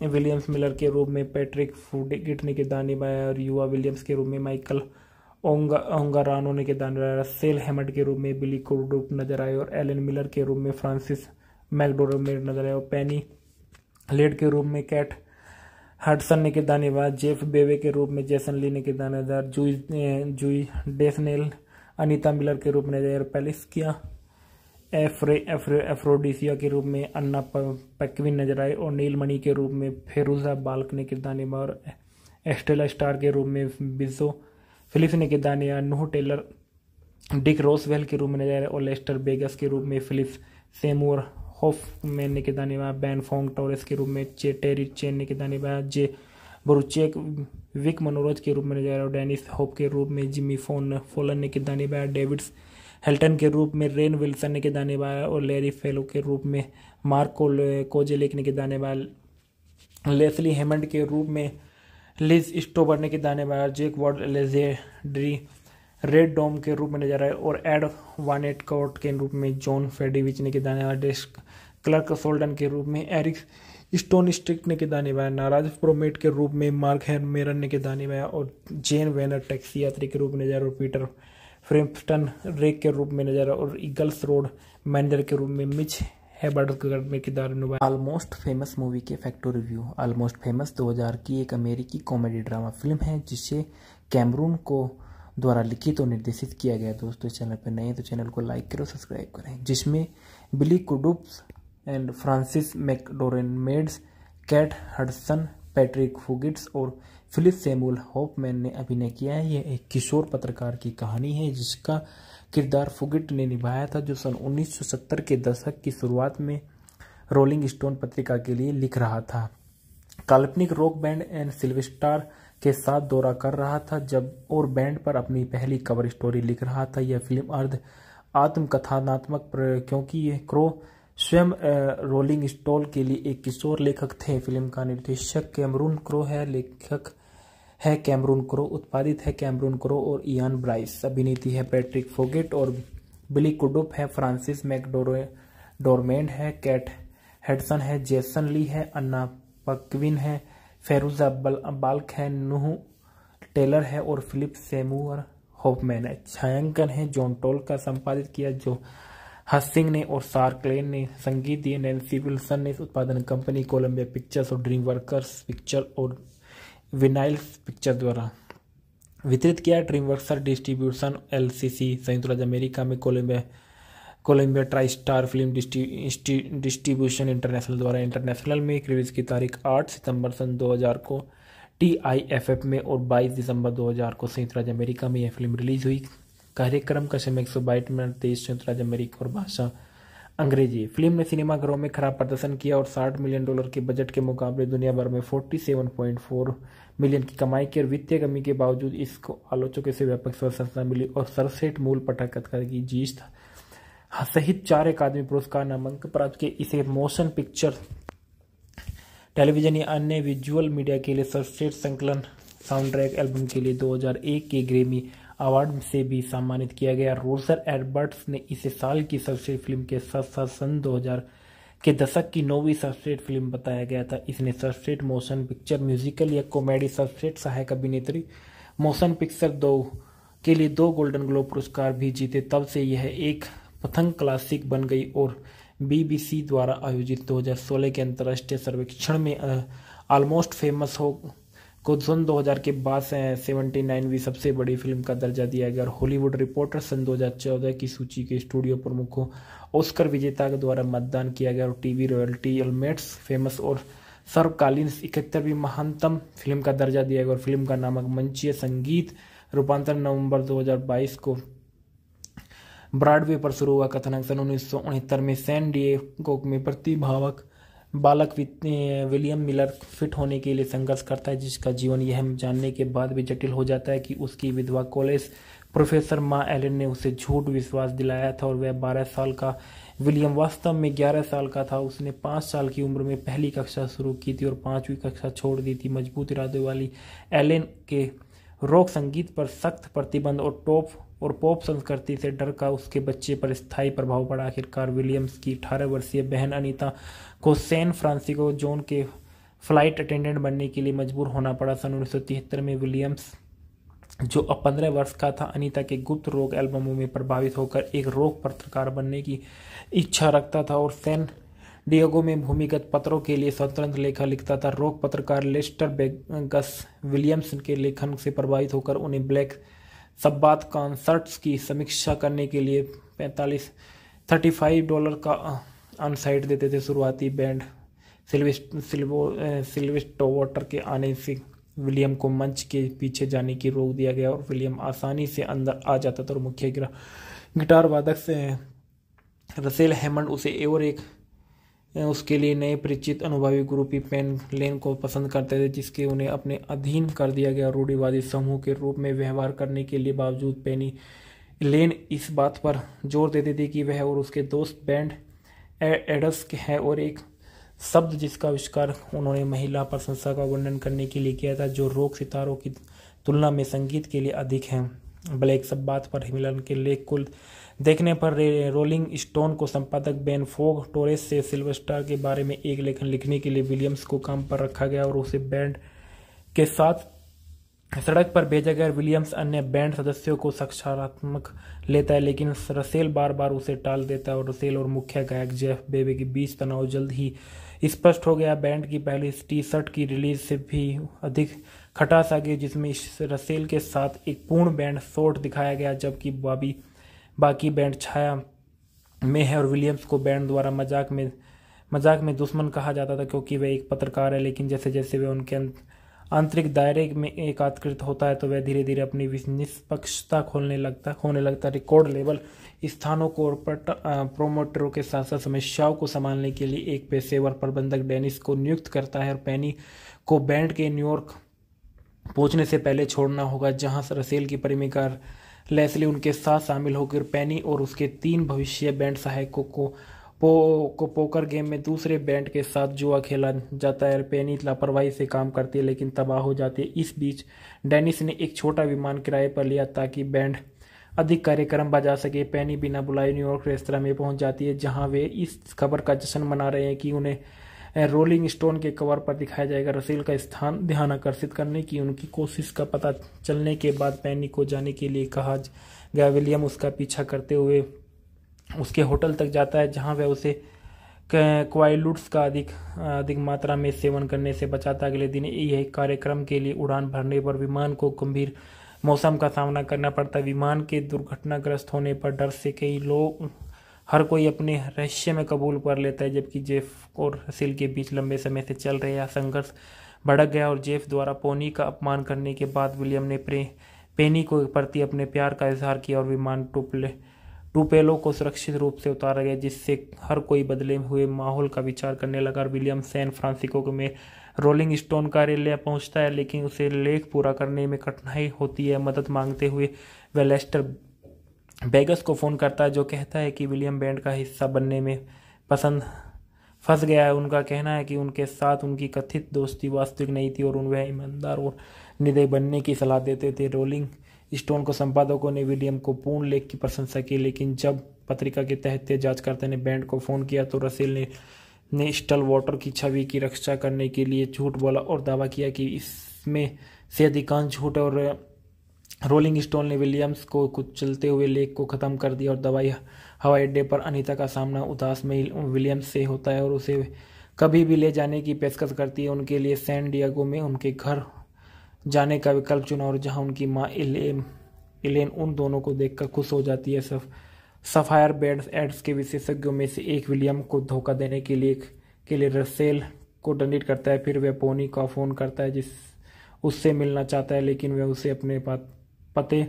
B: विलियम्स मिलर के रूप में पैट्रिक फूड गिटने के दानी और युवा विलियम्स के रूप में माइकल ओंगा ओंगारानो ने के दानी सेल हेमट के रूप में बिली कोडोप नजर आए और एलन मिलर के रूप में फ्रांसिस मैकडोर में नजर आए और पैनी लेड के रूप में कैट हटसन ने किरदार निभाया जेफ बेवे के रूप में जेसन ली ने किरदार निभाया Zooey Zooey Deschanel Anita Miller के रूप में जयर पैलिस किया एफ्रे एफ्रे एफ्रोडिसिया के रूप में अन्ना पेक्विन नजर आए और नीलमणि के रूप में फेरुजा बाल्क ने किरदार निभाया और एस्टेला स्टार के रूप में बिजो फिलिप्स ने किरदार निभाया नूह टेलर डिक रोसवेल के रूप में नजर आए और लेस्टर बेगस के रूप में फिलिप्स सेमोर मैन ने कितना निभाया बैन फोंग टोरेस के रूप में चे टेरी चेन ने कितना निभाया जे बरुचेक विक मनोरज के रूप में नजर आया डेनिस होप के रूप में जिमी फोन फोलन ने कितना निभाया डेविड्स हेल्टन के रूप में रेन विल्सन ने किरदार निभाया और लेरी फेलो के रूप में मार्क कोजेलिक ने किरदार निभाया लेसली हेमंड के रूप में लिज स्टोबर ने किरदार निभाया जेक वर्ड लेजेड्री रेड डोम के रूप में नजर आए और एड वन एट कोर्ट के रूप में जॉन फेडिविच ने किदाने डेस्क क्लर्क सोल्डन के रूप में एरिक स्टोन स्ट्रिक ने किदा निभाया नाराज प्रोमेट के रूप में मार्क हेरमेरन ने किदा निभाया और जेन वेनर टैक्सी यात्री के रूप में नजर और पीटर फ्रेम्पटन रेक के रूप में नजर और ईगल्स रोड मैनेजर के रूप में मिच है में किरदार निभाया ऑलमोस्ट फेमस मूवी के फैक्टो रिव्यू ऑलमोस्ट फेमस 2000 की एक अमेरिकी कॉमेडी ड्रामा फिल्म है जिसे कैमरून को द्वारा लिखित और निर्देशित किया गया दोस्तों इस चैनल पर नए हैं तो चैनल को लाइक करो सब्सक्राइब करें जिसमें Billy कुडुप्स and Frances मैकडोरन maids Kate Hudson Patrick फुगिट्स और फिलिप सेमुल होपमैन ने अभिनय किया है यह एक किशोर पत्रकार की कहानी है जिसका किरदार फुगिट ने निभाया था जो सन 1970 के दशक की शुरुआत में रोलिंग स्टोन पत्रिका के लिए लिख रहा था काल्पनिक रॉक बैंड एंड सिल्वेस्टार के साथ दौरा कर रहा था जब और बैंड पर अपनी पहली कवर स्टोरी लिख रहा था यह फिल्म अर्ध आत्मकथानात्मक क्योंकि यह क्रो स्वयं रोलिंग स्टोल के लिए एक किशोर लेखक थे फिल्म का निर्देशक कैमरून क्रो है लेखक है कैमरून क्रो उत्पादित है कैमरून क्रो और इयान ब्राइस अभिनेती है पैट्रिक फोगेट और बिली कुडुप है फ्रांसिस डोरमेंड है कैट हेडसन है जेसन ली है अन्ना पकविन है बल बाल्क है नूह टेलर है और फिलिप सेमूर होपमैन है छायांकन है जॉन टोल का संपादित किया जो हसिंग ने और सार्कलेन ने संगीत दिए नैन्सी विल्सन ने उत्पादन कंपनी कोलंबिया पिक्चर्स और ड्रीम वर्कर्स पिक्चर और विनाइल्स पिक्चर द्वारा वितरित किया ड्रीम वर्कर्स डिस्ट्रीब्यूशन सी संयुक्त राज्य अमेरिका में Columbia Columbia try star film distribution international द्वारा इंटरनेशनल में रिलीज की तारीख आठ सितंबर सन 2000 को टी आई एफ एफ में और 22 दिसंबर 2000 को संयुक्त राज्य अमेरिका में यह फिल्म रिलीज हुई कार्यक्रम का समय एक सौ बाईट मिनट तेईस संयुक्त राज्य अमेरिका और भाषा अंग्रेजी फिल्म ने सिनेमाघरों में खराब प्रदर्शन किया और 60 मिलियन डॉलर के बजट के मुकाबले दुनिया भर में 47.4 मिलियन की कमाई की और वित्तीय कमी के बावजूद इसको आलोचकों से व्यापक प्रशंसा मिली और सड़सठ मूल पटाखत की जीत था सहित चार अकादमी पुरस्कार नामांकन प्राप्त किए इसे मोशन पिक्चर टेलीविजन या अन्य विजुअल मीडिया के लिए सर्वश्रेष्ठ संकलन साउंडट्रैक एल्बम के लिए 2001 के ग्रेमी अवार्ड से भी सम्मानित किया गया रोजर एडबर्ट्स ने इसे साल की सर्वश्रेष्ठ फिल्म के साथ साथ सन 2000 के दशक की नौवीं सर्वश्रेष्ठ फिल्म बताया गया था इसने सर्वश्रेष्ठ मोशन पिक्चर म्यूजिकल या कॉमेडी सर्वश्रेष्ठ सहायक अभिनेत्री मोशन पिक्चर दो के लिए दो गोल्डन ग्लोब पुरस्कार भी जीते तब से यह एक पथंग क्लासिक बन गई और बीबीसी द्वारा आयोजित 2016 के अंतर्राष्ट्रीय सर्वेक्षण में ऑलमोस्ट फेमस हो को सन 2000 के बाद से सेवेंटी नाइनवीं सबसे बड़ी फिल्म का दर्जा दिया गया और हॉलीवुड रिपोर्टर सन 2014 की सूची के स्टूडियो प्रमुखों ऑस्कर विजेता के द्वारा मतदान किया गया और टीवी रॉयल्टी अलमेट्स फेमस और सर्वकालीन इकहत्तरवीं महानतम फिल्म का दर्जा दिया गया और फिल्म का नामक मंचीय संगीत रूपांतर नवंबर 2022 को ब्रॉडवे पर शुरू हुआ कथन सन उन्नीस में सैन डिएगो में प्रतिभावक बालक विलियम मिलर फिट होने के लिए संघर्ष करता है जिसका जीवन यह जानने के बाद भी जटिल हो जाता है कि उसकी विधवा कॉलेज प्रोफेसर माँ एलिन ने उसे झूठ विश्वास दिलाया था और वह 12 साल का विलियम वास्तव में 11 साल का था उसने 5 साल की उम्र में पहली कक्षा शुरू की थी और पाँचवीं कक्षा छोड़ दी थी मजबूत इरादे वाली एलेन के रॉक संगीत पर सख्त प्रतिबंध और टॉप और पॉप संस्कृति से डर का उसके बच्चे पर स्थायी प्रभाव पड़ा आखिरकार विलियम्स की अठारह वर्षीय बहन अनीता को सैन फ्रांसिस्को जोन के फ्लाइट अटेंडेंट बनने के लिए मजबूर होना पड़ा सन उन्नीस में विलियम्स जो अब पंद्रह वर्ष का था अनीता के गुप्त रोग एल्बमों में प्रभावित होकर एक रोग पत्रकार बनने की इच्छा रखता था और सैन डियोगो में भूमिगत पत्रों के लिए स्वतंत्र लेखा लिखता था रोग पत्रकार लेस्टर बेगस विलियम्स के लेखन से प्रभावित होकर उन्हें ब्लैक सब बात कॉन्सर्ट्स की समीक्षा करने के लिए पैंतालीस थर्टी फाइव डॉलर का ऑन साइट देते थे शुरुआती बैंड सिल्वेस्ट वाटर के आने से विलियम को मंच के पीछे जाने की रोक दिया गया और विलियम आसानी से अंदर आ जाता था और मुख्य गिटार वादक से रसेल हेमंड उसे और एक उसके लिए नए परिचित अनुभवी ग्रुपी पेन लेन को पसंद करते थे जिसके उन्हें अपने अधीन कर दिया गया रूढ़िवादी समूह के रूप में व्यवहार करने के लिए बावजूद पेनी लेन इस बात पर जोर देती थे कि वह और उसके दोस्त बैंड एडस है और एक शब्द जिसका आविष्कार उन्होंने महिला प्रशंसा का वर्णन करने के लिए किया था जो रोक सितारों की तुलना में संगीत के लिए अधिक है ब्लैक सब बात पर हिमिलन के लेख कुल देखने पर रोलिंग स्टोन को संपादक बेन फोग टोरेस से सिल्वर स्टार के बारे में एक लेखन लिखने के लिए विलियम्स को काम पर रखा गया और उसे बैंड के साथ सड़क पर भेजा गया विलियम्स अन्य बैंड सदस्यों को सकारात्मक लेता है लेकिन रसेल बार बार उसे टाल देता है और रसेल और मुख्य गायक जेफ बेबे के बीच तनाव जल्द ही स्पष्ट हो गया बैंड की पहली टी शर्ट की रिलीज से भी अधिक खटास आ गई जिसमें रसेल के साथ एक पूर्ण बैंड शोट दिखाया गया जबकि बॉबी बाकी बैंड छाया में है और विलियम्स को बैंड द्वारा मजाक में मजाक में दुश्मन कहा जाता था क्योंकि वह एक पत्रकार है लेकिन जैसे जैसे वे उनके आंतरिक दायरे में एकात्कृत होता है तो वह धीरे धीरे अपनी निष्पक्षता खोलने लगता होने लगता रिकॉर्ड लेवल स्थानों को और प्रोमोटरों के साथ साथ समस्याओं को संभालने के लिए एक पेशेवर प्रबंधक डेनिस को नियुक्त करता है और पैनी को बैंड के न्यूयॉर्क पहुंचने से पहले छोड़ना होगा जहां रसेल की प्रेमिका लेसली उनके साथ शामिल होकर पैनी और उसके तीन भविष्य बैंड सहायकों को पो, को पोकर गेम में दूसरे बैंड के साथ जुआ खेला जाता है पेनी लापरवाही से काम करती है लेकिन तबाह हो जाती है इस बीच डेनिस ने एक छोटा विमान किराए पर लिया ताकि बैंड अधिक कार्यक्रम बजा सके पेनी बिना बुलाए न्यूयॉर्क रेस्तरा में पहुंच जाती है जहां वे इस खबर का जश्न मना रहे हैं कि उन्हें रोलिंग स्टोन के कवर पर दिखाया जाएगा रसेल का स्थान ध्यान आकर्षित करने की उनकी कोशिश का पता चलने के बाद पैनी को जाने के लिए कहा गया विलियम उसका पीछा करते हुए उसके होटल तक जाता है जहां वह उसे क्वाइलुट्स का अधिक अधिक मात्रा में सेवन करने से बचाता अगले दिन यह कार्यक्रम के लिए उड़ान भरने पर विमान को गंभीर मौसम का सामना करना पड़ता है विमान के दुर्घटनाग्रस्त होने पर डर से कई लोग हर कोई अपने रहस्य में कबूल कर लेता है जबकि जेफ और रसील के बीच लंबे समय से चल रहे संघर्ष भड़क गया और जेफ द्वारा पोनी का अपमान करने के बाद विलियम ने प्रे पेनी को प्रति अपने प्यार का इजहार किया और विमान टूपले टूपेलो को सुरक्षित रूप से उतारा गया जिससे हर कोई बदले हुए माहौल का विचार करने लगा और विलियम सैन फ्रांसिको में रोलिंग स्टोन कार्यालय पहुंचता है लेकिन उसे लेख पूरा करने में कठिनाई होती है मदद मांगते हुए वेलेस्टर बेगस को फ़ोन करता है जो कहता है कि विलियम बैंड का हिस्सा बनने में पसंद फंस गया है उनका कहना है कि उनके साथ उनकी कथित दोस्ती वास्तविक नहीं थी और उन्हें ईमानदार और निर्दय बनने की सलाह देते थे रोलिंग स्टोन को संपादकों ने विलियम को पूर्ण लेख की प्रशंसा की लेकिन जब पत्रिका के तहत जांचकर्ता ने बैंड को फ़ोन किया तो रसेल ने ने स्टल वाटर की छवि की रक्षा करने के लिए झूठ बोला और दावा किया कि इसमें से अधिकांश झूठ और रोलिंग स्टोन ने विलियम्स को कुछ चलते हुए लेक को ख़त्म कर दिया और दवाई हवाई अड्डे पर अनीता का सामना उदास में विलियम्स से होता है और उसे कभी भी ले जाने की पेशकश करती है उनके लिए सैन डियागो में उनके घर जाने का विकल्प चुना और जहां उनकी माँ इलेन इलेन उन दोनों को देखकर खुश हो जाती है सफ सफायर बेड्स एड्स के विशेषज्ञों में से एक विलियम को धोखा देने के लिए के लिए रसेल को डंडित करता है फिर वह पोनी का फ़ोन करता है जिस उससे मिलना चाहता है लेकिन वह उसे अपने पास पते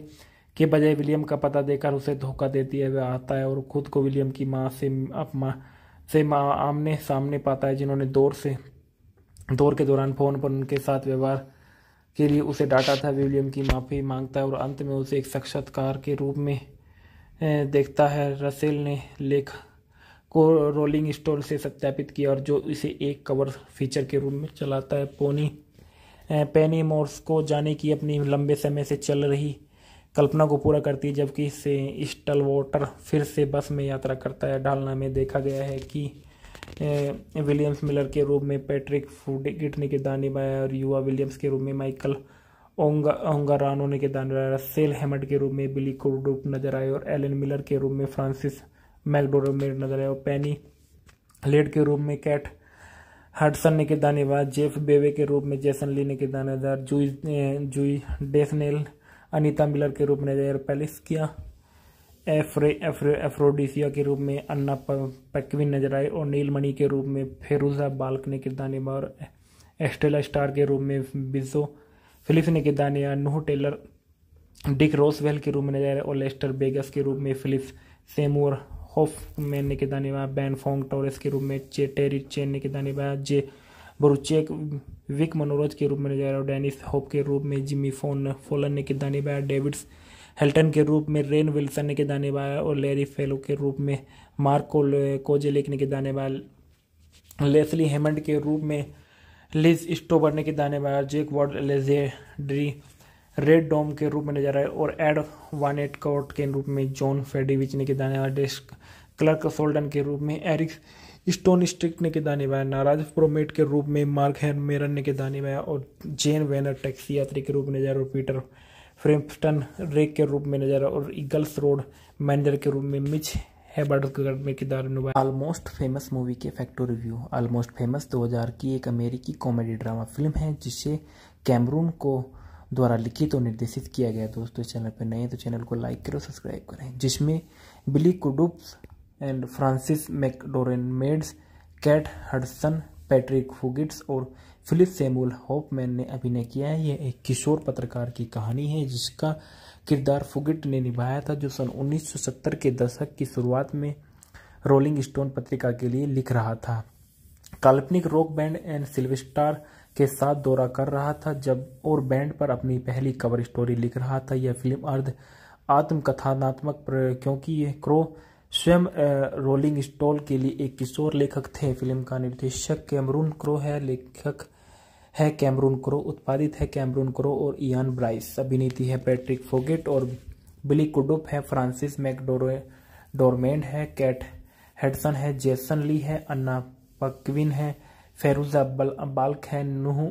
B: के बजाय विलियम का पता देकर उसे धोखा देती है वह आता है और खुद को विलियम की माँ से अपमा से माँ आमने सामने पाता है जिन्होंने दौर से दौर के दौरान फोन पर उनके साथ व्यवहार के लिए उसे डांटा था विलियम की माफ़ी मांगता है और अंत में उसे एक साक्षात्कार के रूप में देखता है रसेल ने लेख को रोलिंग स्टोर से सत्यापित किया और जो इसे एक कवर फीचर के रूप में चलाता है पोनी पेनी मोर्स को जाने की अपनी लंबे समय से चल रही कल्पना को पूरा करती है जबकि इससे स्टल वॉटर फिर से बस में यात्रा करता है ढालना में देखा गया है कि विलियम्स मिलर के रूप में पैट्रिक फूड गिटने के दान निभाया और युवा विलियम्स के रूप में माइकल रानो ने के दान निभाया सेल हेमट के रूप में बिली क्रूडूप नजर आए और एलन मिलर के रूप में फ्रांसिस मैकडोर नजर आए और पैनी लेड के रूप में कैट हडसन ने किरदार निभाया जेफ बेवे के रूप में जैसन ली ने किरदार निभाया Zooey Zooey Deschanel Anita Miller के रूप में पैलिस किया एफ्रे एफ्रे एफ्रोडिसिया के रूप में अन्ना पैकविन नजर आए और नीलमणि के रूप में फेरूजा बाल्क ने किरदार निभा और एस्टेला स्टार के रूप में बिजो फिलिप्स ने किरदार निभाया नूह टेलर डिक रोसवेल के रूप में नजर आए और लेस्टर बेगस के रूप में फिलिप्स सेमोर मैन ने कितना निभाया बैन फोंग टोरेस के रूप में चे टेरी चेन ने कितना निभाया जे बरुचेक विक मनोरज के रूप में नजर आया डेनिस होप के रूप में जिमी फोन फोलन ने कितना निभाया डेविड्स हेल्टन के रूप में रेन विल्सन ने कितना निभाया और लेरी फेलो के रूप में मार्क को, कोजेलिक ने कितना निभाया लेसली हेमंड के रूप में लिज स्टोबर ने कितना निभाया जेक वॉर्ड लेजेड्री रेड डोम के रूप में नजर आए और एड वानेट कोर्ट के रूप में जॉन फेडिविच ने कितना निभाया डेस्क क्लर्क सोल्डन के रूप में एरिक स्टोन स्टिक ने किदा निभाया नाराज प्रोमेट के रूप में मार्क मेरन ने किदा निभाया और जेन वेनर टैक्सी यात्री के रूप में नजर और पीटर फ्रेम्पटन रेक के रूप में नजर और ईगल्स रोड मैनेजर के रूप में मिच है में किदार निभाया ऑलमोस्ट फेमस मूवी के फैक्टो रिव्यू ऑलमोस्ट फेमस 2000 की एक अमेरिकी कॉमेडी ड्रामा फिल्म है जिसे कैमरून को द्वारा लिखित और निर्देशित किया गया दोस्तों चैनल पर नए तो चैनल को लाइक करो सब्सक्राइब करें जिसमें Billy कुडुप्स and Frances मैकडोरेन maids Kate Hudson Patrick हुगिट्स और फिलिप सेमुल होपमैन ने अभिनय किया है यह एक किशोर पत्रकार की कहानी है जिसका किरदार फुगिट ने निभाया था जो सन 1970 के दशक की शुरुआत में रोलिंग स्टोन पत्रिका के लिए लिख रहा था काल्पनिक रॉक बैंड एंड सिल्वेस्टार के साथ दौरा कर रहा था जब और बैंड पर अपनी पहली कवर स्टोरी लिख रहा था यह फिल्म अर्ध आत्मकथानात्मक क्योंकि यह क्रो स्वयं रोलिंग स्टोल के लिए एक किशोर लेखक थे फिल्म का निर्देशक कैमरून क्रो है लेखक है कैमरून क्रो उत्पादित है कैमरून क्रो और इयान ब्राइस अभिनेती है पैट्रिक फोगेट और बिली कुडुप है फ्रांसिस मैकडोर डोरमेंड है कैट हेडसन है जेसन ली है अन्ना पकविन है फेरुजा बाल्क है नूह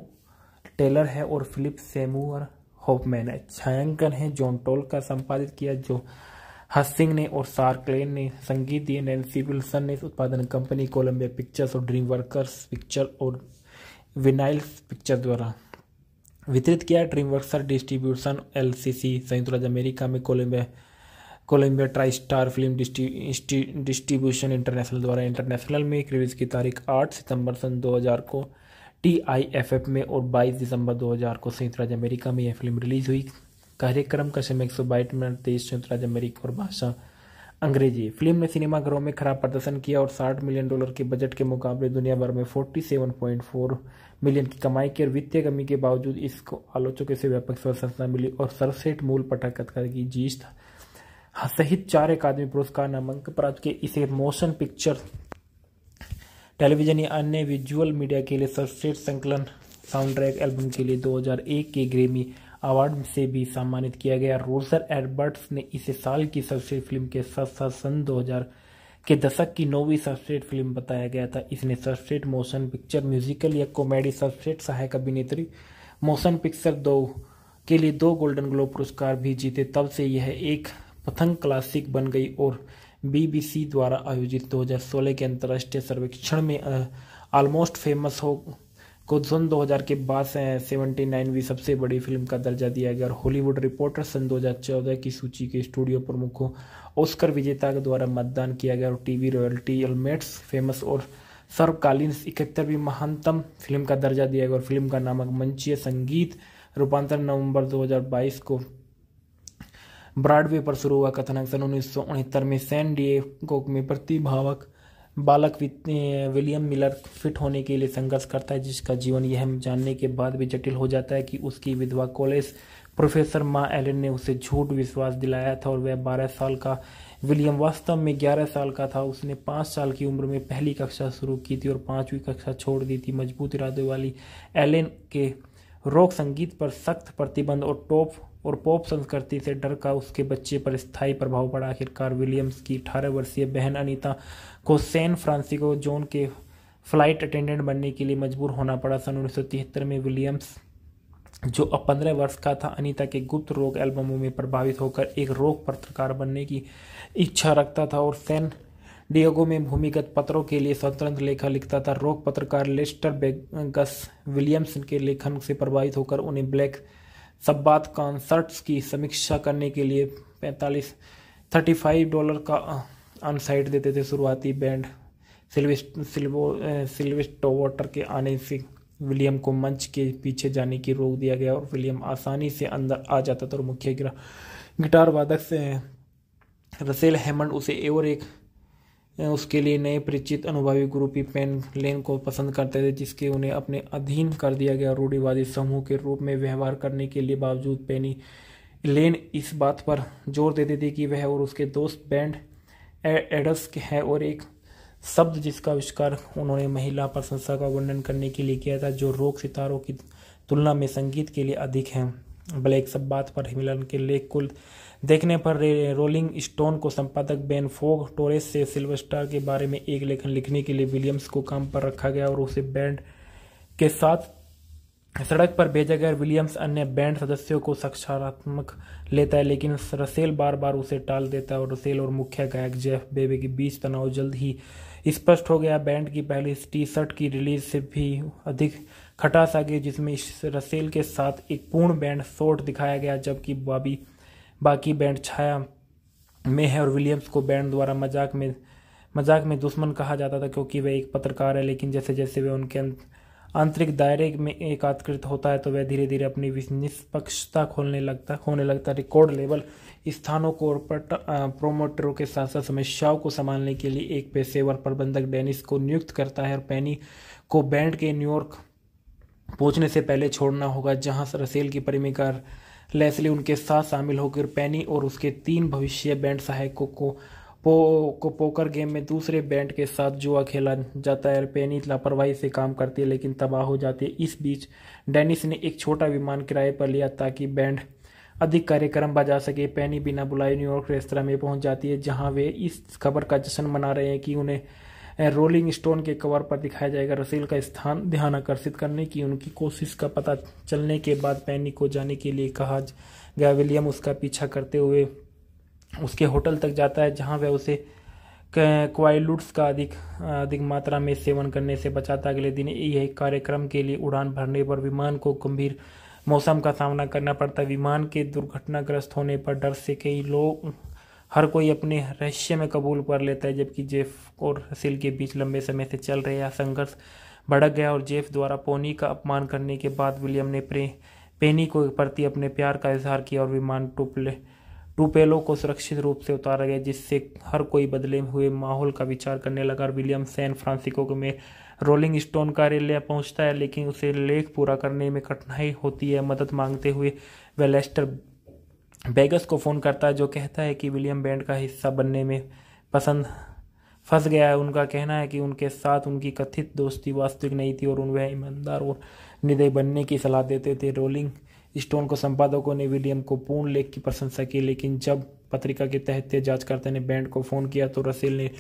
B: टेलर है और फिलिप सेमुअर होपमैन है छायांकन है जॉन टोल का संपादित किया जो हसिंग ने और क्लेन ने संगीत दिए नैन्सी विल्सन ने उत्पादन कंपनी कोलंबिया पिक्चर्स और ड्रीम वर्कर्स पिक्चर और विनाइल्स पिक्चर द्वारा वितरित किया ड्रीम ड्रीमवर्क्स डिस्ट्रीब्यूशन एल संयुक्त राज्य अमेरिका में Columbia Columbia try star film distribution international द्वारा इंटरनेशनल में रिलीज की तारीख आठ सितंबर सन दो को टी आई एफ एफ में और 22 दिसंबर 2000 को संयुक्त राज्य अमेरिका में यह फिल्म रिलीज हुई कार्यक्रम का समय एक सौ बाईस मिनट तेईस संयुक्त राज्य अमेरिका और भाषा अंग्रेजी फिल्म ने सिनेमाघरों में खराब प्रदर्शन किया और 60 मिलियन डॉलर के बजट के मुकाबले दुनिया भर में 47.4 मिलियन की कमाई की और वित्तीय कमी के बावजूद इसको आलोचकों से व्यापक प्रशंसा मिली और सर्वश्रेष्ठ मूल पटाखत की जीत सहित चार अकादमी पुरस्कार नामांकन प्राप्त किए इसे मोशन पिक्चर टेलीविजन या अन्य विजुअल मीडिया के लिए सर्वश्रेष्ठ संकलन साउंड ट्रैक एल्बम के लिए 2001 के ग्रेमी अवार्ड से भी सम्मानित किया गया रोजर एडबर्ट्स ने इसे साल की सर्वश्रेष्ठ फिल्म के साथ साथ सन 2000 के दशक की नौवीं सर्वश्रेष्ठ फिल्म बताया गया था इसने सर्वश्रेष्ठ मोशन पिक्चर म्यूजिकल या कॉमेडी सर्वश्रेष्ठ सहायक अभिनेत्री मोशन पिक्चर दो के लिए दो गोल्डन ग्लोब पुरस्कार भी जीते तब से यह एक पथंग क्लासिक बन गई और बीबीसी द्वारा आयोजित 2016 के अंतर्राष्ट्रीय सर्वेक्षण में ऑलमोस्ट फेमस हो कुछ सन 2000 के बाद से सेवेंटी नाइनवीं सबसे बड़ी फिल्म का दर्जा दिया गया और हॉलीवुड रिपोर्टर सन 2014 की सूची के स्टूडियो प्रमुखों ऑस्कर विजेता के द्वारा मतदान किया गया और टीवी रॉयल्टी एलमेट्स फेमस और सर्वकालीन इकहत्तरवीं महानतम फिल्म का दर्जा दिया गया और फिल्म का नामक मंचीय संगीत रूपांतर नवंबर 2022 को ब्रॉडवे पर शुरू हुआ कथनक सन उन्नीस में सैन डिएगो में प्रतिभावक बालक विलियम मिलर फिट होने के लिए संघर्ष करता है जिसका जीवन यह जानने के बाद भी जटिल हो जाता है कि उसकी विधवा कॉलेज प्रोफेसर माँ एलिन ने उसे झूठ विश्वास दिलाया था और वह बारह साल का विलियम वास्तव में ग्यारह साल का था उसने पाँच साल की उम्र में पहली कक्षा शुरू की थी और पाँचवीं कक्षा छोड़ दी थी मजबूत इरादे वाली एलेन के रॉक संगीत पर सख्त प्रतिबंध और टॉप और पॉप संस्कृति से डर का उसके बच्चे पर स्थायी प्रभाव पड़ा आखिरकार विलियम्स की अठारह वर्षीय बहन अनीता को सैन फ्रांसिस्को जोन के फ्लाइट अटेंडेंट बनने के लिए मजबूर होना पड़ा सन उन्नीस में विलियम्स जो अब पंद्रह वर्ष का था अनीता के गुप्त रोग एल्बमों में प्रभावित होकर एक रोग पत्रकार बनने की इच्छा रखता था और सैन डिएगो में भूमिगत पत्रों के लिए स्वतंत्र लेखा लिखता था रोग पत्रकार लेस्टर बेगस विलियम्स के लेखन से प्रभावित होकर उन्हें ब्लैक सब्बात कॉन्सर्ट्स की समीक्षा करने के लिए पैंतालीस थर्टी फाइव डॉलर का अनसाइट देते थे शुरुआती बैंड सिल्विस्टो वाटर के आने से विलियम को मंच के पीछे जाने की रोक दिया गया और विलियम आसानी से अंदर आ जाता था और मुख्य गिटार वादक से रसेल हेमंड उसे और एक eh, उसके लिए नए परिचित अनुभवी ग्रुपी पेन लेन को पसंद करते थे जिसके उन्हें अपने अधीन कर दिया गया रूढ़ीवादी समूह के रूप में व्यवहार करने के लिए बावजूद पेनी लेन इस बात पर जोर देते थे कि वह और उसके दोस्त बैंड एडस है और एक शब्द जिसका आविष्कार उन्होंने महिला प्रशंसा का वर्णन करने के लिए किया था जो रोक सितारों की तुलना में संगीत के लिए अधिक है ब्लैक सब बात पर हिमिलन के लेख कुल देखने पर रोलिंग स्टोन को संपादक बेन फोग टोरेस से सिल्वर स्टार के बारे में एक लेखन लिखने के लिए विलियम्स को काम पर रखा गया और उसे बैंड के साथ सड़क पर भेजा गया विलियम्स अन्य बैंड सदस्यों को सकारात्मक लेता है लेकिन रसेल बार बार उसे टाल देता है और रसेल और मुख्य गायक जेफ बेबे के बीच तनाव जल्द ही स्पष्ट हो गया बैंड की पहली टी शर्ट की रिलीज से भी अधिक खटास आ गई जिसमें रसेल के साथ एक पूर्ण बैंड शॉर्ट दिखाया गया जबकि बाबी बाकी बैंड छाया में है और विलियम्स को बैंड द्वारा मजाक में मजाक में दुश्मन कहा जाता था क्योंकि वे एक पत्रकार है लेकिन जैसे जैसे वे उनके आंतरिक दायरे में एकात्कृत होता है तो वह धीरे धीरे अपनी निष्पक्षता खोलने लगता होने लगता रिकॉर्ड लेवल स्थानों को और प्रोमोटरों के साथ साथ समस्याओं को संभालने के लिए एक पेशेवर प्रबंधक डेनिस को नियुक्त करता है और पैनी को बैंड के न्यूयॉर्क पहुंचने से पहले छोड़ना होगा जहां रसेल की परिमिका लेसली उनके साथ शामिल होकर पैनी और उसके तीन भविष्य बैंड सहायकों को पो को पोकर गेम में दूसरे बैंड के साथ जुआ खेला जाता है पेनी लापरवाही से काम करती है लेकिन तबाह हो जाती है इस बीच डेनिस ने एक छोटा विमान किराए पर लिया ताकि बैंड अधिक कार्यक्रम बजा सके पैनी बिना बुलाए न्यूयॉर्क रेस्तरा में पहुंच जाती है जहां वे इस खबर का जश्न मना रहे हैं कि उन्हें रोलिंग स्टोन के कवर पर दिखाया जाएगा रसील का स्थान ध्यान आकर्षित करने की उनकी कोशिश का पता चलने के बाद पैनी को जाने के लिए कहा गया विलियम उसका पीछा करते हुए उसके होटल तक जाता है जहाँ वह उसे क्वाइलुट्स का अधिक अधिक मात्रा में सेवन करने से बचाता अगले दिन यह कार्यक्रम के लिए उड़ान भरने पर विमान को गंभीर मौसम का सामना करना पड़ता है विमान के दुर्घटनाग्रस्त होने पर डर से कई लोग हर कोई अपने रहस्य में कबूल कर लेता है जबकि जेफ और रसिल के बीच लंबे समय से चल रहे संघर्ष भड़क गया और जेफ द्वारा पोनी का अपमान करने के बाद विलियम ने प्रे पेनी को प्रति अपने प्यार का इजहार किया और विमान टूपले रुपेलों को सुरक्षित रूप से उतारा गया जिससे हर कोई बदले हुए माहौल का विचार करने लगा और विलियम सैन फ्रांसिस्को में रोलिंग स्टोन कार्यालय पहुंचता है लेकिन उसे लेख पूरा करने में कठिनाई होती है मदद मांगते हुए वह लेस्टर बेगस को फ़ोन करता है जो कहता है कि विलियम बैंड का हिस्सा बनने में पसंद फंस गया है उनका कहना है कि उनके साथ उनकी कथित दोस्ती वास्तविक नहीं थी और उन वह ईमानदार और निर्दय बनने की सलाह देते थे रोलिंग स्टोन को संपादकों ने विलियम को पूर्ण लेख की प्रशंसा की लेकिन जब पत्रिका के तहत जांचकर्ता ने बैंड को फ़ोन किया तो रसेल ने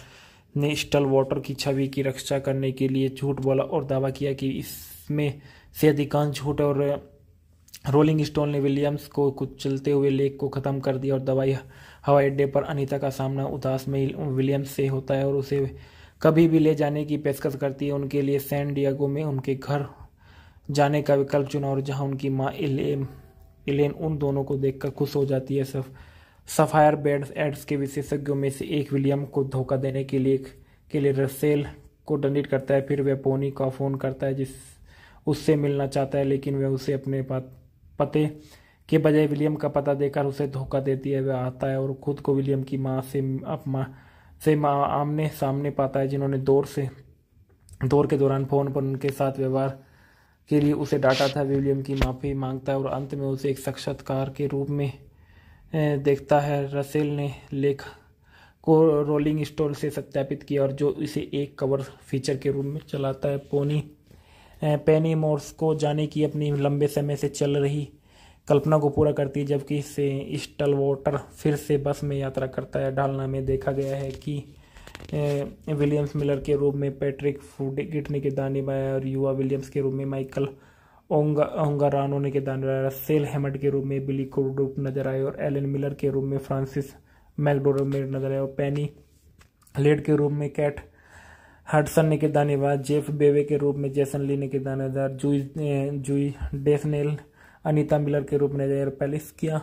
B: ने स्टल वाटर की छवि की रक्षा करने के लिए झूठ बोला और दावा किया कि इसमें से अधिकांश झूठ और रोलिंग स्टोन ने विलियम्स को कुछ चलते हुए लेक को ख़त्म कर दिया और दवाई हवाई अड्डे पर अनीता का सामना उदास में विलियम्स से होता है और उसे कभी भी ले जाने की पेशकश करती है उनके लिए सैन डियागो में उनके घर जाने का विकल्प चुना और जहां उनकी माँ इलेन इलेन उन दोनों को देखकर खुश हो जाती है सफ सफायर बेड्स एड्स के विशेषज्ञों में से एक विलियम को धोखा देने के लिए के लिए रसेल को डंडित करता है फिर वह पोनी का फ़ोन करता है जिस उससे मिलना चाहता है लेकिन वह उसे अपने पते के बजाय विलियम का पता देकर उसे धोखा देती है वह आता है और खुद को विलियम की माँ से अपमा से माँ आमने सामने पाता है जिन्होंने दौर से दौर के दौरान फ़ोन पर उनके साथ व्यवहार के लिए उसे डांटा था विलियम की माफ़ी मांगता है और अंत में उसे एक साक्षात्कार के रूप में देखता है रसेल ने लेख को रोलिंग स्टोन से सत्यापित किया और जो इसे एक कवर फीचर के रूप में चलाता है पोनी पेनी मोर्स को जाने की अपनी लंबे समय से चल रही कल्पना को पूरा करती है जबकि इसे स्टल वाटर फिर से बस में यात्रा करता है ढालना में देखा गया है कि विलियम्स मिलर के रूप में पैट्रिक फूडिट ने किरदार निभाया और युवा विलियम्स के रूप में माइकल ओंगा रानो ने किरदार निभाया सेल हेमट के रूप में बिली कोडूप नजर आए और एलन मिलर के रूप में फ्रांसिस मैकडोरल नजर आए और पैनी लेड के रूप में कैट हडसन ने किरदार निभाया जेफ बेवे के रूप में जैसन ली ने किरदार निभाया Zooey Zooey Deschanel Anita Miller के रूप में नजर आया और पैलिस किया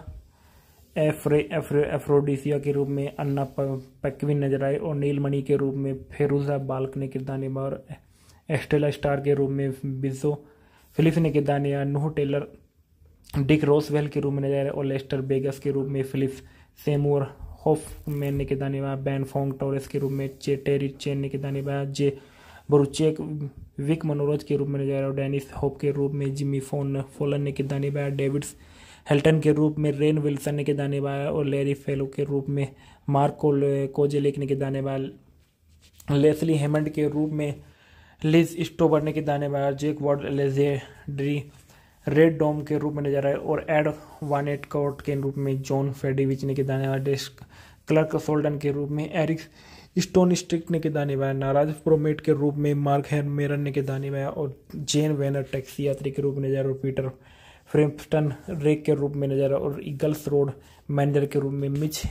B: एफ्रे एफ्रे एफ्रोडिसिया के रूप में अन्ना पैक्विन नजर आए और नीलमणि के रूप में फेरूजा बाल्क ने किरदार निभा और एस्टेला स्टार के रूप में बिजो फिलिप्स ने किरदार निभा नूह टेलर डिक रोसवेल के रूप में नजर आए और लेस्टर बेगस के रूप में फिलिप्स सेमोर होफमैन ने किरदार निभा बैन फोंग टोरेस के रूप में चे टेरी चेन ने किरदार निभाया जे बरुचेक विक मनोरज के रूप में नजर आया और डेनिस होप के रूप में जिमी फोन फोलन ने किरदार निभाया डेविड्स हेल्टन के रूप में रेन विल्सन ने किरदार निभाया और लेरी फेलो के रूप में मार्क कोजेलिक ने किरदार निभाया लेसली हेमंड के रूप में लिज स्टोबर ने किरदार निभाया जेक वॉर्ड लेजेड्री रेड डोम के रूप में नजर आए और एड वानेट कोर्ट के रूप में जॉन फेडिविच ने किरदार निभाया डेस्क क्लर्क सोल्डन के रूप में एरिक स्टोन स्ट्रिक ने दाने निभाया नाराज प्रोमेट के रूप में मार्क हेन मेरन ने किरदार निभाया और जेन वेनर टैक्सी यात्री के रूप में नजर और पीटर फ्रिम्पटन रेक के रूप में नजर और ईगल्स रोड मैनेजर के रूप में मिच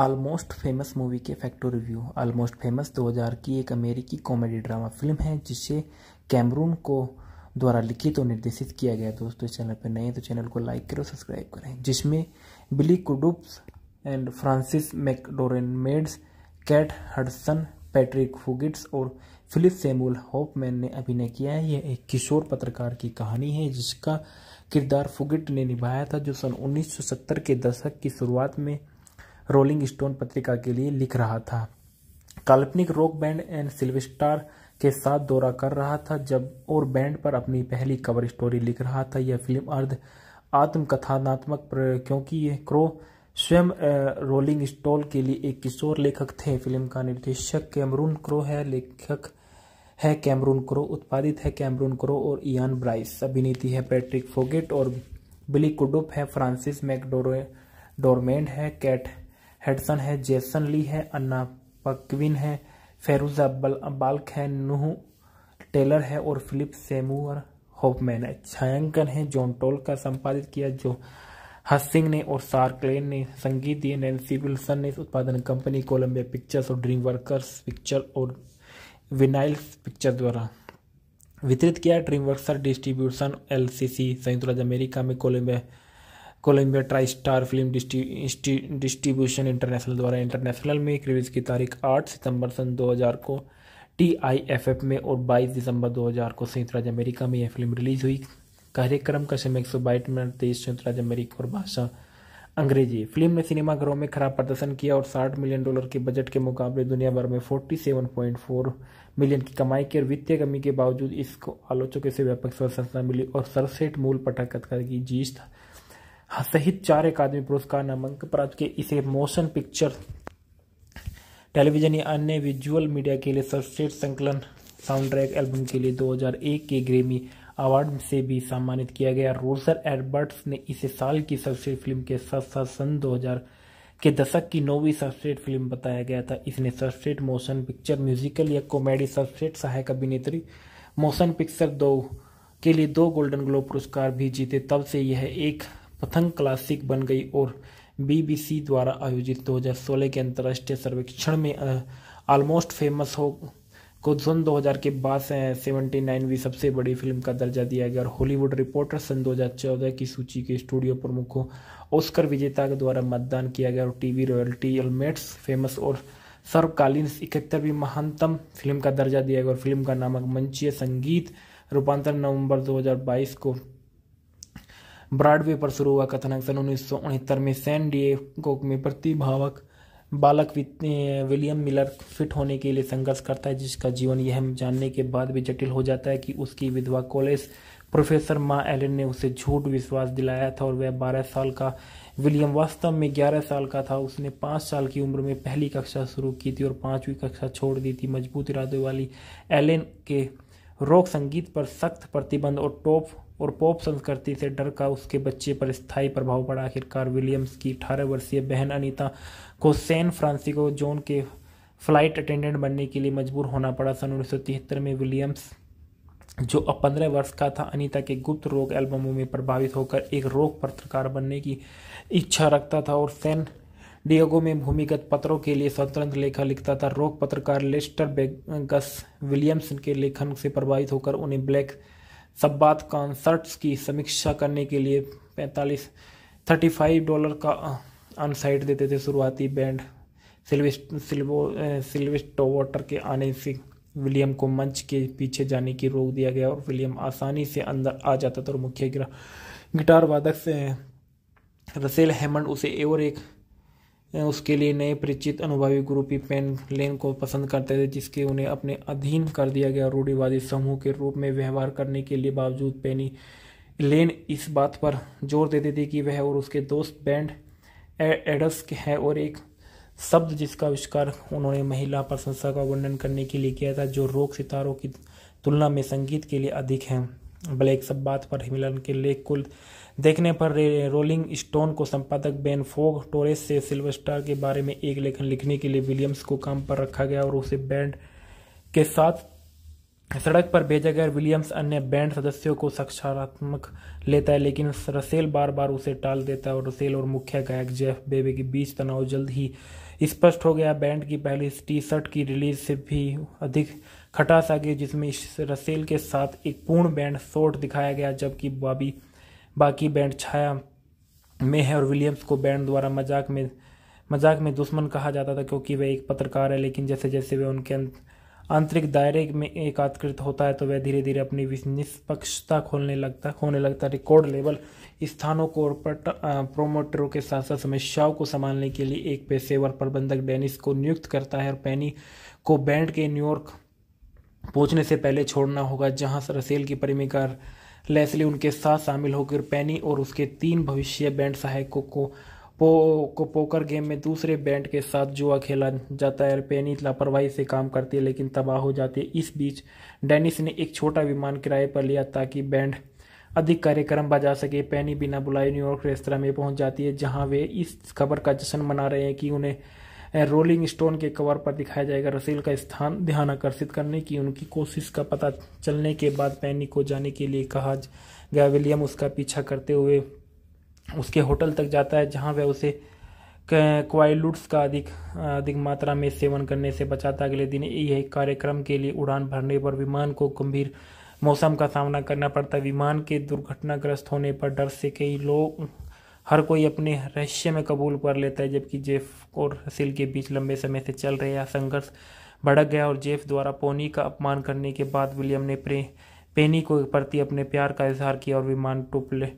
B: ऑलमोस्ट फेमस मूवी के फैक्टो रिव्यू ऑलमोस्ट फेमस 2000 की एक अमेरिकी कॉमेडी ड्रामा फिल्म है जिसे कैमरून को द्वारा लिखित तो और निर्देशित किया गया दोस्तों इस चैनल पर नए हैं तो चैनल को लाइक करें और सब्सक्राइब करें जिसमें Billy कुडुप्स and Frances मैकडोरेन maids Kate Hudson Patrick फुगिट्स और फिलिप सेमुल होपमैन ने अभिनय किया है यह एक किशोर पत्रकार की कहानी है जिसका किरदार फुगिट ने निभाया था जो सन 1970 के दशक की शुरुआत में रोलिंग स्टोन पत्रिका के लिए लिख रहा था काल्पनिक रॉक बैंड एंड सिल्वेस्टार के साथ दौरा कर रहा था जब और बैंड पर अपनी पहली कवर स्टोरी लिख रहा था यह फिल्म अर्ध आत्मकथानात्मक क्योंकि यह क्रो स्वयं रोलिंग स्टोल के लिए एक किशोर लेखक थे फिल्म का निर्देशक कैमरून क्रो है लेखक है कैमरून क्रो उत्पादित है कैमरून क्रो और इयान ब्राइस अभिनेती है पैट्रिक फोगेट और बिली कुडुप है फ्रांसिस मैकडोरे डोरमेंड है कैट हेडसन है जेसन ली है अन्ना पकविन है फेरुजा बाल्क है नूह टेलर है और फिलिप सेमुअर होपमैन है छायांकन है जॉन टोल का संपादित किया जो हसिंग ने और सार क्लेन ने संगीत दिए नैन्सी विल्सन ने इस उत्पादन कंपनी कोलंबिया पिक्चर्स और ड्रीम वर्कर्स पिक्चर और विनाइल पिक्चर द्वारा वितरित किया ड्रीमवर्क्सर डिस्ट्रीब्यूशन सी संयुक्त राज्य अमेरिका में Columbia Columbia try star film distribution international द्वारा इंटरनेशनल में एक रिलीज की तारीख 8 सितंबर सन 2000 को टीआईएफएफ में और 22 दिसंबर 2000 को संयुक्त राज्य अमेरिका में यह फिल्म रिलीज हुई कार्यक्रम का समय एक सौ मिनट देश संयुक्त राज्य अमेरिका और भाषा अंग्रेजी फिल्म ने सिनेमाघरों में खराब प्रदर्शन किया और 60 मिलियन डॉलर के बजट के मुकाबले दुनिया भर में 47.4 मिलियन की कमाई की और वित्तीय कमी के बावजूद इसको आलोचकों से व्यापक प्रशंसा मिली और सड़सठ मूल पटाखत की जीत सहित चार अकादमी पुरस्कार नामांकन प्राप्त किए इसे मोशन पिक्चर टेलीविजन या अन्य विजुअल मीडिया के लिए सर्वश्रेष्ठ संकलन साउंड ट्रैक एल्बम के लिए 2001 के ग्रेमी अवार्ड से भी सम्मानित किया गया रोजर एडबर्ट्स ने इसे साल की सर्वश्रेष्ठ फिल्म के साथ साथ सन 2000 के दशक की नौवीं सर्वश्रेष्ठ फिल्म बताया गया था इसने सर्वश्रेष्ठ मोशन पिक्चर म्यूजिकल या कॉमेडी सर्वश्रेष्ठ सहायक अभिनेत्री मोशन पिक्चर दो के लिए दो गोल्डन ग्लोब पुरस्कार भी जीते तब से यह एक प्रथम क्लासिक बन गई और बीबीसी द्वारा आयोजित 2016 के अंतर्राष्ट्रीय सर्वेक्षण में ऑलमोस्ट फेमस हो को सन 2000 के बाद से 79वीं सबसे बड़ी फिल्म का दर्जा दिया गया और हॉलीवुड रिपोर्टर सन 2014 की सूची के स्टूडियो प्रमुखों ऑस्कर विजेता के द्वारा मतदान किया गया और टीवी रॉयल्टी एलमेट्स फेमस और सर्वकालीन इकहत्तरवीं महानतम फिल्म का दर्जा दिया गया और फिल्म का नामक मंचीय संगीत रूपांतर नवंबर 2022 को ब्रॉडवे पर शुरू हुआ कथनाक सन उन्नीस में सैन डिएगो में प्रतिभावक बालक विलियम मिलर फिट होने के लिए संघर्ष करता है जिसका जीवन यह जानने के बाद भी जटिल हो जाता है कि उसकी विधवा कॉलेज प्रोफेसर माँ एलिन ने उसे झूठ विश्वास दिलाया था और वह बारह साल का विलियम वास्तव में ग्यारह साल का था उसने पाँच साल की उम्र में पहली कक्षा शुरू की थी और पाँचवीं कक्षा छोड़ दी थी मजबूत इरादे वाली एलेन के रॉक संगीत पर सख्त प्रतिबंध और टॉप और पॉप संस्कृति से डर का उसके बच्चे पर स्थायी प्रभाव पड़ा आखिरकार विलियम्स की अठारह वर्षीय बहन अनीता को सैन फ्रांसिस्को जोन के फ्लाइट अटेंडेंट बनने के लिए मजबूर होना पड़ा सन उन्नीस में विलियम्स जो अब पंद्रह वर्ष का था अनीता के गुप्त रोग एल्बमों में प्रभावित होकर एक रोग पत्रकार बनने की इच्छा रखता था और सैन डिएगो में भूमिगत पत्रों के लिए स्वतंत्र लेखा लिखता था रोग पत्रकार लेस्टर बेगस विलियम्स के लेखन से प्रभावित होकर उन्हें ब्लैक सब्बात कॉन्सर्ट्स की समीक्षा करने के लिए पैंतालीस थर्टी फाइव डॉलर का अनसाइट देते थे शुरुआती बैंड सिल्विस्टो वाटर के आने से विलियम को मंच के पीछे जाने की रोक दिया गया और विलियम आसानी से अंदर आ जाता था और मुख्य गिटार वादक से रसेल हेमंड उसे और एक उसके लिए नए परिचित अनुभवी ग्रुपी पेन लेन को पसंद करते थे जिसके उन्हें अपने अधीन कर दिया गया रूढ़ीवादी समूह के रूप में व्यवहार करने के लिए बावजूद पेनी लेन इस बात पर जोर देते थे कि वह और उसके दोस्त बैंड एडस्क है और एक शब्द जिसका आविष्कार उन्होंने महिला प्रशंसा का वर्णन करने के लिए किया था जो रोक सितारों की तुलना में संगीत के लिए अधिक हैं ब्लैक सब बात पर हिमिलन के लेख को देखने पर रोलिंग स्टोन को संपादक बेन फोग टोरेस से सिल्वर स्टार के बारे में एक लेखन लिखने के लिए विलियम्स को काम पर रखा गया और उसे बैंड के साथ सड़क पर बेजगह विलियम्स अन्य बैंड सदस्यों को सक्षारात्मक लेता है लेकिन रसेल बार बार उसे टाल देता है और रसेल और मुख्य गायक जेफ बेबे के बीच तनाव जल्द ही स्पष्ट हो गया बैंड की पहली टी शर्ट की रिलीज से भी अधिक खटास आ गई जिसमें रसेल के साथ एक पूर्ण बैंड शोट दिखाया गया जबकि बाबी बाकी बैंड छाया में है और विलियम्स को बैंड द्वारा मजाक में मजाक में दुश्मन कहा जाता था क्योंकि वे एक पत्रकार है लेकिन जैसे जैसे वे उनके अंत आंतरिक दायरे में एकात्कृत होता है तो वह धीरे धीरे अपनी निष्पक्षता खोलने लगता खोने लगता है रिकॉर्ड लेवल स्थानों को और प्रोमोटरों के साथ साथ समस्याओं को संभालने के लिए एक पेशेवर प्रबंधक डेनिस को नियुक्त करता है और पैनी को बैंड के न्यूयॉर्क पहुंचने से पहले छोड़ना होगा जहां रसेल की परिमिका लेसली उनके साथ शामिल होकर पैनी और उसके तीन भविष्य बैंड सहायकों को, को पो को पोकर गेम में दूसरे बैंड के साथ जुआ खेला जाता है पेनी लापरवाही से काम करती है लेकिन तबाह हो जाती है इस बीच डेनिस ने एक छोटा विमान किराए पर लिया ताकि बैंड अधिक कार्यक्रम बजा सके पैनी बिना बुलाए न्यूयॉर्क रेस्तरा में पहुंच जाती है जहां वे इस खबर का जश्न मना रहे हैं कि उन्हें रोलिंग स्टोन के कवर पर दिखाया जाएगा रसील का स्थान ध्यान आकर्षित करने की उनकी कोशिश का पता चलने के बाद पैनी को जाने के लिए कहा गया विलियम उसका पीछा करते हुए उसके होटल तक जाता है जहाँ वह उसे क्वाइलुट्स का अधिक अधिक मात्रा में सेवन करने से बचाता अगले दिन यह कार्यक्रम के लिए उड़ान भरने पर विमान को गंभीर मौसम का सामना करना पड़ता है विमान के दुर्घटनाग्रस्त होने पर डर से कई लोग हर कोई अपने रहस्य में कबूल कर लेता है जबकि जेफ और हसील के बीच लंबे समय से चल रहे यह संघर्ष भड़क गया और जेफ द्वारा पोनी का अपमान करने के बाद विलियम ने प्रे पेनी को प्रति अपने प्यार का इजहार किया और विमान टुपले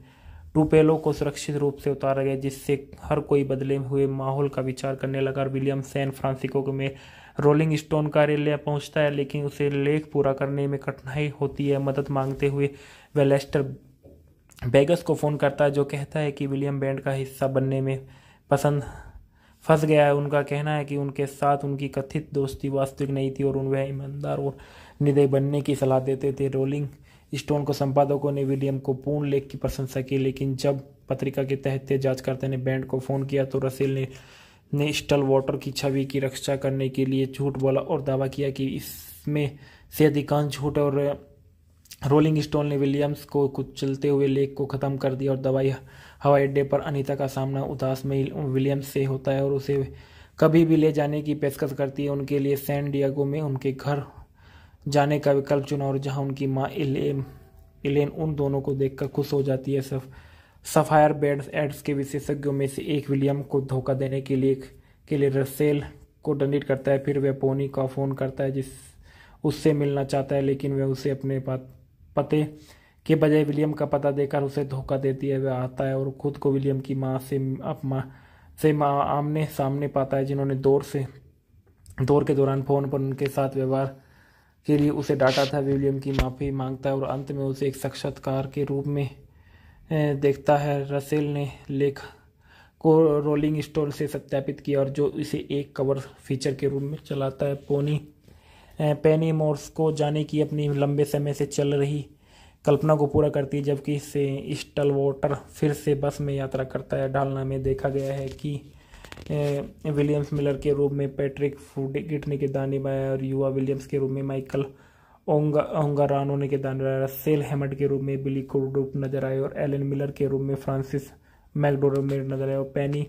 B: टूपेलो को सुरक्षित रूप से उतारा गया जिससे हर कोई बदले हुए माहौल का विचार करने लगा और विलियम सैन फ्रांसिको में रोलिंग स्टोन कार्यालय पहुंचता है लेकिन उसे लेख पूरा करने में कठिनाई होती है मदद मांगते हुए वेलेस्टर लेस्टर बेगस को फ़ोन करता है जो कहता है कि विलियम बैंड का हिस्सा बनने में पसंद फंस गया है उनका कहना है कि उनके साथ उनकी कथित दोस्ती वास्तविक नहीं थी और उन वह ईमानदार और निर्दय बनने की सलाह देते थे रोलिंग स्टोन को संपादकों ने विलियम को पूर्ण लेख की प्रशंसा की लेकिन जब पत्रिका के तहत जांचकर्ता ने बैंड को फ़ोन किया तो रसेल ने ने स्टल वाटर की छवि की रक्षा करने के लिए झूठ बोला और दावा किया कि इसमें से अधिकांश झूठ और रोलिंग स्टोन ने विलियम्स को कुछ चलते हुए लेख को ख़त्म कर दिया और दवाई हवाई अड्डे पर अनीता का सामना उदास में विलियम्स से होता है और उसे कभी भी ले जाने की पेशकश करती है उनके लिए सैन डियागो में उनके घर जाने का विकल्प चुना और जहां उनकी माँ इलेन इलेन उन दोनों को देखकर खुश हो जाती है सफ सफायर बेड्स एड्स के विशेषज्ञों में से एक विलियम को धोखा देने के लिए के लिए रसेल को दंडित करता है फिर वह पोनी का फ़ोन करता है जिस उससे मिलना चाहता है लेकिन वह उसे अपने पते के बजाय विलियम का पता देकर उसे धोखा देती है वह आता है और खुद को विलियम की माँ से अपमा से माँ आमने सामने पाता है जिन्होंने दौर से दौर के दौरान फ़ोन पर उनके साथ व्यवहार के लिए उसे डांटा था विलियम की माफ़ी मांगता है और अंत में उसे एक साक्षात्कार के रूप में देखता है रसेल ने लेख को रोलिंग स्टोन से सत्यापित किया और जो इसे एक कवर फीचर के रूप में चलाता है पोनी पेनी मोर्स को जाने की अपनी लंबे समय से चल रही कल्पना को पूरा करती है जबकि से स्टल वाटर फिर से बस में यात्रा करता है ढालना में देखा गया है कि विलियम्स मिलर के रूप में पैट्रिक फूड गिटने के दाने बनाए और युवा विलियम्स के रूप में माइकल ओंगा रानो ने के दाने बनाया सेल हेमड के रूप में बिली कोडूप नजर आए और एलन मिलर के रूप में फ्रांसिस मैकडोरमेड नजर आए और पैनी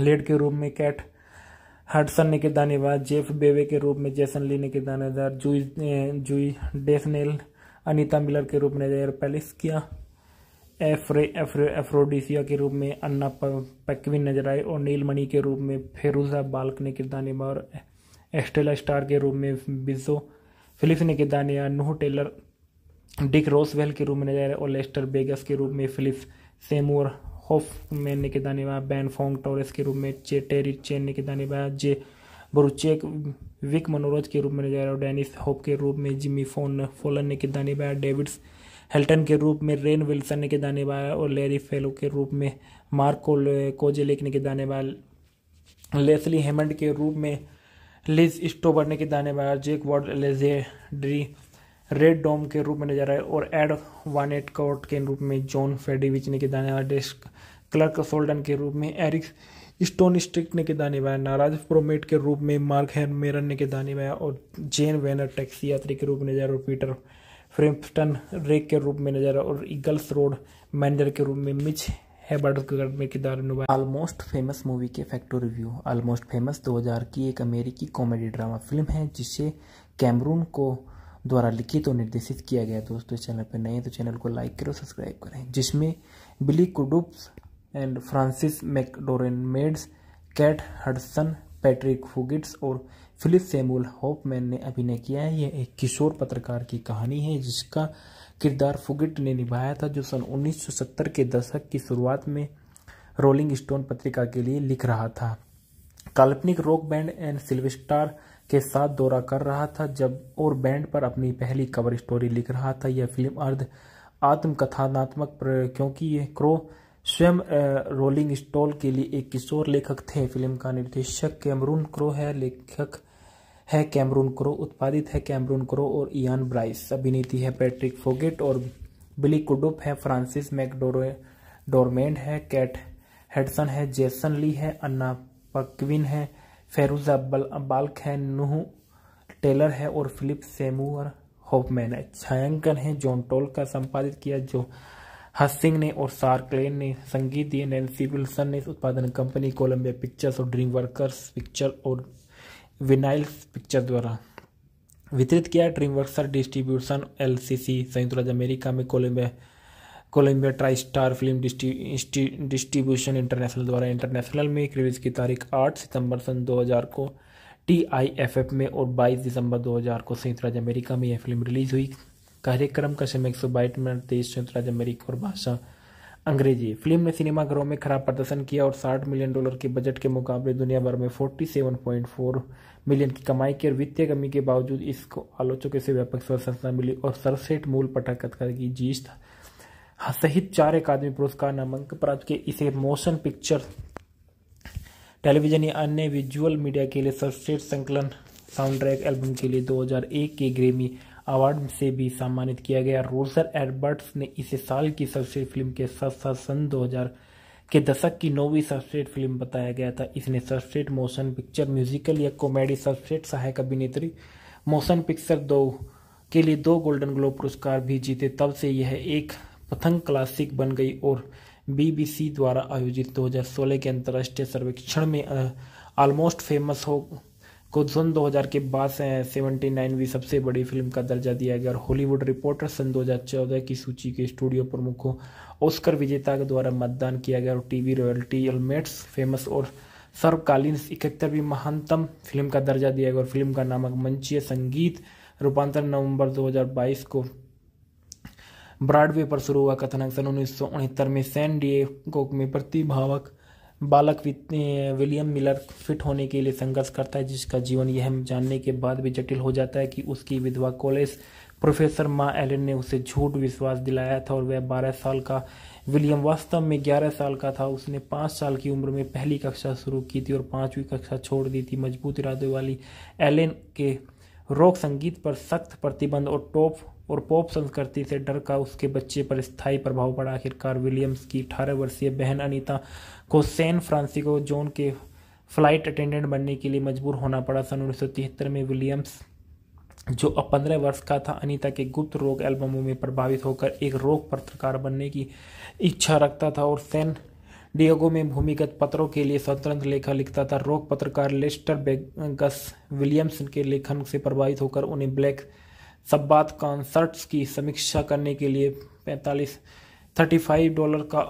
B: लेड के रूप में कैट हडसन ने के दाने बाद जेफ बेवे के रूप में जैसन ली ने के दाने जुई जुई डेसनेल अनीता मिलर के रूप में नजर आए और पैलिस किया एफ्रे एफ्रे एफ्रोडिसिया के रूप में अन्ना पैक्विन नजर आए और नीलमणि के रूप में फेरुजा बाल्क ने किरदार निभा और एस्टेला स्टार के रूप में बिजो फिलिप्स ने किरदार निभाया नूह टेलर डिक रोसवेल के रूप में नजर आए और लेस्टर बेगस के रूप में फिलिप्स सेमोर मैन ने किरदार निभाया बैन फोंग टोरेस के रूप में चे टेरी चेन ने किरदार निभाया जे बुरुचेक विक मनोरज के रूप में नजर आया और डेनिस होप के रूप में जिमी फोन फोलन ने किरदार निभाया डेविड्स हेल्टन के रूप में रेन विल्सन ने किरदार और लेरी फेलो के रूप में मार्क को कोजेलिक ने किरदार लेसली हेमंड के रूप में लिज स्टोबर ने किरदार जेक वॉर्ड लेजेड्री रेड डोम के रूप में नजर आए और एड वानेट कोर्ट के रूप में जॉन फेडिविच ने किरदार डेस्क क्लर्क सोल्डन के रूप में एरिक स्टोन स्ट्रिक ने किरदार निभाया नाराज प्रोमेट के रूप में मार्क हेन मेरन ने किरदार निभाया और जेन वेनर टैक्सी यात्री के रूप में नजर और पीटर फ्रिम्पटन रेक के रूप में नजर और ईगल्स रोड मैनेजर के रूप में मिच हैबर्ट में किरदार निभाया ऑलमोस्ट फेमस मूवी के फैक्टो रिव्यू ऑलमोस्ट फेमस 2000 की एक अमेरिकी कॉमेडी ड्रामा फिल्म है जिसे कैमरून को द्वारा लिखित और निर्देशित किया गया दोस्तों इस चैनल पर नए हैं तो चैनल को लाइक करें सब्सक्राइब करें जिसमें Billy कुडुप्स and Frances मैकडोरन maids Kate Hudson Patrick फुगिट्स और फिलिप सेमुल होपमैन ने अभिनय किया है यह एक किशोर पत्रकार की कहानी है जिसका किरदार फुगिट ने निभाया था जो सन 1970 के दशक की शुरुआत में रोलिंग स्टोन पत्रिका के लिए लिख रहा था काल्पनिक रॉक बैंड एंड सिल्वेस्टार के साथ दौरा कर रहा था जब और बैंड पर अपनी पहली कवर स्टोरी लिख रहा था यह फिल्म अर्ध आत्मकथानात्मक क्योंकि यह क्रो स्वयं रोलिंग स्टोल के लिए एक किशोर लेखक थे फिल्म का निर्देशक कैमरून क्रो है लेखक है कैमरून क्रो उत्पादित है कैमरून क्रो और इयान ब्राइस अभिनेती है पैट्रिक फोगेट और बिली कुडुप है फ्रांसिस डोरमेंड है कैट हेडसन है जेसन ली है अन्ना पकविन है बल, बाल्क है नूह टेलर है और फिलिप सेमुअर होपमैन है छायांकन है जॉन टोल का संपादित किया जो हसिंग ने और सार्कलेन ने संगीत दिए नैन्सी विल्सन ने उत्पादन कंपनी कोलंबिया पिक्चर्स और ड्रीम वर्कर्स पिक्चर और विनाइल पिक्चर द्वारा वितरित किया ड्रीमवर्क्सर डिस्ट्रीब्यूशन एल सी सी संयुक्त राज्य अमेरिका में Columbia Columbia try star film distribution international द्वारा इंटरनेशनल में रिलीज की तारीख आठ सितंबर सन 2000 को एफ में और 22 दिसंबर 2000 को संयुक्त राज्य अमेरिका में यह फिल्म रिलीज हुई कार्यक्रम का समय एक सौ बाईट मिनट देश संयुक्त राज्य अमेरिका और भाषा अंग्रेजी फिल्म ने सिनेमाघरों में खराब प्रदर्शन किया और 60 मिलियन डॉलर के बजट के मुकाबले दुनिया भर में 47.4 मिलियन की कमाई की और वित्तीय कमी के बावजूद इसको आलोचकों से व्यापक प्रशंसा मिली और सड़सठ मूल पटक की जीत सहित चार अकादमी पुरस्कार नामांकन प्राप्त के इसे मोशन पिक्चर टेलीविजन या अन्य विजुअल मीडिया के लिए सर्वश्रेष्ठ संकलन साउंड ट्रैक एल्बम के लिए 2001 के ग्रेमी अवार्ड से भी सम्मानित किया गया रोजर एडबर्ट्स ने इसे साल की सर्वश्रेष्ठ फिल्म के साथ साथ सन 2000 के दशक की नौवीं सर्वश्रेष्ठ फिल्म बताया गया था इसने सर्वश्रेष्ठ मोशन पिक्चर म्यूजिकल या कॉमेडी सर्वश्रेष्ठ सहायक अभिनेत्री मोशन पिक्चर दो के लिए दो गोल्डन ग्लोब पुरस्कार भी जीते तब से यह एक पथंग क्लासिक बन गई और बीबीसी द्वारा आयोजित 2016 के अंतर्राष्ट्रीय सर्वेक्षण में ऑलमोस्ट फेमस हो खुद सन 2000 के बाद से नाइनवीं सबसे बड़ी फिल्म का दर्जा दिया गया और हॉलीवुड रिपोर्टर सन 2014 की सूची के स्टूडियो प्रमुखों ऑस्कर विजेता के द्वारा मतदान किया गया और टीवी रॉयल्टी एलमेट्स फेमस और सर्वकालीन इकहत्तरवीं महानतम फिल्म का दर्जा दिया गया और फिल्म का नामक मंचीय संगीत रूपांतर नवंबर 2022 को ब्रॉडवे पर शुरू हुआ कथनक सन उन्नीस में सैन डिएगो में प्रतिभावक बालक विलियम मिलर फिट होने के लिए संघर्ष करता है जिसका जीवन यह जानने के बाद भी जटिल हो जाता है कि उसकी विधवा कॉलेज प्रोफेसर माँ एलिन ने उसे झूठ विश्वास दिलाया था और वह बारह साल का विलियम वास्तव में ग्यारह साल का था उसने पाँच साल की उम्र में पहली कक्षा शुरू की थी और पाँचवीं कक्षा छोड़ दी थी मजबूत इरादे वाली एलेन के रॉक संगीत पर सख्त प्रतिबंध और टॉप और पॉप संस्कृति से डर का उसके बच्चे पर स्थायी प्रभाव पड़ा आखिरकार विलियम्स की अठारह वर्षीय बहन अनीता को सैन फ्रांसिस्को जोन के फ्लाइट अटेंडेंट बनने के लिए मजबूर होना पड़ा सन उन्नीस में विलियम्स जो अब पंद्रह वर्ष का था अनीता के गुप्त रोग एल्बमों में प्रभावित होकर एक रोग पत्रकार बनने की इच्छा रखता था और सैन डिएगो में भूमिगत पत्रों के लिए स्वतंत्र लेखा लिखता था रोग पत्रकार लेस्टर बेगस विलियम्स के लेखन से प्रभावित होकर उन्हें ब्लैक सब बात कॉन्सर्ट्स की समीक्षा करने के लिए पैंतालीस थर्टी फाइव डॉलर का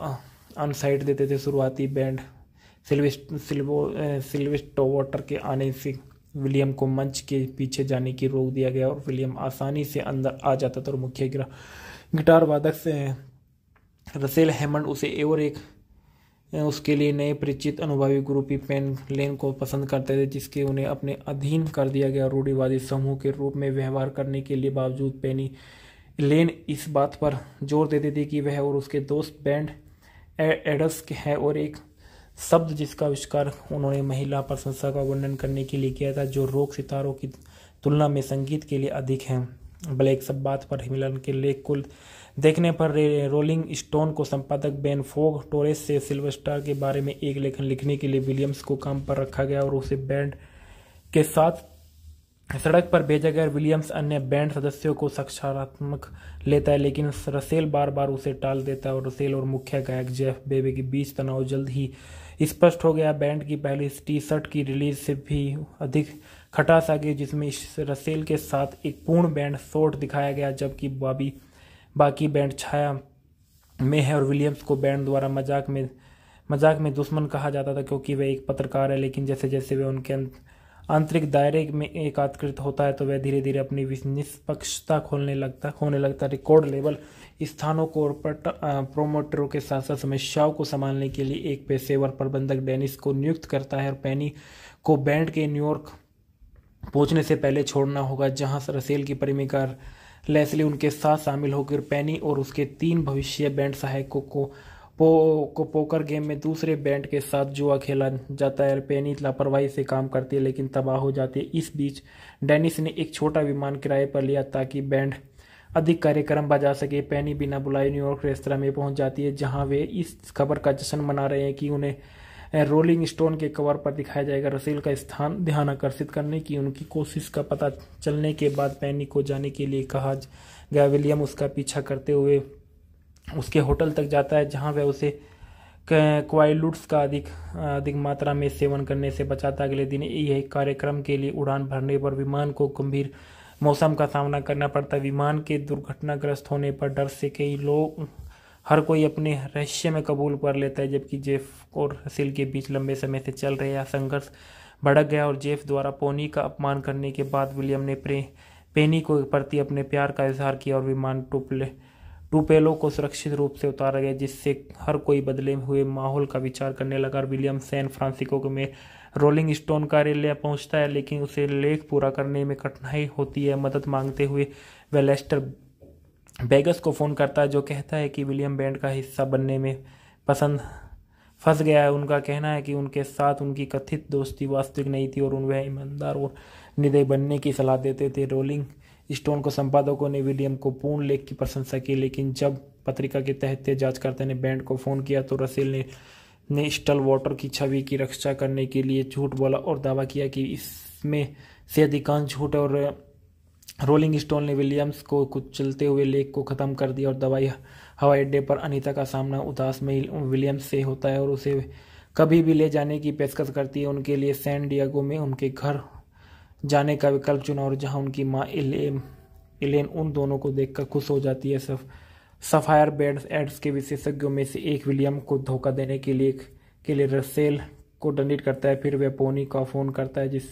B: ऑन देते थे शुरुआती बैंड सिल्वेस्ट वाटर के आने से विलियम को मंच के पीछे जाने की रोक दिया गया और विलियम आसानी से अंदर आ जाता था और मुख्य गिटार वादक से रसेल हेमंड उसे और एक उसके लिए नए परिचित अनुभवी ग्रुपी पेन लेन को पसंद करते थे जिसके उन्हें अपने अधीन कर दिया गया रूढ़िवादी समूह के रूप में व्यवहार करने के लिए बावजूद पेनी लेन इस बात पर जोर देती थे कि वह और उसके दोस्त बैंड एडस है और एक शब्द जिसका आविष्कार उन्होंने महिला प्रशंसा का वर्णन करने के लिए किया था जो रोक सितारों की तुलना में संगीत के लिए अधिक हैं ब्लैक सब बात पर हिमिलन के लेख कुल देखने पर रोलिंग स्टोन को संपादक बेन फोग टोरेस से सिल्वर स्टार के बारे में एक लेखन लिखने के लिए विलियम्स को काम पर रखा गया और उसे बैंड के साथ सड़क पर भेजा गया विलियम्स अन्य बैंड सदस्यों को सकारात्मक लेता है लेकिन रसेल बार बार उसे टाल देता है और रसेल और मुख्य गायक जेफ बेबे के बीच तनाव जल्द ही स्पष्ट हो गया बैंड की पहली टी शर्ट की रिलीज से भी अधिक खटास आ गई जिसमें रसेल के साथ एक पूर्ण बैंड शोट दिखाया गया जबकि बॉबी बाकी बैंड छाया में है और विलियम्स को बैंड द्वारा मजाक में मजाक में दुश्मन कहा जाता था क्योंकि वह एक पत्रकार है लेकिन जैसे जैसे वे उनके आंतरिक दायरे में एकात्कृत होता है तो वह धीरे धीरे अपनी निष्पक्षता खोलने लगता होने लगता रिकॉर्ड लेवल स्थानों को और प्रोमोटरों के साथ साथ समस्याओं को संभालने के लिए एक पेशेवर प्रबंधक डेनिस को नियुक्त करता है और पैनी को बैंड के न्यूयॉर्क पहुंचने से पहले छोड़ना होगा जहां रसेल की परिमिकार लेसली उनके साथ शामिल होकर पैनी और उसके तीन भविष्य बैंड सहायकों को पो, को पोकर गेम में दूसरे बैंड के साथ जुआ खेला जाता है पेनी लापरवाही से काम करती है लेकिन तबाह हो जाती है इस बीच डेनिस ने एक छोटा विमान किराए पर लिया ताकि बैंड अधिक कार्यक्रम बजा सके पैनी बिना बुलाए न्यूयॉर्क रेस्तरा में पहुंच जाती है जहां वे इस खबर का जश्न मना रहे हैं कि उन्हें रोलिंग स्टोन के कवर पर दिखाया जाएगा रसेल का स्थान ध्यान आकर्षित करने की उनकी कोशिश का पता चलने के बाद पैनी को जाने के लिए कहा गया विलियम उसका पीछा करते हुए उसके होटल तक जाता है जहां वह उसे क्वाइलुट्स का अधिक अधिक मात्रा में सेवन करने से बचाता अगले दिन यह कार्यक्रम के लिए उड़ान भरने पर विमान को गंभीर मौसम का सामना करना पड़ता विमान के दुर्घटनाग्रस्त होने पर डर से कई लोग हर कोई अपने रहस्य में कबूल कर लेता है जबकि जेफ और रसील के बीच लंबे समय से चल रहे संघर्ष भड़क गया और जेफ द्वारा पोनी का अपमान करने के बाद विलियम ने प्रे पेनी को प्रति अपने प्यार का इजहार किया और विमान टूपले टूपेलो को सुरक्षित रूप से उतारा गया जिससे हर कोई बदले हुए माहौल का विचार करने लगा और विलियम सैन फ्रांसिस्को में रोलिंग स्टोन कार्यालय पहुंचता है लेकिन उसे लेख पूरा करने में कठिनाई होती है मदद मांगते हुए वेलेस्टर बेगस को फ़ोन करता है जो कहता है कि विलियम बैंड का हिस्सा बनने में पसंद फंस गया है उनका कहना है कि उनके साथ उनकी कथित दोस्ती वास्तविक नहीं थी और वह ईमानदार और निर्दय बनने की सलाह देते थे रोलिंग स्टोन को संपादकों ने विलियम को पूर्ण लेख की प्रशंसा की लेकिन जब पत्रिका के तहत जांचकर्ता ने बैंड को फ़ोन किया तो रसेल ने ने स्टल वाटर की छवि की रक्षा करने के लिए झूठ बोला और दावा किया कि इसमें से अधिकांश झूठ और रोलिंग स्टोन ने विलियम्स को कुछ चलते हुए लेक को ख़त्म कर दिया और दवाई हवाई अड्डे पर अनीता का सामना उदास में विलियम्स से होता है और उसे कभी भी ले जाने की पेशकश करती है उनके लिए सैन डियागो में उनके घर जाने का विकल्प चुना और जहां उनकी माँ इलेन इलेन उन दोनों को देखकर खुश हो जाती है सफ सफायर बेड्स एड्स के विशेषज्ञों में से एक विलियम को धोखा देने के लिए के लिए रसेल को डंडित करता है फिर वह पोनी का फ़ोन करता है जिस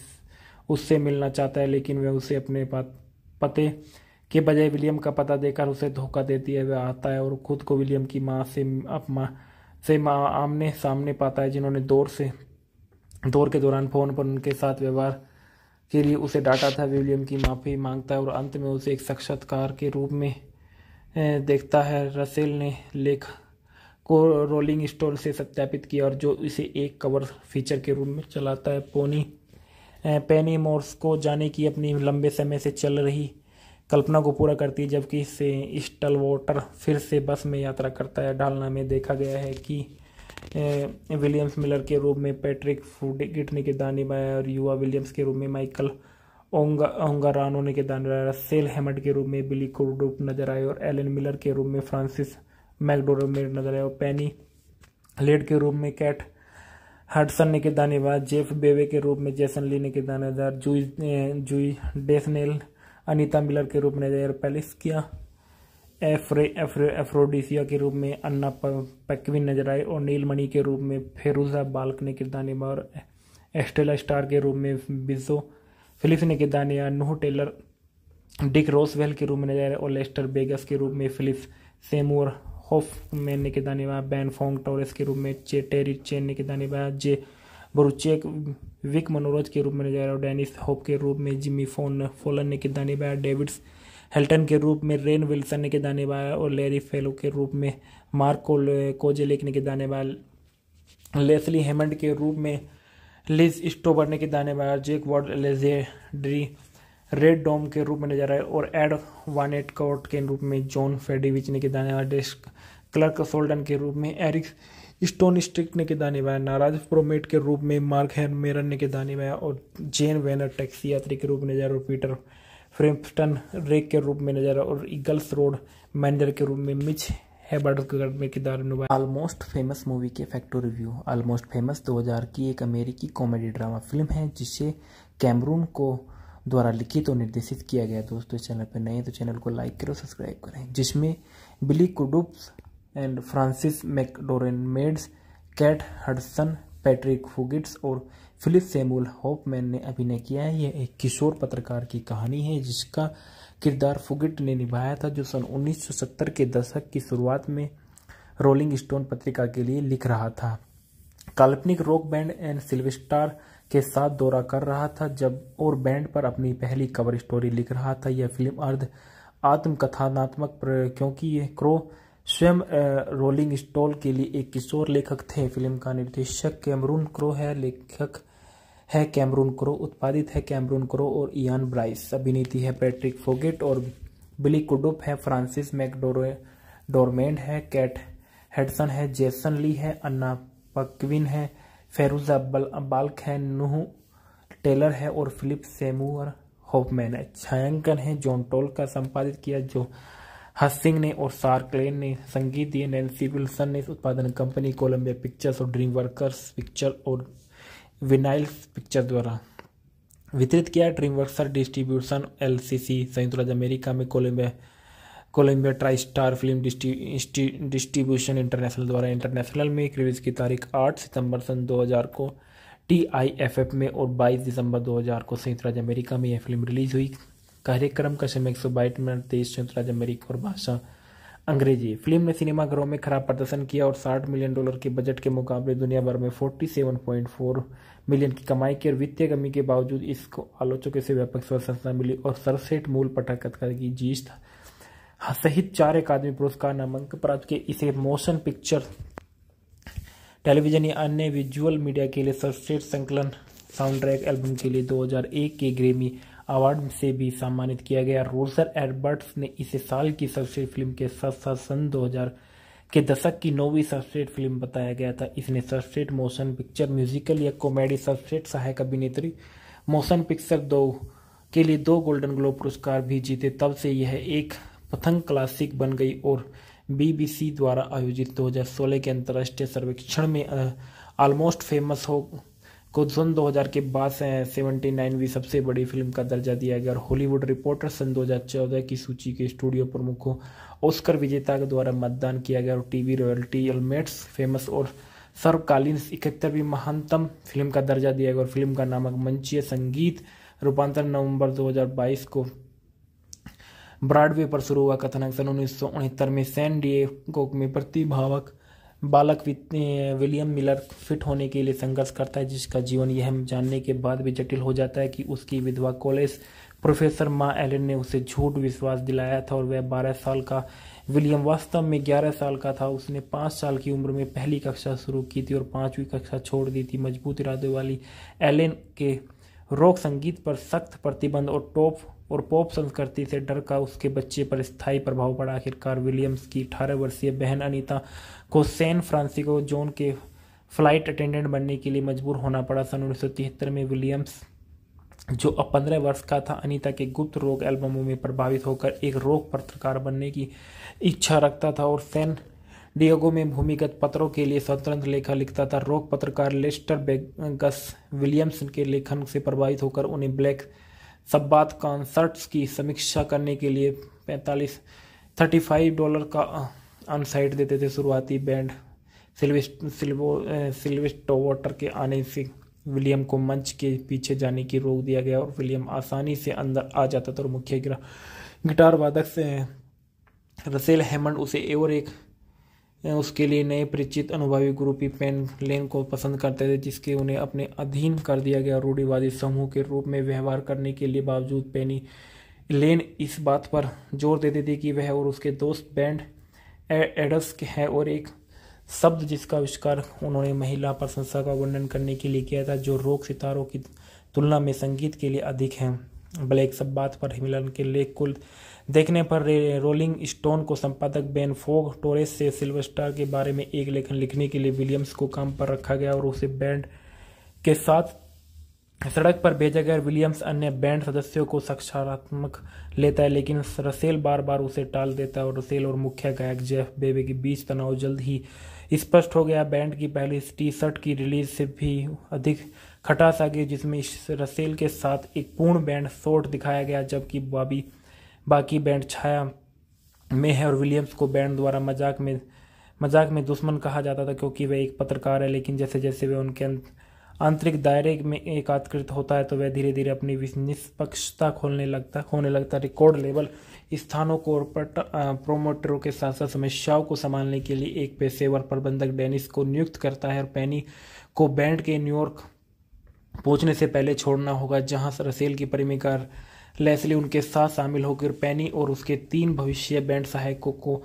B: उससे मिलना चाहता है लेकिन वह उसे अपने पास पते के बजाय विलियम का पता देकर उसे धोखा देती है वह आता है और खुद को विलियम की माँ से अपमा से माँ आमने सामने पाता है जिन्होंने दौर से दौर के दौरान फ़ोन पर उनके साथ व्यवहार के लिए उसे डांटा था विलियम की माफ़ी मांगता है और अंत में उसे एक साक्षात्कार के रूप में देखता है रसेल ने लेख को रोलिंग स्टोर से सत्यापित किया और जो इसे एक कवर फीचर के रूप में चलाता है पोनी पेनी मोर्स को जाने की अपनी लंबे समय से चल रही कल्पना को पूरा करती है जबकि इससे स्टल वॉटर फिर से बस में यात्रा करता है ढालना में देखा गया है कि विलियम्स मिलर के रूप में पैट्रिक गिटने के दानी और युवा विलियम्स के रूप में माइकल ओंगा रानो ने के दानी सेल हेमट के रूप में बिली कोडोप नजर आए और एलन मिलर के रूप में फ्रांसिस मैकडोर नजर आए और पैनी लेड के रूप में कैट हडसन ने किरदार जेफ बेवे के रूप में जेसन ली ने किरदार Zooey Zooey Deschanel Anita Miller के रूप में पैलिस किया एफ्रे एफ्रे एफ्रोडिसिया के रूप में अन्ना पैकविन नजर आए और नीलमणि के रूप में फेरुजा बाल्क ने किरदार निभाया और एस्टेला स्टार के रूप में बिजो फिलिप्स ने किरदार निभाया नूह टेलर डिक रोसवेल के रूप में नजर आए और लेस्टर बेगस के रूप में फिलिप्स सेमूर मैन ने कितना निभाया बैन फोंग टोरेस के रूप में चे टेरी चेन ने कितना निभाया जे बरुचेक विक मनोरज के रूप में नजर आया डेनिस होप के रूप में जिमी फोन फोलन ने कितना निभाया डेविड्स हेल्टन के रूप में रेन विल्सन ने दाने निभाया और लेरी फेलो के रूप में मार्क कोजेलिक ने दाने निभाया लेसली हेमंड के रूप में लिज स्टोबर ने दाने निभाया जेक वॉर्ड लेजेड्री रेड डोम के रूप में नजर आए और एड वानेट कोर्ट के रूप में जॉन फेडिविच ने दाने निभाया डेस्क क्लर्क सोल्डन के रूप में एरिक स्टोन स्टिक ने किदा निभाया नाराज प्रोमेट के रूप में मार्क मेरन ने किदा निभाया और जेन वेनर टैक्सी यात्री के रूप में नजर और पीटर फ्रेम्पटन रेक के रूप में नजर और ईगल्स रोड मैनेजर के रूप में मिच हैबर्ट में किदार निभाया ऑलमोस्ट फेमस मूवी के फैक्टो रिव्यू ऑलमोस्ट फेमस दो की एक अमेरिकी कॉमेडी ड्रामा फिल्म है जिसे कैमरून को द्वारा लिखित और निर्देशित किया गया दोस्तों इस चैनल पर नए तो चैनल को लाइक करो सब्सक्राइब करें जिसमें Billy कुडुप्स and Frances मैकडोरेन maids Kate Hudson Patrick हुगिट्स और फिलिप सेमुल होपमैन ने अभिनय किया है यह एक किशोर पत्रकार की कहानी है जिसका किरदार फुगिट ने निभाया था जो सन 1970 के दशक की शुरुआत में रोलिंग स्टोन पत्रिका के लिए लिख रहा था काल्पनिक रॉक बैंड एंड सिल्वेस्टार के साथ दौरा कर रहा था जब और बैंड पर अपनी पहली कवर स्टोरी लिख रहा था यह फिल्म अर्ध आत्मकथानात्मक क्योंकि यह क्रो स्वयं रोलिंग स्टोल के लिए एक किशोर लेखक थे फिल्म का निर्देशक कैमरून क्रो है लेखक है कैमरून क्रो उत्पादित है कैमरून क्रो और इयान ब्राइस अभिनेती है पैट्रिक फोगेट और बिली कुडुप है फ्रांसिस मैकडोर डोरमेंड है कैट हेडसन है जेसन ली है अन्ना पकविन है फेरुजा बाल्क है नूह टेलर है और फिलिप सेमुअर होपमैन है छायांकन है जॉन टोल का संपादित किया जो हसिंग ने और क्लेन ने संगीत दिए नैन्सी विल्सन ने उत्पादन कंपनी कोलंबिया पिक्चर्स और ड्रीम वर्कर्स पिक्चर और विनाइल्स पिक्चर द्वारा वितरित किया Dream Works distribution L C संयुक्त राज्य अमेरिका में Columbia Columbia try star film distribution international द्वारा इंटरनेशनल में रिलीज की तारीख आठ सितंबर सन हज़ार को टी आई एफ एफ में और बाईस दिसंबर हजार को संयुक्त राज्य अमेरिका में यह फिल्म रिलीज हुई कार्यक्रम का समय एक सौ बाईस मिनट तेईस संयुक्त राज्य अमेरिका और भाषा अंग्रेजी फिल्म ने सिनेमाघरों में खराब प्रदर्शन किया और 60 मिलियन डॉलर के बजट के मुकाबले दुनिया भर में 47.4 मिलियन की कमाई की और वित्तीय कमी के बावजूद इसको आलोचकों से व्यापक प्रशंसा मिली और सड़सठ मूल पटाखत की जीत सहित चार अकादमी पुरस्कार नामांकन प्राप्त किए इसे मोशन पिक्चर टेलीविजन या अन्य विजुअल मीडिया के लिए सर्वश्रेष्ठ संकलन साउंड ट्रैक एल्बम के लिए 2001 के ग्रेमी अवार्ड से भी सम्मानित किया गया रोजर एडबर्ट्स ने इसे साल की सर्वश्रेष्ठ फिल्म के साथ साथ सन 2000 के दशक की नौवीं सर्वश्रेष्ठ फिल्म बताया गया था इसने सर्वश्रेष्ठ मोशन पिक्चर म्यूजिकल या कॉमेडी सर्वश्रेष्ठ सहायक अभिनेत्री मोशन पिक्चर दो के लिए दो गोल्डन ग्लोब पुरस्कार भी जीते तब से यह एक पथंग क्लासिक बन गई और बीबीसी द्वारा आयोजित 2016 के अंतर्राष्ट्रीय सर्वेक्षण में ऑलमोस्ट फेमस हो को सन 2000 के बाद से सेवेंटी नाइनवीं सबसे बड़ी फिल्म का दर्जा दिया गया और हॉलीवुड रिपोर्टर सन 2014 की सूची के स्टूडियो प्रमुखों ऑस्कर विजेता के द्वारा मतदान किया गया और टीवी रॉयल्टी एलमेट्स फेमस और सर्वकालीन इकहत्तरवीं महानतम फिल्म का दर्जा दिया गया और फिल्म का नामक मंचीय संगीत रूपांतर नवंबर 2022 को ब्रॉडवे पर शुरू हुआ कथानक सन उन्नीस में सैन डिएगो में प्रतिभावक बालक विलियम मिलर फिट होने के लिए संघर्ष करता है जिसका जीवन यह जानने के बाद भी जटिल हो जाता है कि उसकी विधवा कॉलेज प्रोफेसर माँ एलिन ने उसे झूठ विश्वास दिलाया था और वह बारह साल का विलियम वास्तव में ग्यारह साल का था उसने पाँच साल की उम्र में पहली कक्षा शुरू की थी और पाँचवीं कक्षा छोड़ दी थी मजबूत इरादे वाली एलेन के रॉक संगीत पर सख्त प्रतिबंध और टॉप और पॉप संस्कृति से डर का उसके बच्चे पर स्थायी प्रभाव पड़ा आखिरकार विलियम्स की अठारह वर्षीय बहन अनीता को सैन फ्रांसिस्को जोन के फ्लाइट अटेंडेंट बनने के लिए मजबूर होना पड़ा सन उन्नीस में विलियम्स जो अब पंद्रह वर्ष का था अनीता के गुप्त रोग एल्बमों में प्रभावित होकर एक रोग पत्रकार बनने की इच्छा रखता था और सैन डियोगो में भूमिगत पत्रों के लिए स्वतंत्र लेखा लिखता था रोग पत्रकार लेस्टर बेगस विलियम्स के लेखन से प्रभावित होकर उन्हें ब्लैक सब बात कॉन्सर्ट्स की समीक्षा करने के लिए पैंतालीस थर्टी फाइव डॉलर का ऑन साइट देते थे शुरुआती बैंड सिल्वेस्ट वाटर के आने से विलियम को मंच के पीछे जाने की रोक दिया गया और विलियम आसानी से अंदर आ जाता था और मुख्य गिटार वादक से रसेल हेमंड उसे और एक उसके लिए नए परिचित अनुभवी ग्रुपी पेन लेन को पसंद करते थे जिसके उन्हें अपने अधीन कर दिया गया रूढ़िवादी समूह के रूप में व्यवहार करने के लिए बावजूद पेनी लेन इस बात पर जोर देती थी कि वह और उसके दोस्त बैंड एडस है और एक शब्द जिसका आविष्कार उन्होंने महिला प्रशंसा का वर्णन करने के लिए किया था जो रोक सितारों की तुलना में संगीत के लिए अधिक है ब्लैक सब बात पर हिमलन के लेख कुल देखने पर रोलिंग स्टोन को संपादक बेन फोग टोरेस से सिल्वर स्टार के बारे में एक लेखन लिखने के लिए विलियम्स को काम पर रखा गया और उसे बैंड के साथ सड़क पर भेजा गया विलियम्स अन्य बैंड सदस्यों को सकारात्मक लेता है लेकिन रसेल बार बार उसे टाल देता है और रसेल और मुख्य गायक जेफ बेबे के बीच तनाव जल्द ही स्पष्ट हो गया बैंड की पहली टी शर्ट की रिलीज से भी अधिक खटास आ गई जिसमें रसेल के साथ एक पूर्ण बैंड शॉर्ट दिखाया गया जबकि बॉबी बाकी बैंड छाया में है और विलियम्स को बैंड द्वारा मजाक में मजाक में दुश्मन कहा जाता था क्योंकि वह एक पत्रकार है लेकिन जैसे जैसे वह उनके आंतरिक दायरे में एकात्कृत होता है तो वह धीरे धीरे अपनी निष्पक्षता खोलने लगता होने लगता रिकॉर्ड लेवल स्थानों को और प्रोमोटरों के साथ साथ समस्याओं को संभालने के लिए एक पेशेवर प्रबंधक डेनिस को नियुक्त करता है और पैनी को बैंड के न्यूयॉर्क पहुंचने से पहले छोड़ना होगा जहां रसेल की परिमिकार लेसली उनके साथ शामिल होकर पैनी और उसके तीन भविष्य बैंड सहायकों को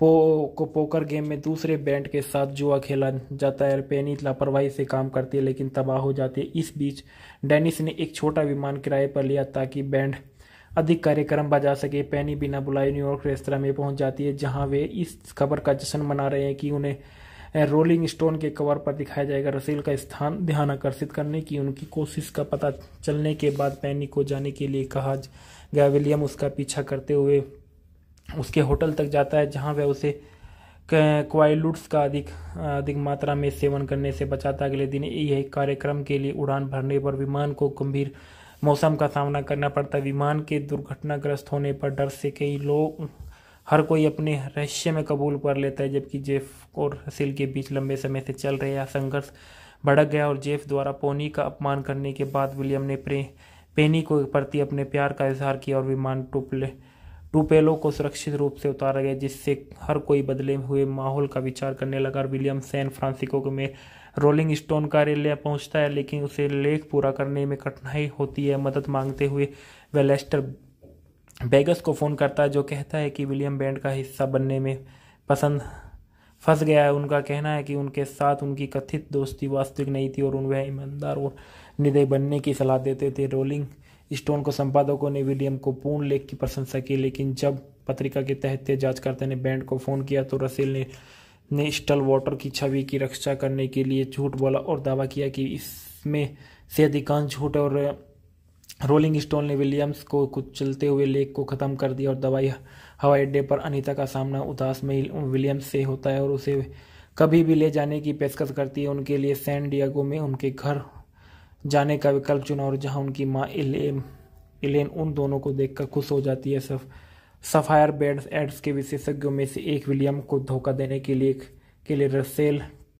B: पो को पोकर गेम में दूसरे बैंड के साथ जुआ खेला जाता है पेनी लापरवाही से काम करती है लेकिन तबाह हो जाती है इस बीच डेनिस ने एक छोटा विमान किराए पर लिया ताकि बैंड अधिक कार्यक्रम बजा सके पैनी बिना बुलाए न्यूयॉर्क रेस्तरा में पहुंच जाती है जहां वे इस खबर का जश्न मना रहे हैं कि उन्हें रोलिंग स्टोन के कवर पर दिखाया जाएगा रसेल का स्थान ध्यान आकर्षित करने की उनकी कोशिश का पता चलने के बाद पैनी को जाने के लिए कहा गया विलियम उसका पीछा करते हुए उसके होटल तक जाता है जहां वह उसे क्वाइलुट्स का अधिक अधिक मात्रा में सेवन करने से बचाता अगले दिन यह कार्यक्रम के लिए उड़ान भरने पर विमान को गंभीर मौसम का सामना करना पड़ता है विमान के दुर्घटनाग्रस्त होने पर डर से कई लोग हर कोई अपने रहस्य में कबूल कर लेता है जबकि जेफ और हसील के बीच लंबे समय से चल रहा संघर्ष भड़क गया और जेफ द्वारा पोनी का अपमान करने के बाद विलियम ने प्रे पेनी को प्रति अपने प्यार का इजहार किया और विमान टूपले टूपेलो को सुरक्षित रूप से उतारा गया जिससे हर कोई बदले हुए माहौल का विचार करने लगा और विलियम सैन फ्रांसिस्को में रोलिंग स्टोन कार्यालय पहुंचता है लेकिन उसे लेख पूरा करने में कठिनाई होती है मदद मांगते हुए वेलेस्टर बेगस को फ़ोन करता है जो कहता है कि विलियम बैंड का हिस्सा बनने में पसंद फंस गया है उनका कहना है कि उनके साथ उनकी कथित दोस्ती वास्तविक नहीं थी और उन्हें ईमानदार और निर्दय बनने की सलाह देते थे रोलिंग स्टोन को संपादकों ने विलियम को पूर्ण लेख की प्रशंसा की लेकिन जब पत्रिका के तहत जांचकर्ता ने बैंड को फ़ोन किया तो रसेल ने ने स्टल वाटर की छवि की रक्षा करने के लिए झूठ बोला और दावा किया कि इसमें से अधिकांश झूठ और रोलिंग स्टोन ने विलियम्स को कुछ चलते हुए लेक को ख़त्म कर दिया और दवाई हवाई अड्डे पर अनीता का सामना उदास में विलियम्स से होता है और उसे कभी भी ले जाने की पेशकश करती है उनके लिए सैन डियागो में उनके घर जाने का विकल्प चुना और जहां उनकी माँ इलेन इलेन उन दोनों को देखकर खुश हो जाती है सफ सफायर बेड्स एड्स के विशेषज्ञों में से एक विलियम को धोखा देने के लिए के लिए रसेल